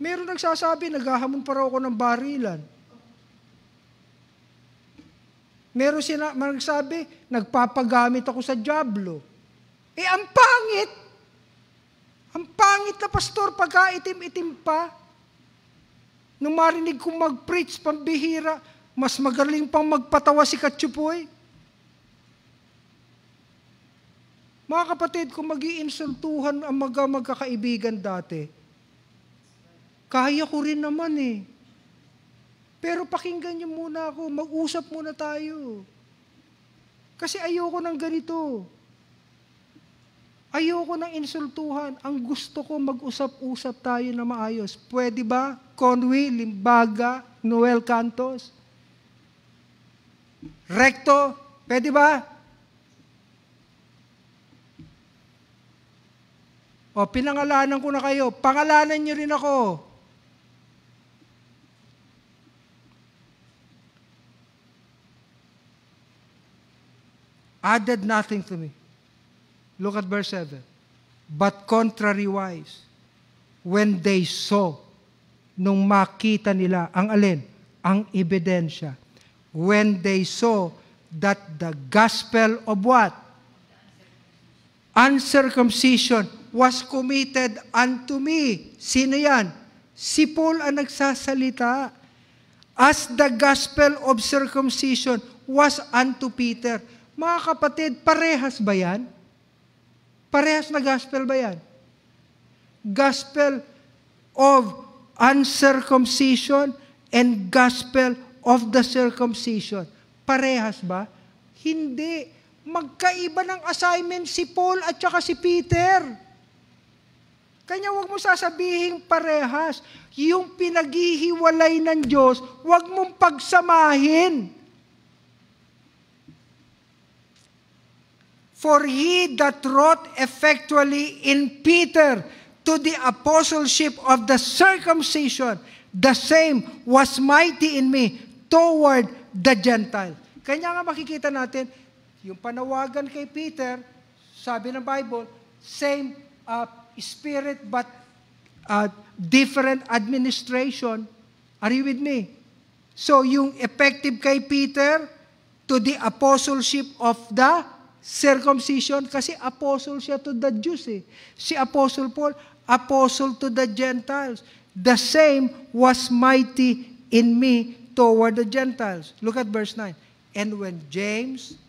Meron nagsasabi, naghahamon pa raw ako ng barilan. Meron sina, nagsabi, nagpapagamit ako sa Diablo. Eh, ang pangit! Ang pangit na pastor, pagka itim itim pa. Nung marinig kong mag-preach, pambihira, mas magaling pang magpatawa si Katsupoy. Mga kapatid, kung mag ang mga magkakaibigan dati, kaya ko rin naman eh. Pero pakinggan niyo muna ako, mag-usap muna tayo. Kasi ayoko ng ganito. Ayoko ng insultuhan. Ang gusto ko mag-usap-usap tayo na maayos. Pwede ba? Conway, Limbaga, Noel Cantos? Recto? Pwede ba? O, pinangalanan ko na kayo. Pangalanan niyo rin ako. added nothing to me. Look at verse 7. But contrariwise, when they saw, nung makita nila, ang alin? Ang ebidensya. When they saw that the gospel of what? Uncircumcision was committed unto me. Sino yan? Si Paul ang nagsasalita. As the gospel of circumcision was unto Peter. Mga kapatid, parehas ba yan? Parehas na gospel ba yan? Gospel of uncircumcision and gospel of the circumcision. Parehas ba? Hindi. Magkaiba ng assignment si Paul at saka si Peter. Kanya wag mo sasabihin parehas. Yung pinaghihiwalay ng Diyos, wag mong pagsamahin. For he that wrought effectually in Peter to the apostleship of the circumcision, the same was mighty in me toward the Gentile. Kanya nga makikita natin, yung panawagan kay Peter, sabi ng Bible, same uh, spirit but uh, different administration. Are you with me? So yung effective kay Peter to the apostleship of the circumcision kasi apostle siya to the Jews eh. Si Apostle Paul, apostle to the Gentiles. The same was mighty in me toward the Gentiles. Look at verse 9. And when James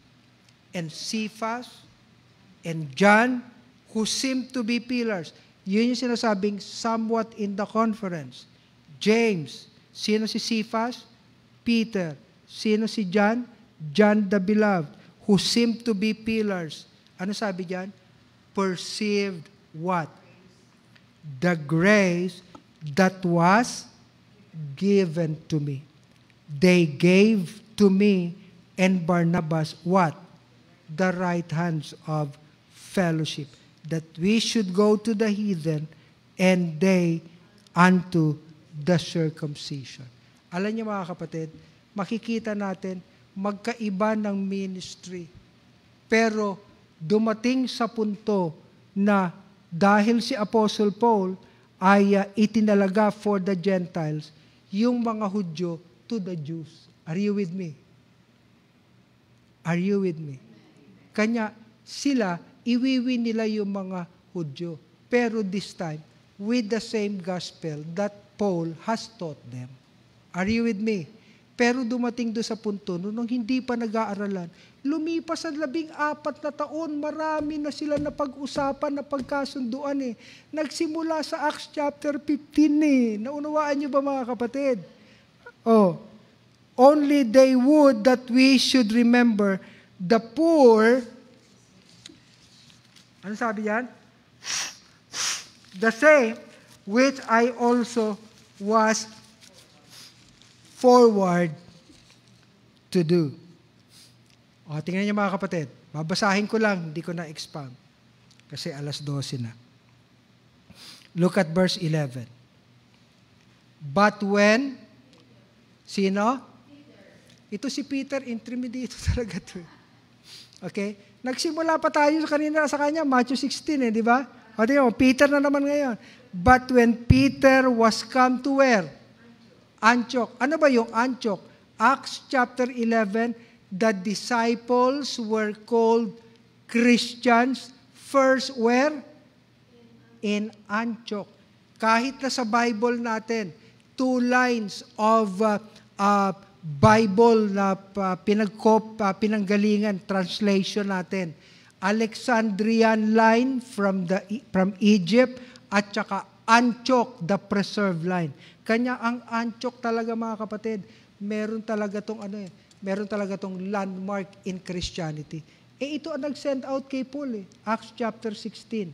and Cephas and John, who seemed to be pillars, yun yung sinasabing somewhat in the conference. James, sino si Cephas? Peter. Sino si John? John the Beloved who seem to be pillars. Ano sabi diyan? Perceived what? The grace that was given to me. They gave to me and Barnabas what? The right hands of fellowship. That we should go to the heathen and they unto the circumcision. Alam niyo mga kapatid, makikita natin magkaiba ng ministry. Pero dumating sa punto na dahil si Apostle Paul ay uh, itinalaga for the Gentiles, yung mga Hudyo to the Jews. Are you with me? Are you with me? Kanya sila, iwiwi nila yung mga Hudyo. Pero this time, with the same gospel that Paul has taught them. Are you with me? Pero dumating do sa punto, nung hindi pa nag-aaralan, lumipas ang labing apat na taon, marami na sila na pag-usapan, na pagkasunduan eh. Nagsimula sa Acts chapter 15 eh. Naunawaan niyo ba mga kapatid? Oh, only they would that we should remember the poor, ano sabi yan? The same which I also was forward to do. O, tingnan niyo mga kapatid. Babasahin ko lang, hindi ko na-expound. Kasi alas 12 na. Look at verse 11. But when, sino? Peter. Ito si Peter, intrimi dito talaga to. Okay? Nagsimula pa tayo kanina sa kanya, Matthew 16 eh, di ba? O, tingnan mo, Peter na naman ngayon. But when Peter was come to where? Anchok. Ano ba yung Anchok? Acts chapter 11, the disciples were called Christians first where? In Antioch. Kahit na sa Bible natin, two lines of uh, uh, Bible na uh, pinagkop, uh, pinanggalingan, translation natin. Alexandrian line from the from Egypt at saka Antioch, the preserved line. Kanya ang anchok talaga mga kapatid. Meron talaga tong ano eh, meron talaga tong landmark in Christianity. Eh ito ang nag-send out kay Paul eh, Acts chapter 16.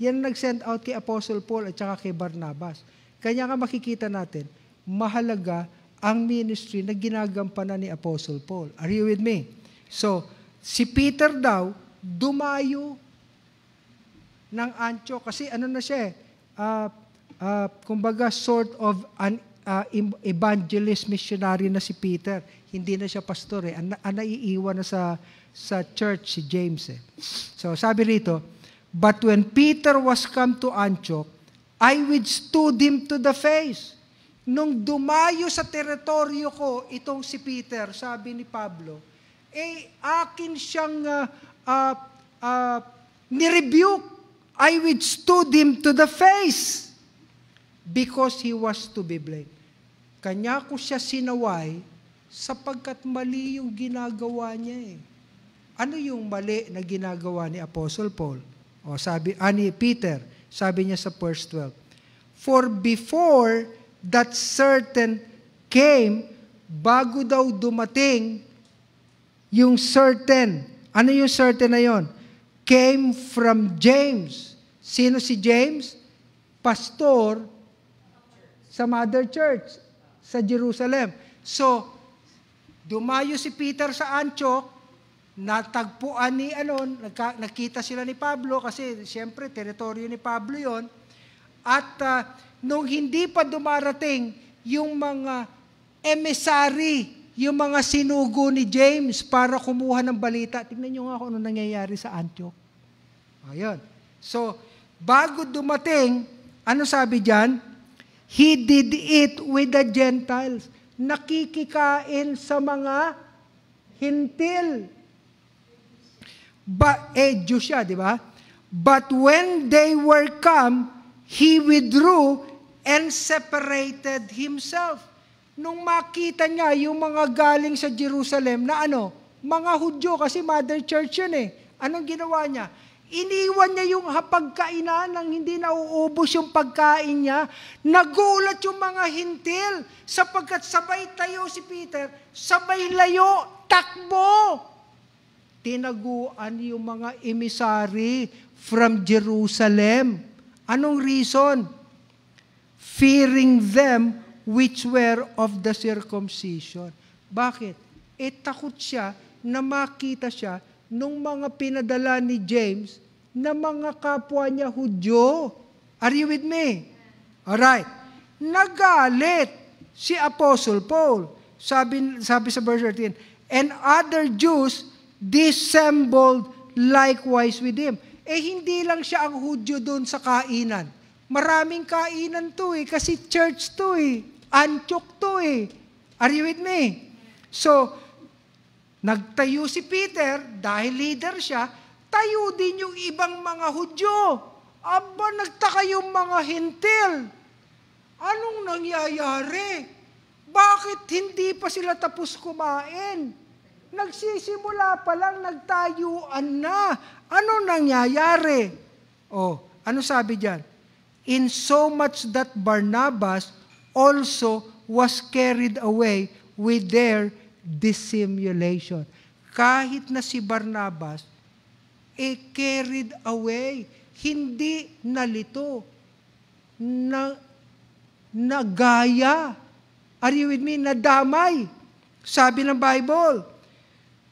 Yan ang nag-send out kay Apostle Paul at saka kay Barnabas. Kanya nga makikita natin, mahalaga ang ministry na ginagampanan ni Apostle Paul. Are you with me? So, si Peter daw, dumayo ng ancho kasi ano na siya eh, uh, uh, kumbaga sort of an uh, evangelist missionary na si Peter. Hindi na siya pastor eh. Ang, ang naiiwan na sa, sa church si James eh. So sabi rito, But when Peter was come to Antioch, I withstood him to the face. Nung dumayo sa teritoryo ko, itong si Peter, sabi ni Pablo, eh akin siyang uh, uh, uh, nirebuke. I withstood him to the face because he was to be blamed. Kanya ko siya sinaway sapagkat mali yung ginagawa niya eh. Ano yung mali na ginagawa ni Apostle Paul? O sabi, ani ah, Peter, sabi niya sa verse 12, For before that certain came, bago daw dumating yung certain. Ano yung certain na yon? Came from James. Sino si James? Pastor sa Mother Church sa Jerusalem. So, dumayo si Peter sa Antioch, natagpuan ni ano, nakita sila ni Pablo kasi siyempre teritoryo ni Pablo 'yon. At uh, nung hindi pa dumarating yung mga emissary, yung mga sinugo ni James para kumuha ng balita. Tingnan niyo nga kung ano nangyayari sa Antioch. Ayun. So, bago dumating, ano sabi diyan? He did it with the Gentiles. Nakikikain sa mga hintil. But, eh, Diyos siya, di ba? But when they were come, he withdrew and separated himself. Nung makita niya yung mga galing sa Jerusalem na ano, mga Hudyo, kasi Mother Church yun eh. Anong ginawa niya? Iniwan niya yung pagkainan nang hindi nauubos yung pagkain niya. Nagulat yung mga hintil sapagkat sabay tayo si Peter, sabay layo, takbo. Tinaguan yung mga emisary from Jerusalem. Anong reason? Fearing them which were of the circumcision. Bakit? E takot siya na makita siya nung mga pinadala ni James na mga kapwa niya Hudyo. Are you with me? Alright. Nagalit si Apostle Paul. Sabi, sabi sa verse 13, And other Jews dissembled likewise with him. Eh hindi lang siya ang Hudyo doon sa kainan. Maraming kainan to eh, kasi church to eh. Antyok to eh. Are you with me? So, Nagtayo si Peter dahil leader siya, tayo din yung ibang mga Hudyo. Aba, nagtaka yung mga hintil. Anong nangyayari? Bakit hindi pa sila tapos kumain? Nagsisimula pa lang, nagtayuan na. Ano nangyayari? Oh, ano sabi diyan? In so much that Barnabas also was carried away with their dissimulation. Kahit na si Barnabas, eh carried away, hindi nalito, na, nagaya. Are you with me? Nadamay. Sabi ng Bible,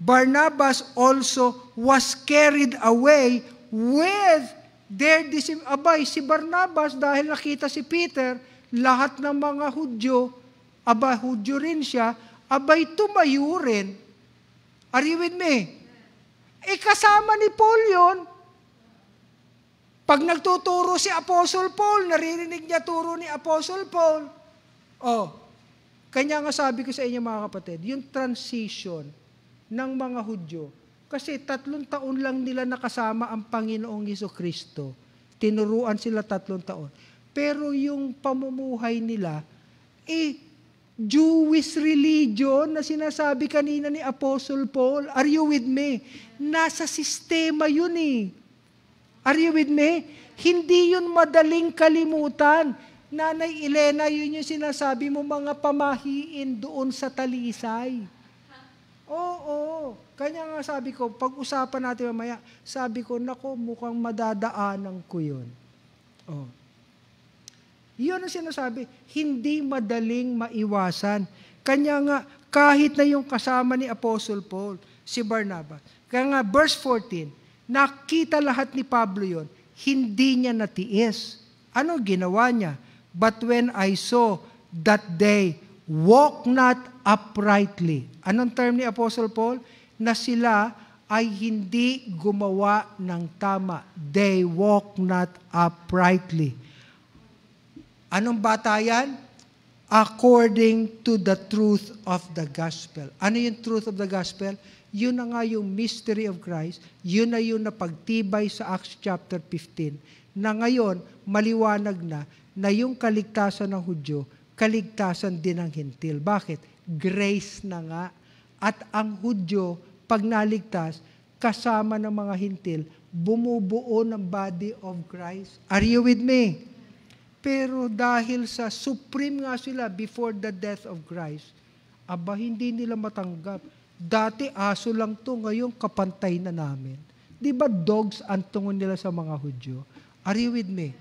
Barnabas also was carried away with their disim- Abay, si Barnabas, dahil nakita si Peter, lahat ng mga Hudyo, aba, Hudyo rin siya, abay tumayo rin. Are you with me? Eh kasama ni Paul yon. Pag nagtuturo si Apostle Paul, naririnig niya turo ni Apostle Paul. Oh, kanya nga sabi ko sa inyo mga kapatid, yung transition ng mga Hudyo, kasi tatlong taon lang nila nakasama ang Panginoong Yeso Kristo. Tinuruan sila tatlong taon. Pero yung pamumuhay nila, eh, Jewish religion na sinasabi kanina ni Apostle Paul. Are you with me? Nasa sistema yun eh. Are you with me? Hindi yun madaling kalimutan. Nanay Elena, yun yung sinasabi mo mga pamahiin doon sa talisay. Oo, kanya nga sabi ko, pag-usapan natin mamaya, sabi ko, nako, mukhang madadaanan ko yun. Oh. Iyon ang sinasabi, hindi madaling maiwasan. Kanya nga, kahit na yung kasama ni Apostle Paul, si Barnabas. Kaya nga, verse 14, nakita lahat ni Pablo yon, hindi niya natiis. Ano ginawa niya? But when I saw that day, walk not uprightly. Anong term ni Apostle Paul? Na sila ay hindi gumawa ng tama. They walk not uprightly. Anong bata yan? According to the truth of the gospel. Ano yung truth of the gospel? Yun na nga yung mystery of Christ. Yun na yun na pagtibay sa Acts chapter 15. Na ngayon, maliwanag na na yung kaligtasan ng Hudyo, kaligtasan din ng Hintil. Bakit? Grace na nga. At ang Hudyo, pag naligtas, kasama ng mga Hintil, bumubuo ng body of Christ. Are you with me? Pero dahil sa supreme nga sila before the death of Christ, aba hindi nila matanggap. Dati aso lang to, ngayon kapantay na namin. Di ba dogs ang tungon nila sa mga Hudyo? Are you with me?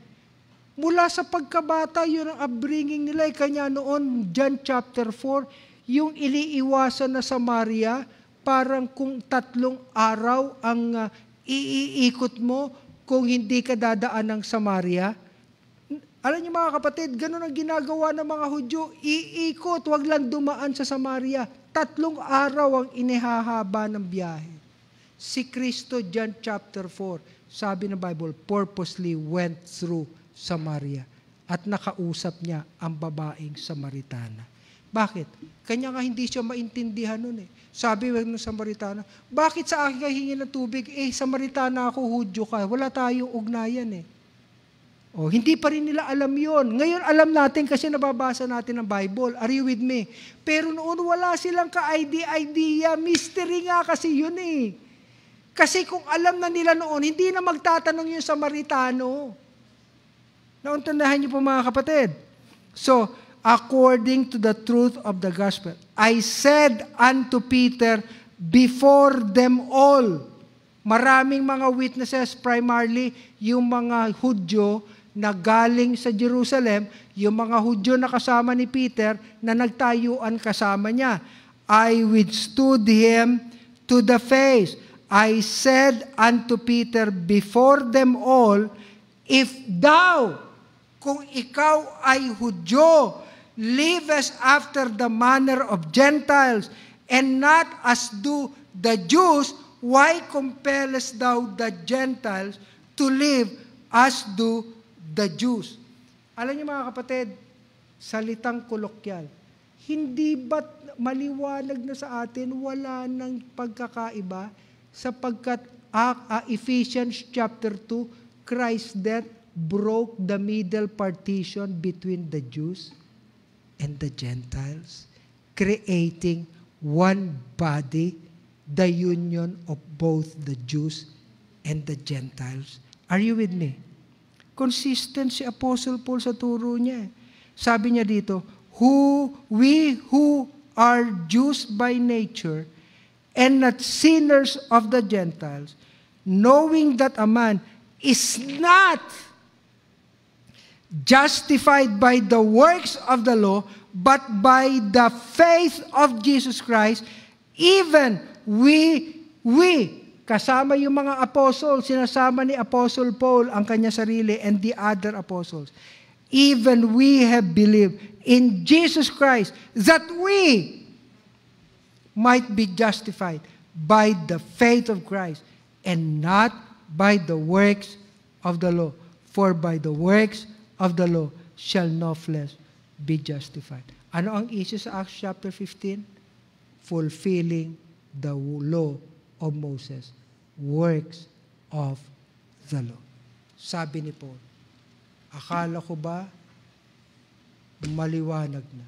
Mula sa pagkabata, yun ang upbringing nila. Eh, kanya noon, John chapter 4, yung iliiwasan na Samaria, parang kung tatlong araw ang uh, iiikot mo kung hindi ka dadaan ng Samaria, alam niyo mga kapatid, ganun ang ginagawa ng mga Hudyo. Iikot, wag lang dumaan sa Samaria. Tatlong araw ang inihahaba ng biyahe. Si Kristo, John chapter 4, sabi ng Bible, purposely went through Samaria at nakausap niya ang babaeng Samaritana. Bakit? Kanya nga hindi siya maintindihan nun eh. Sabi ng Samaritana, bakit sa akin ka hingi ng tubig? Eh, Samaritana ako, Hudyo ka. Wala tayong ugnayan eh. O, oh, hindi pa rin nila alam yon. Ngayon, alam natin kasi nababasa natin ang Bible. Are you with me? Pero noon, wala silang ka-idea-idea. Mystery nga kasi yun eh. Kasi kung alam na nila noon, hindi na magtatanong yung Samaritano. Nauntunahan niyo po mga kapatid. So, according to the truth of the gospel, I said unto Peter before them all. Maraming mga witnesses, primarily yung mga Hudyo, na galing sa Jerusalem, yung mga Hudyo na kasama ni Peter na nagtayuan kasama niya. I withstood him to the face. I said unto Peter before them all, If thou, kung ikaw ay Hudyo, livest after the manner of Gentiles, and not as do the Jews, why compellest thou the Gentiles to live as do the Jews. Alam niyo mga kapatid, salitang kolokyal. Hindi ba't maliwanag na sa atin, wala ng pagkakaiba sapagkat uh, uh, Ephesians chapter 2, Christ death broke the middle partition between the Jews and the Gentiles, creating one body, the union of both the Jews and the Gentiles. Are you with me? Consistent si Apostle Paul sa turo niya. Eh. Sabi niya dito, who, we who are Jews by nature and not sinners of the Gentiles, knowing that a man is not justified by the works of the law, but by the faith of Jesus Christ, even we, we, Kasama yung mga apostles, sinasama ni Apostle Paul ang kanya sarili and the other apostles. Even we have believed in Jesus Christ that we might be justified by the faith of Christ and not by the works of the law. For by the works of the law shall no flesh be justified. Ano ang issue sa Acts chapter 15? Fulfilling the law of Moses, works of the law. Sabi ni Paul, akala ko ba maliwanag na?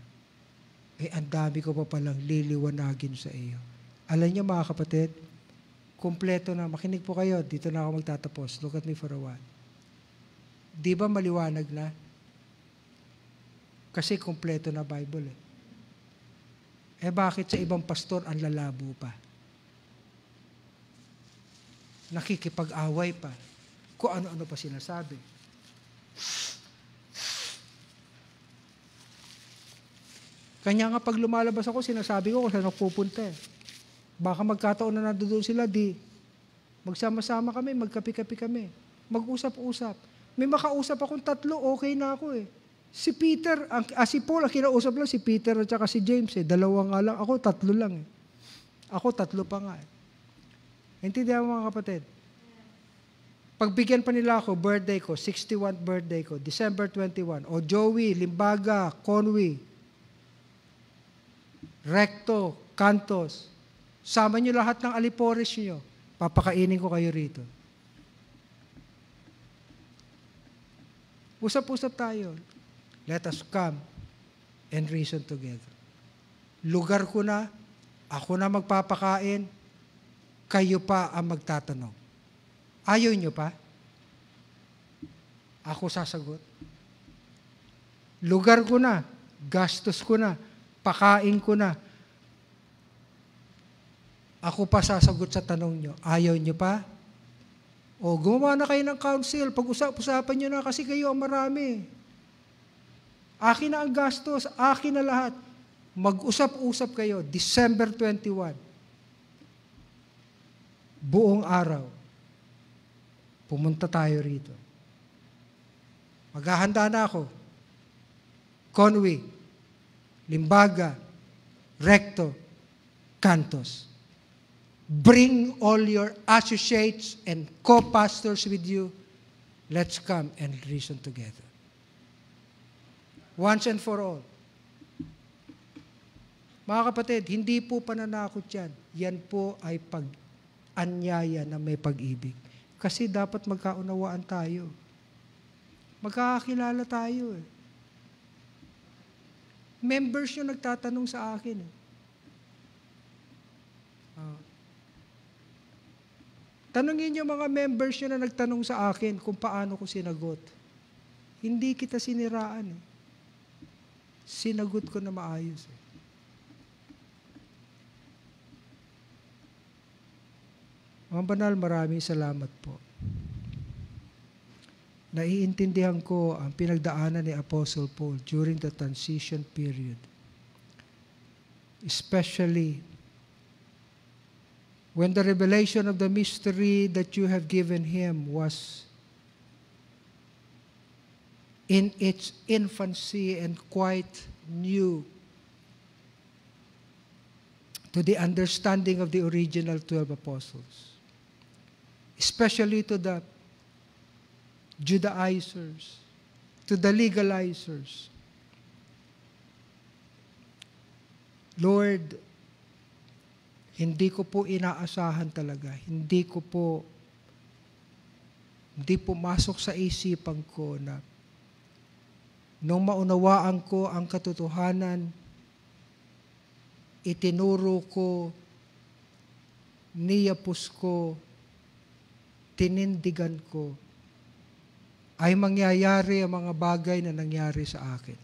Eh, ang dami ko pa palang liliwanagin sa iyo. Alam niyo mga kapatid, kumpleto na, makinig po kayo, dito na ako magtatapos. Look at me for a while. Di ba maliwanag na? Kasi kumpleto na Bible eh. Eh bakit sa ibang pastor ang lalabo pa? nakikipag-away pa, kung ano-ano pa sinasabi. Kanya nga pag lumalabas ako, sinasabi ko kung saan ako pupunta eh. Baka magkataon na nandoon sila, di. Magsama-sama kami, magkapi-kapi kami. Mag-usap-usap. May makausap akong tatlo, okay na ako eh. Si Peter, ang, ah, si Paul, ang kinausap lang si Peter at saka si James eh. Dalawa nga lang. Ako, tatlo lang eh. Ako, tatlo pa nga eh. Intindihan mo mga kapatid? Pagbigyan pa nila ako, birthday ko, 61th birthday ko, December 21. O Joey, Limbaga, Conway, Recto, Cantos. Sama nyo lahat ng alipores nyo. Papakainin ko kayo rito. Usap-usap tayo. Let us come and reason together. Lugar ko na, ako na magpapakain, kayo pa ang magtatanong. Ayaw nyo pa? Ako sasagot. Lugar ko na, gastos ko na, pakain ko na. Ako pa sasagot sa tanong nyo. Ayaw nyo pa? O gumawa na kayo ng council, pag usapan nyo na kasi kayo ang marami. Akin na ang gastos, akin na lahat. Mag-usap-usap kayo, December 21 buong araw, pumunta tayo rito. Maghahanda na ako. Conway, Limbaga, Recto, Cantos. Bring all your associates and co-pastors with you. Let's come and reason together. Once and for all. Mga kapatid, hindi po pananakot yan. Yan po ay pag anyaya na may pag-ibig. Kasi dapat magkaunawaan tayo. Magkakakilala tayo eh. Members yung nagtatanong sa akin eh. Oh. Tanungin yung mga members yung na nagtanong sa akin kung paano ko sinagot. Hindi kita siniraan eh. Sinagot ko na maayos eh. Ang banal, marami salamat po. Naiintindihan ko ang pinagdaanan ni Apostle Paul during the transition period. Especially when the revelation of the mystery that you have given him was in its infancy and quite new to the understanding of the original 12 apostles especially to the Judaizers, to the legalizers. Lord, hindi ko po inaasahan talaga. Hindi ko po, hindi pumasok sa isipan ko na nung maunawaan ko ang katotohanan, itinuro ko, niyapos ko, tinindigan ko, ay mangyayari ang mga bagay na nangyari sa akin.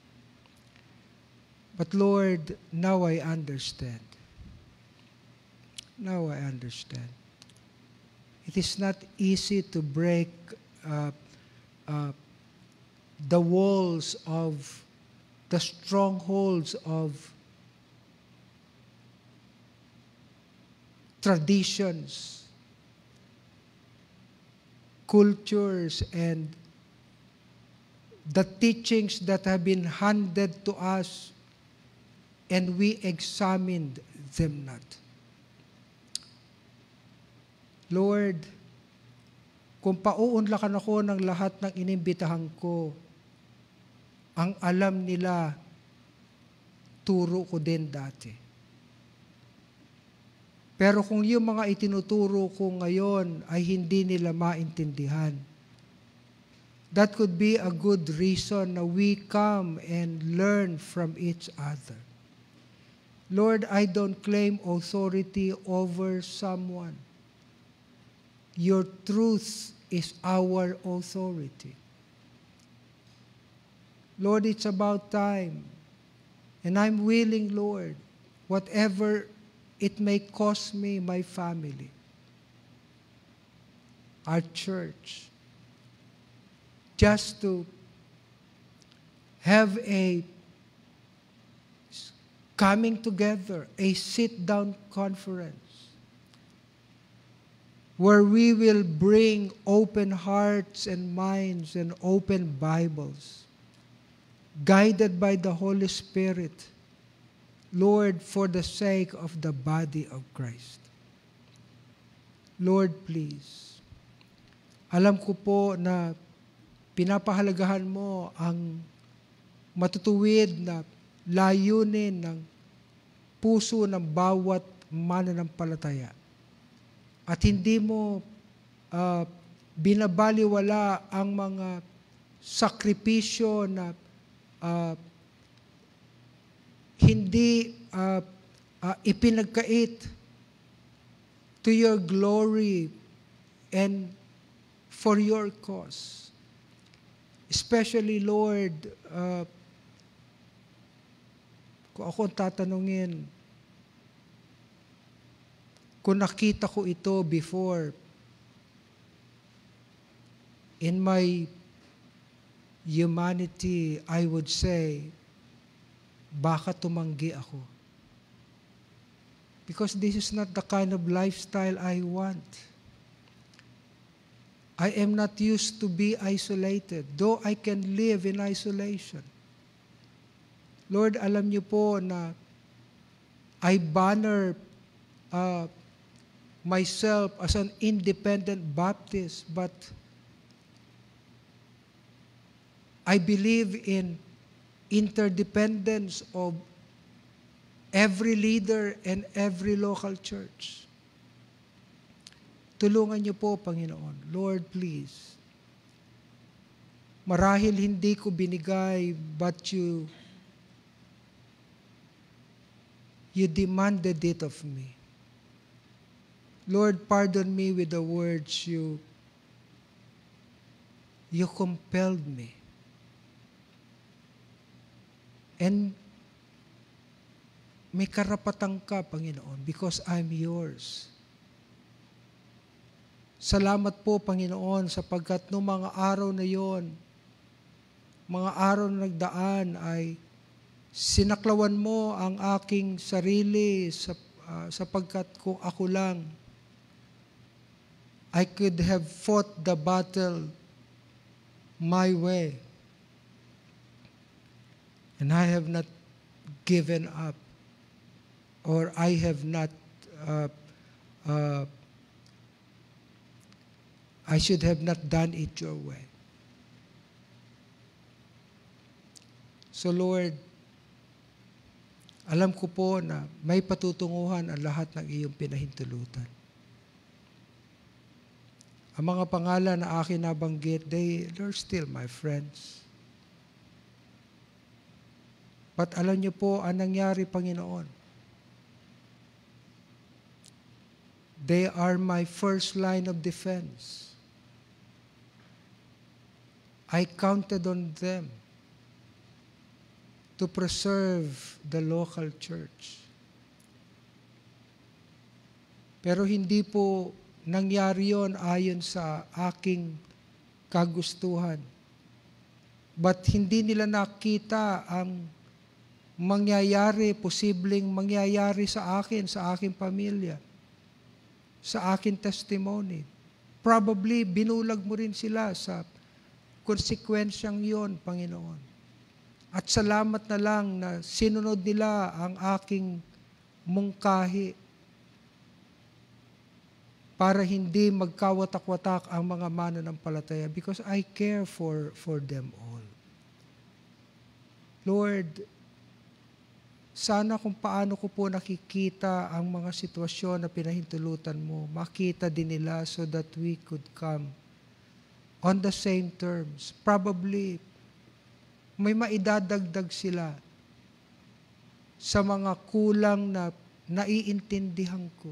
But Lord, now I understand. Now I understand. It is not easy to break uh, uh, the walls of the strongholds of traditions cultures and the teachings that have been handed to us and we examined them not. Lord, kung pauunlakan ako ng lahat ng inimbitahan ko, ang alam nila, turo ko din dati. Pero kung yung mga itinuturo ko ngayon ay hindi nila maintindihan, that could be a good reason na we come and learn from each other. Lord, I don't claim authority over someone. Your truth is our authority. Lord, it's about time. And I'm willing, Lord, whatever It may cost me my family, our church, just to have a coming together, a sit down conference where we will bring open hearts and minds and open Bibles, guided by the Holy Spirit Lord, for the sake of the body of Christ. Lord, please. Alam ko po na pinapahalagahan mo ang matutuwid na layunin ng puso ng bawat mananampalataya. At hindi mo uh, binabaliwala ang mga sakripisyo na uh, hindi uh, uh, ipinagkait to your glory and for your cause. Especially, Lord, uh, kung ako tatanungin, kung nakita ko ito before, in my humanity, I would say, baka tumanggi ako. Because this is not the kind of lifestyle I want. I am not used to be isolated, though I can live in isolation. Lord, alam niyo po na I banner uh, myself as an independent Baptist, but I believe in interdependence of every leader and every local church. Tulungan niyo po, Panginoon. Lord, please. Marahil hindi ko binigay, but you, you demanded it of me. Lord, pardon me with the words you, you compelled me And may karapatan ka, Panginoon, because I'm yours. Salamat po, Panginoon, sapagkat noong mga araw na yon, mga araw na nagdaan ay sinaklawan mo ang aking sarili sa, uh, sapagkat kung ako lang, I could have fought the battle my way. And I have not given up or I have not, uh, uh, I should have not done it your way. So Lord, alam ko po na may patutunguhan ang lahat ng iyong pinahintulutan. Ang mga pangalan na akin nabanggit, they, they're still my friends. At alam niyo po ang nangyari, Panginoon. They are my first line of defense. I counted on them to preserve the local church. Pero hindi po nangyari yon ayon sa aking kagustuhan. But hindi nila nakita ang mangyayari, posibleng mangyayari sa akin, sa aking pamilya, sa aking testimony. Probably, binulag mo rin sila sa konsekwensyang yon, Panginoon. At salamat na lang na sinunod nila ang aking mungkahi para hindi magkawatak-watak ang mga mananampalataya because I care for, for them all. Lord, sana kung paano ko po nakikita ang mga sitwasyon na pinahintulutan mo, makita din nila so that we could come on the same terms. Probably, may maidadagdag sila sa mga kulang na naiintindihan ko.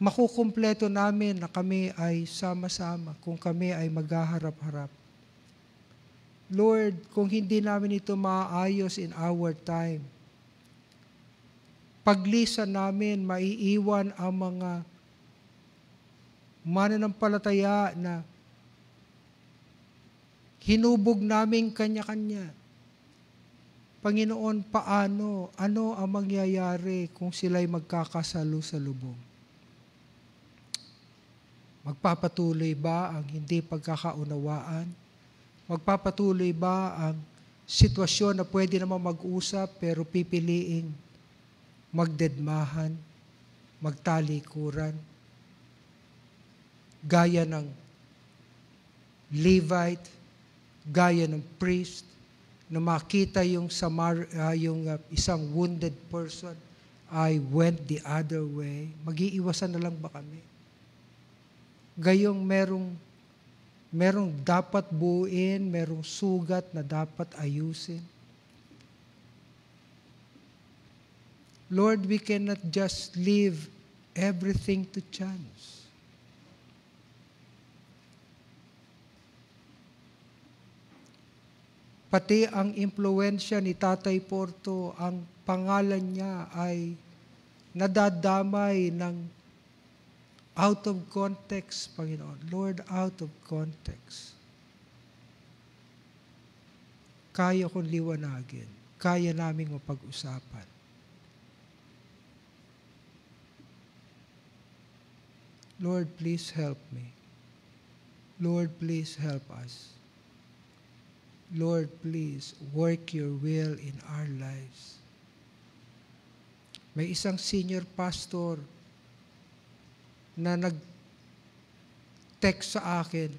Makukumpleto namin na kami ay sama-sama kung kami ay maghaharap-harap. Lord, kung hindi namin ito maayos in our time, paglisa namin, maiiwan ang mga mananampalataya na hinubog namin kanya-kanya. Panginoon, paano? Ano ang mangyayari kung sila'y magkakasalo sa lubong? Magpapatuloy ba ang hindi pagkakaunawaan? Magpapatuloy ba ang sitwasyon na pwede naman mag-usap pero pipiliing magdedmahan, magtalikuran, gaya ng Levite, gaya ng priest, na makita yung, Samar, uh, yung uh, isang wounded person, I went the other way. Mag-iiwasan na lang ba kami? Gayong merong merong dapat buuin, merong sugat na dapat ayusin. Lord, we cannot just leave everything to chance. Pati ang impluensya ni Tatay Porto, ang pangalan niya ay nadadamay ng Out of context, Panginoon. Lord, out of context. Kaya kong liwanagin. Kaya namin naming pag usapan Lord, please help me. Lord, please help us. Lord, please work your will in our lives. May isang senior pastor na nag-text sa akin.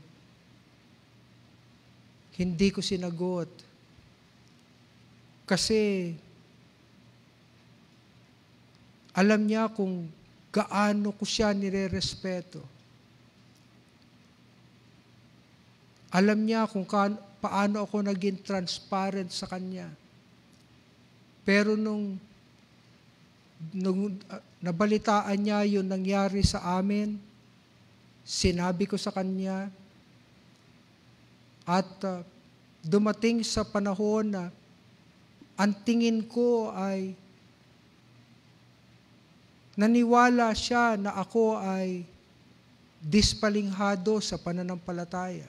Hindi ko sinagot. Kasi alam niya kung gaano ko siya nire-respeto. Alam niya kung ka- paano ako naging transparent sa kanya. Pero nung, nung Nabalitaan niya yung nangyari sa amin. Sinabi ko sa kanya. At uh, dumating sa panahon na ang tingin ko ay naniwala siya na ako ay dispalinghado sa pananampalataya.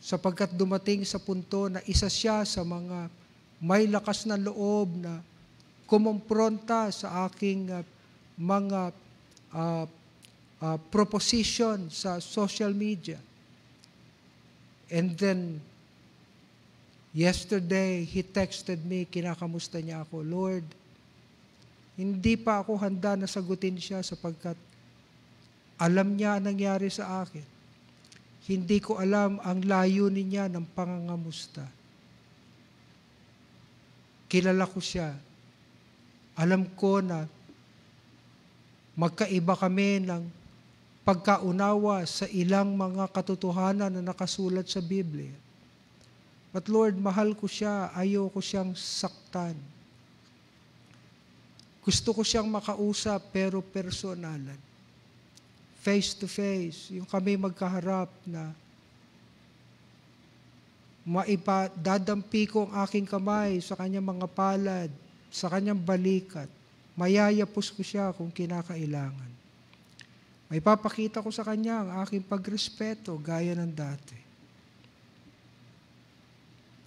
Sapagkat dumating sa punto na isa siya sa mga may lakas na loob na kumumpronta sa aking ah, mga uh, uh, proposition sa social media. And then, yesterday, he texted me, kinakamusta niya ako, Lord, hindi pa ako handa na sagutin siya sapagkat alam niya ang nangyari sa akin. Hindi ko alam ang layunin niya ng pangangamusta. Kilala ko siya alam ko na magkaiba kami ng pagkaunawa sa ilang mga katotohanan na nakasulat sa Biblia. But Lord, mahal ko siya, ayaw ko siyang saktan. Gusto ko siyang makausap pero personalan. Face to face, yung kami magkaharap na maipadadampi ko ang aking kamay sa kanyang mga palad sa kanyang balikat. Mayayapos ko siya kung kinakailangan. May papakita ko sa kanya ang aking pagrespeto gaya ng dati.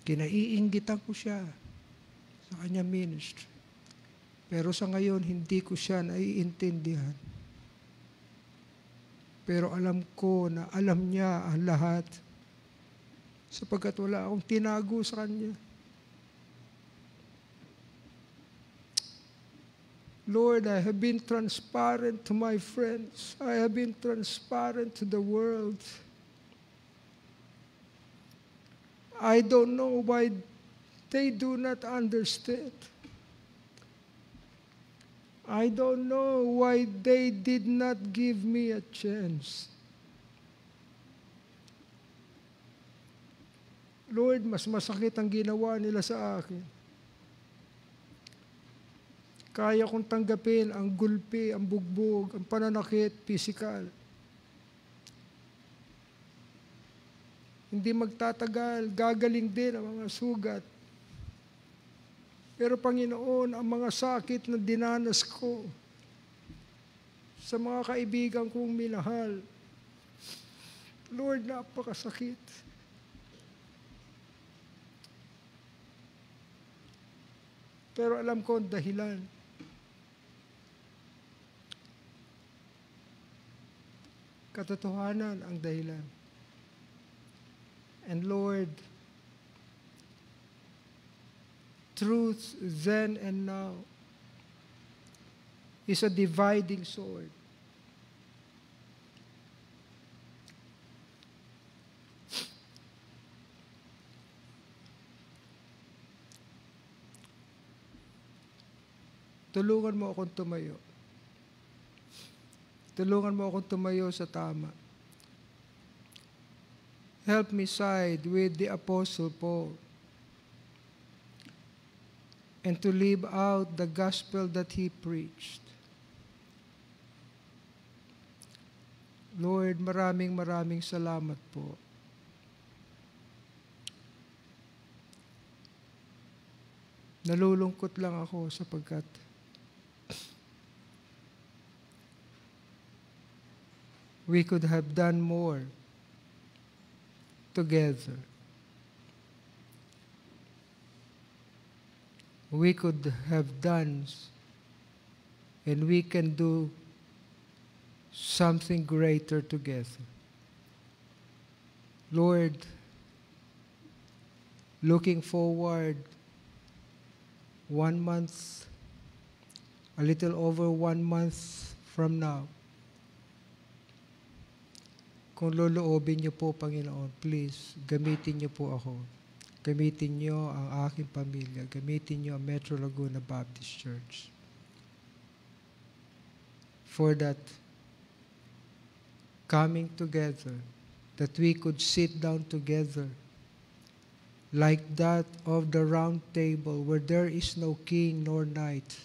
Kinaiinggitan ko siya sa kanyang ministry. Pero sa ngayon, hindi ko siya naiintindihan. Pero alam ko na alam niya ang lahat sapagkat wala akong tinago sa kanya. Lord, I have been transparent to my friends. I have been transparent to the world. I don't know why they do not understand. I don't know why they did not give me a chance. Lord, mas masakit ang ginawa nila sa akin. Kaya kong tanggapin ang gulpi, ang bugbog, ang pananakit, physical. Hindi magtatagal, gagaling din ang mga sugat. Pero Panginoon, ang mga sakit na dinanas ko sa mga kaibigan kong minahal, Lord, napakasakit. Pero alam ko ang dahilan. katotohanan ang dahilan. And Lord, truth then and now is a dividing sword. Tulungan mo akong tumayo. Tulungan mo akong tumayo sa tama. Help me side with the Apostle Paul and to live out the gospel that he preached. Lord, maraming maraming salamat po. Nalulungkot lang ako sapagkat we could have done more together. We could have done and we can do something greater together. Lord, looking forward one month, a little over one month from now, Kung loloobin niyo po, Panginoon, please, gamitin niyo po ako. Gamitin niyo ang aking pamilya. Gamitin niyo ang Metro Laguna Baptist Church. For that coming together, that we could sit down together like that of the round table where there is no king nor knight,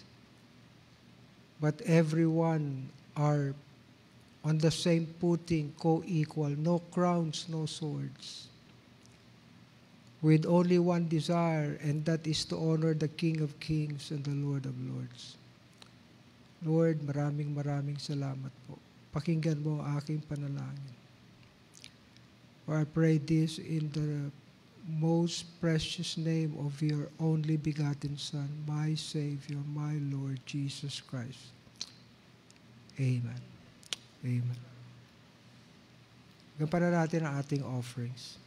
but everyone are on the same footing, co-equal, no crowns, no swords, with only one desire, and that is to honor the King of Kings and the Lord of Lords. Lord, maraming maraming salamat po. Pakinggan mo ang aking panalangin. For I pray this in the most precious name of your only begotten Son, my Savior, my Lord Jesus Christ. Amen. Amen. Gampanan natin ang ating offerings.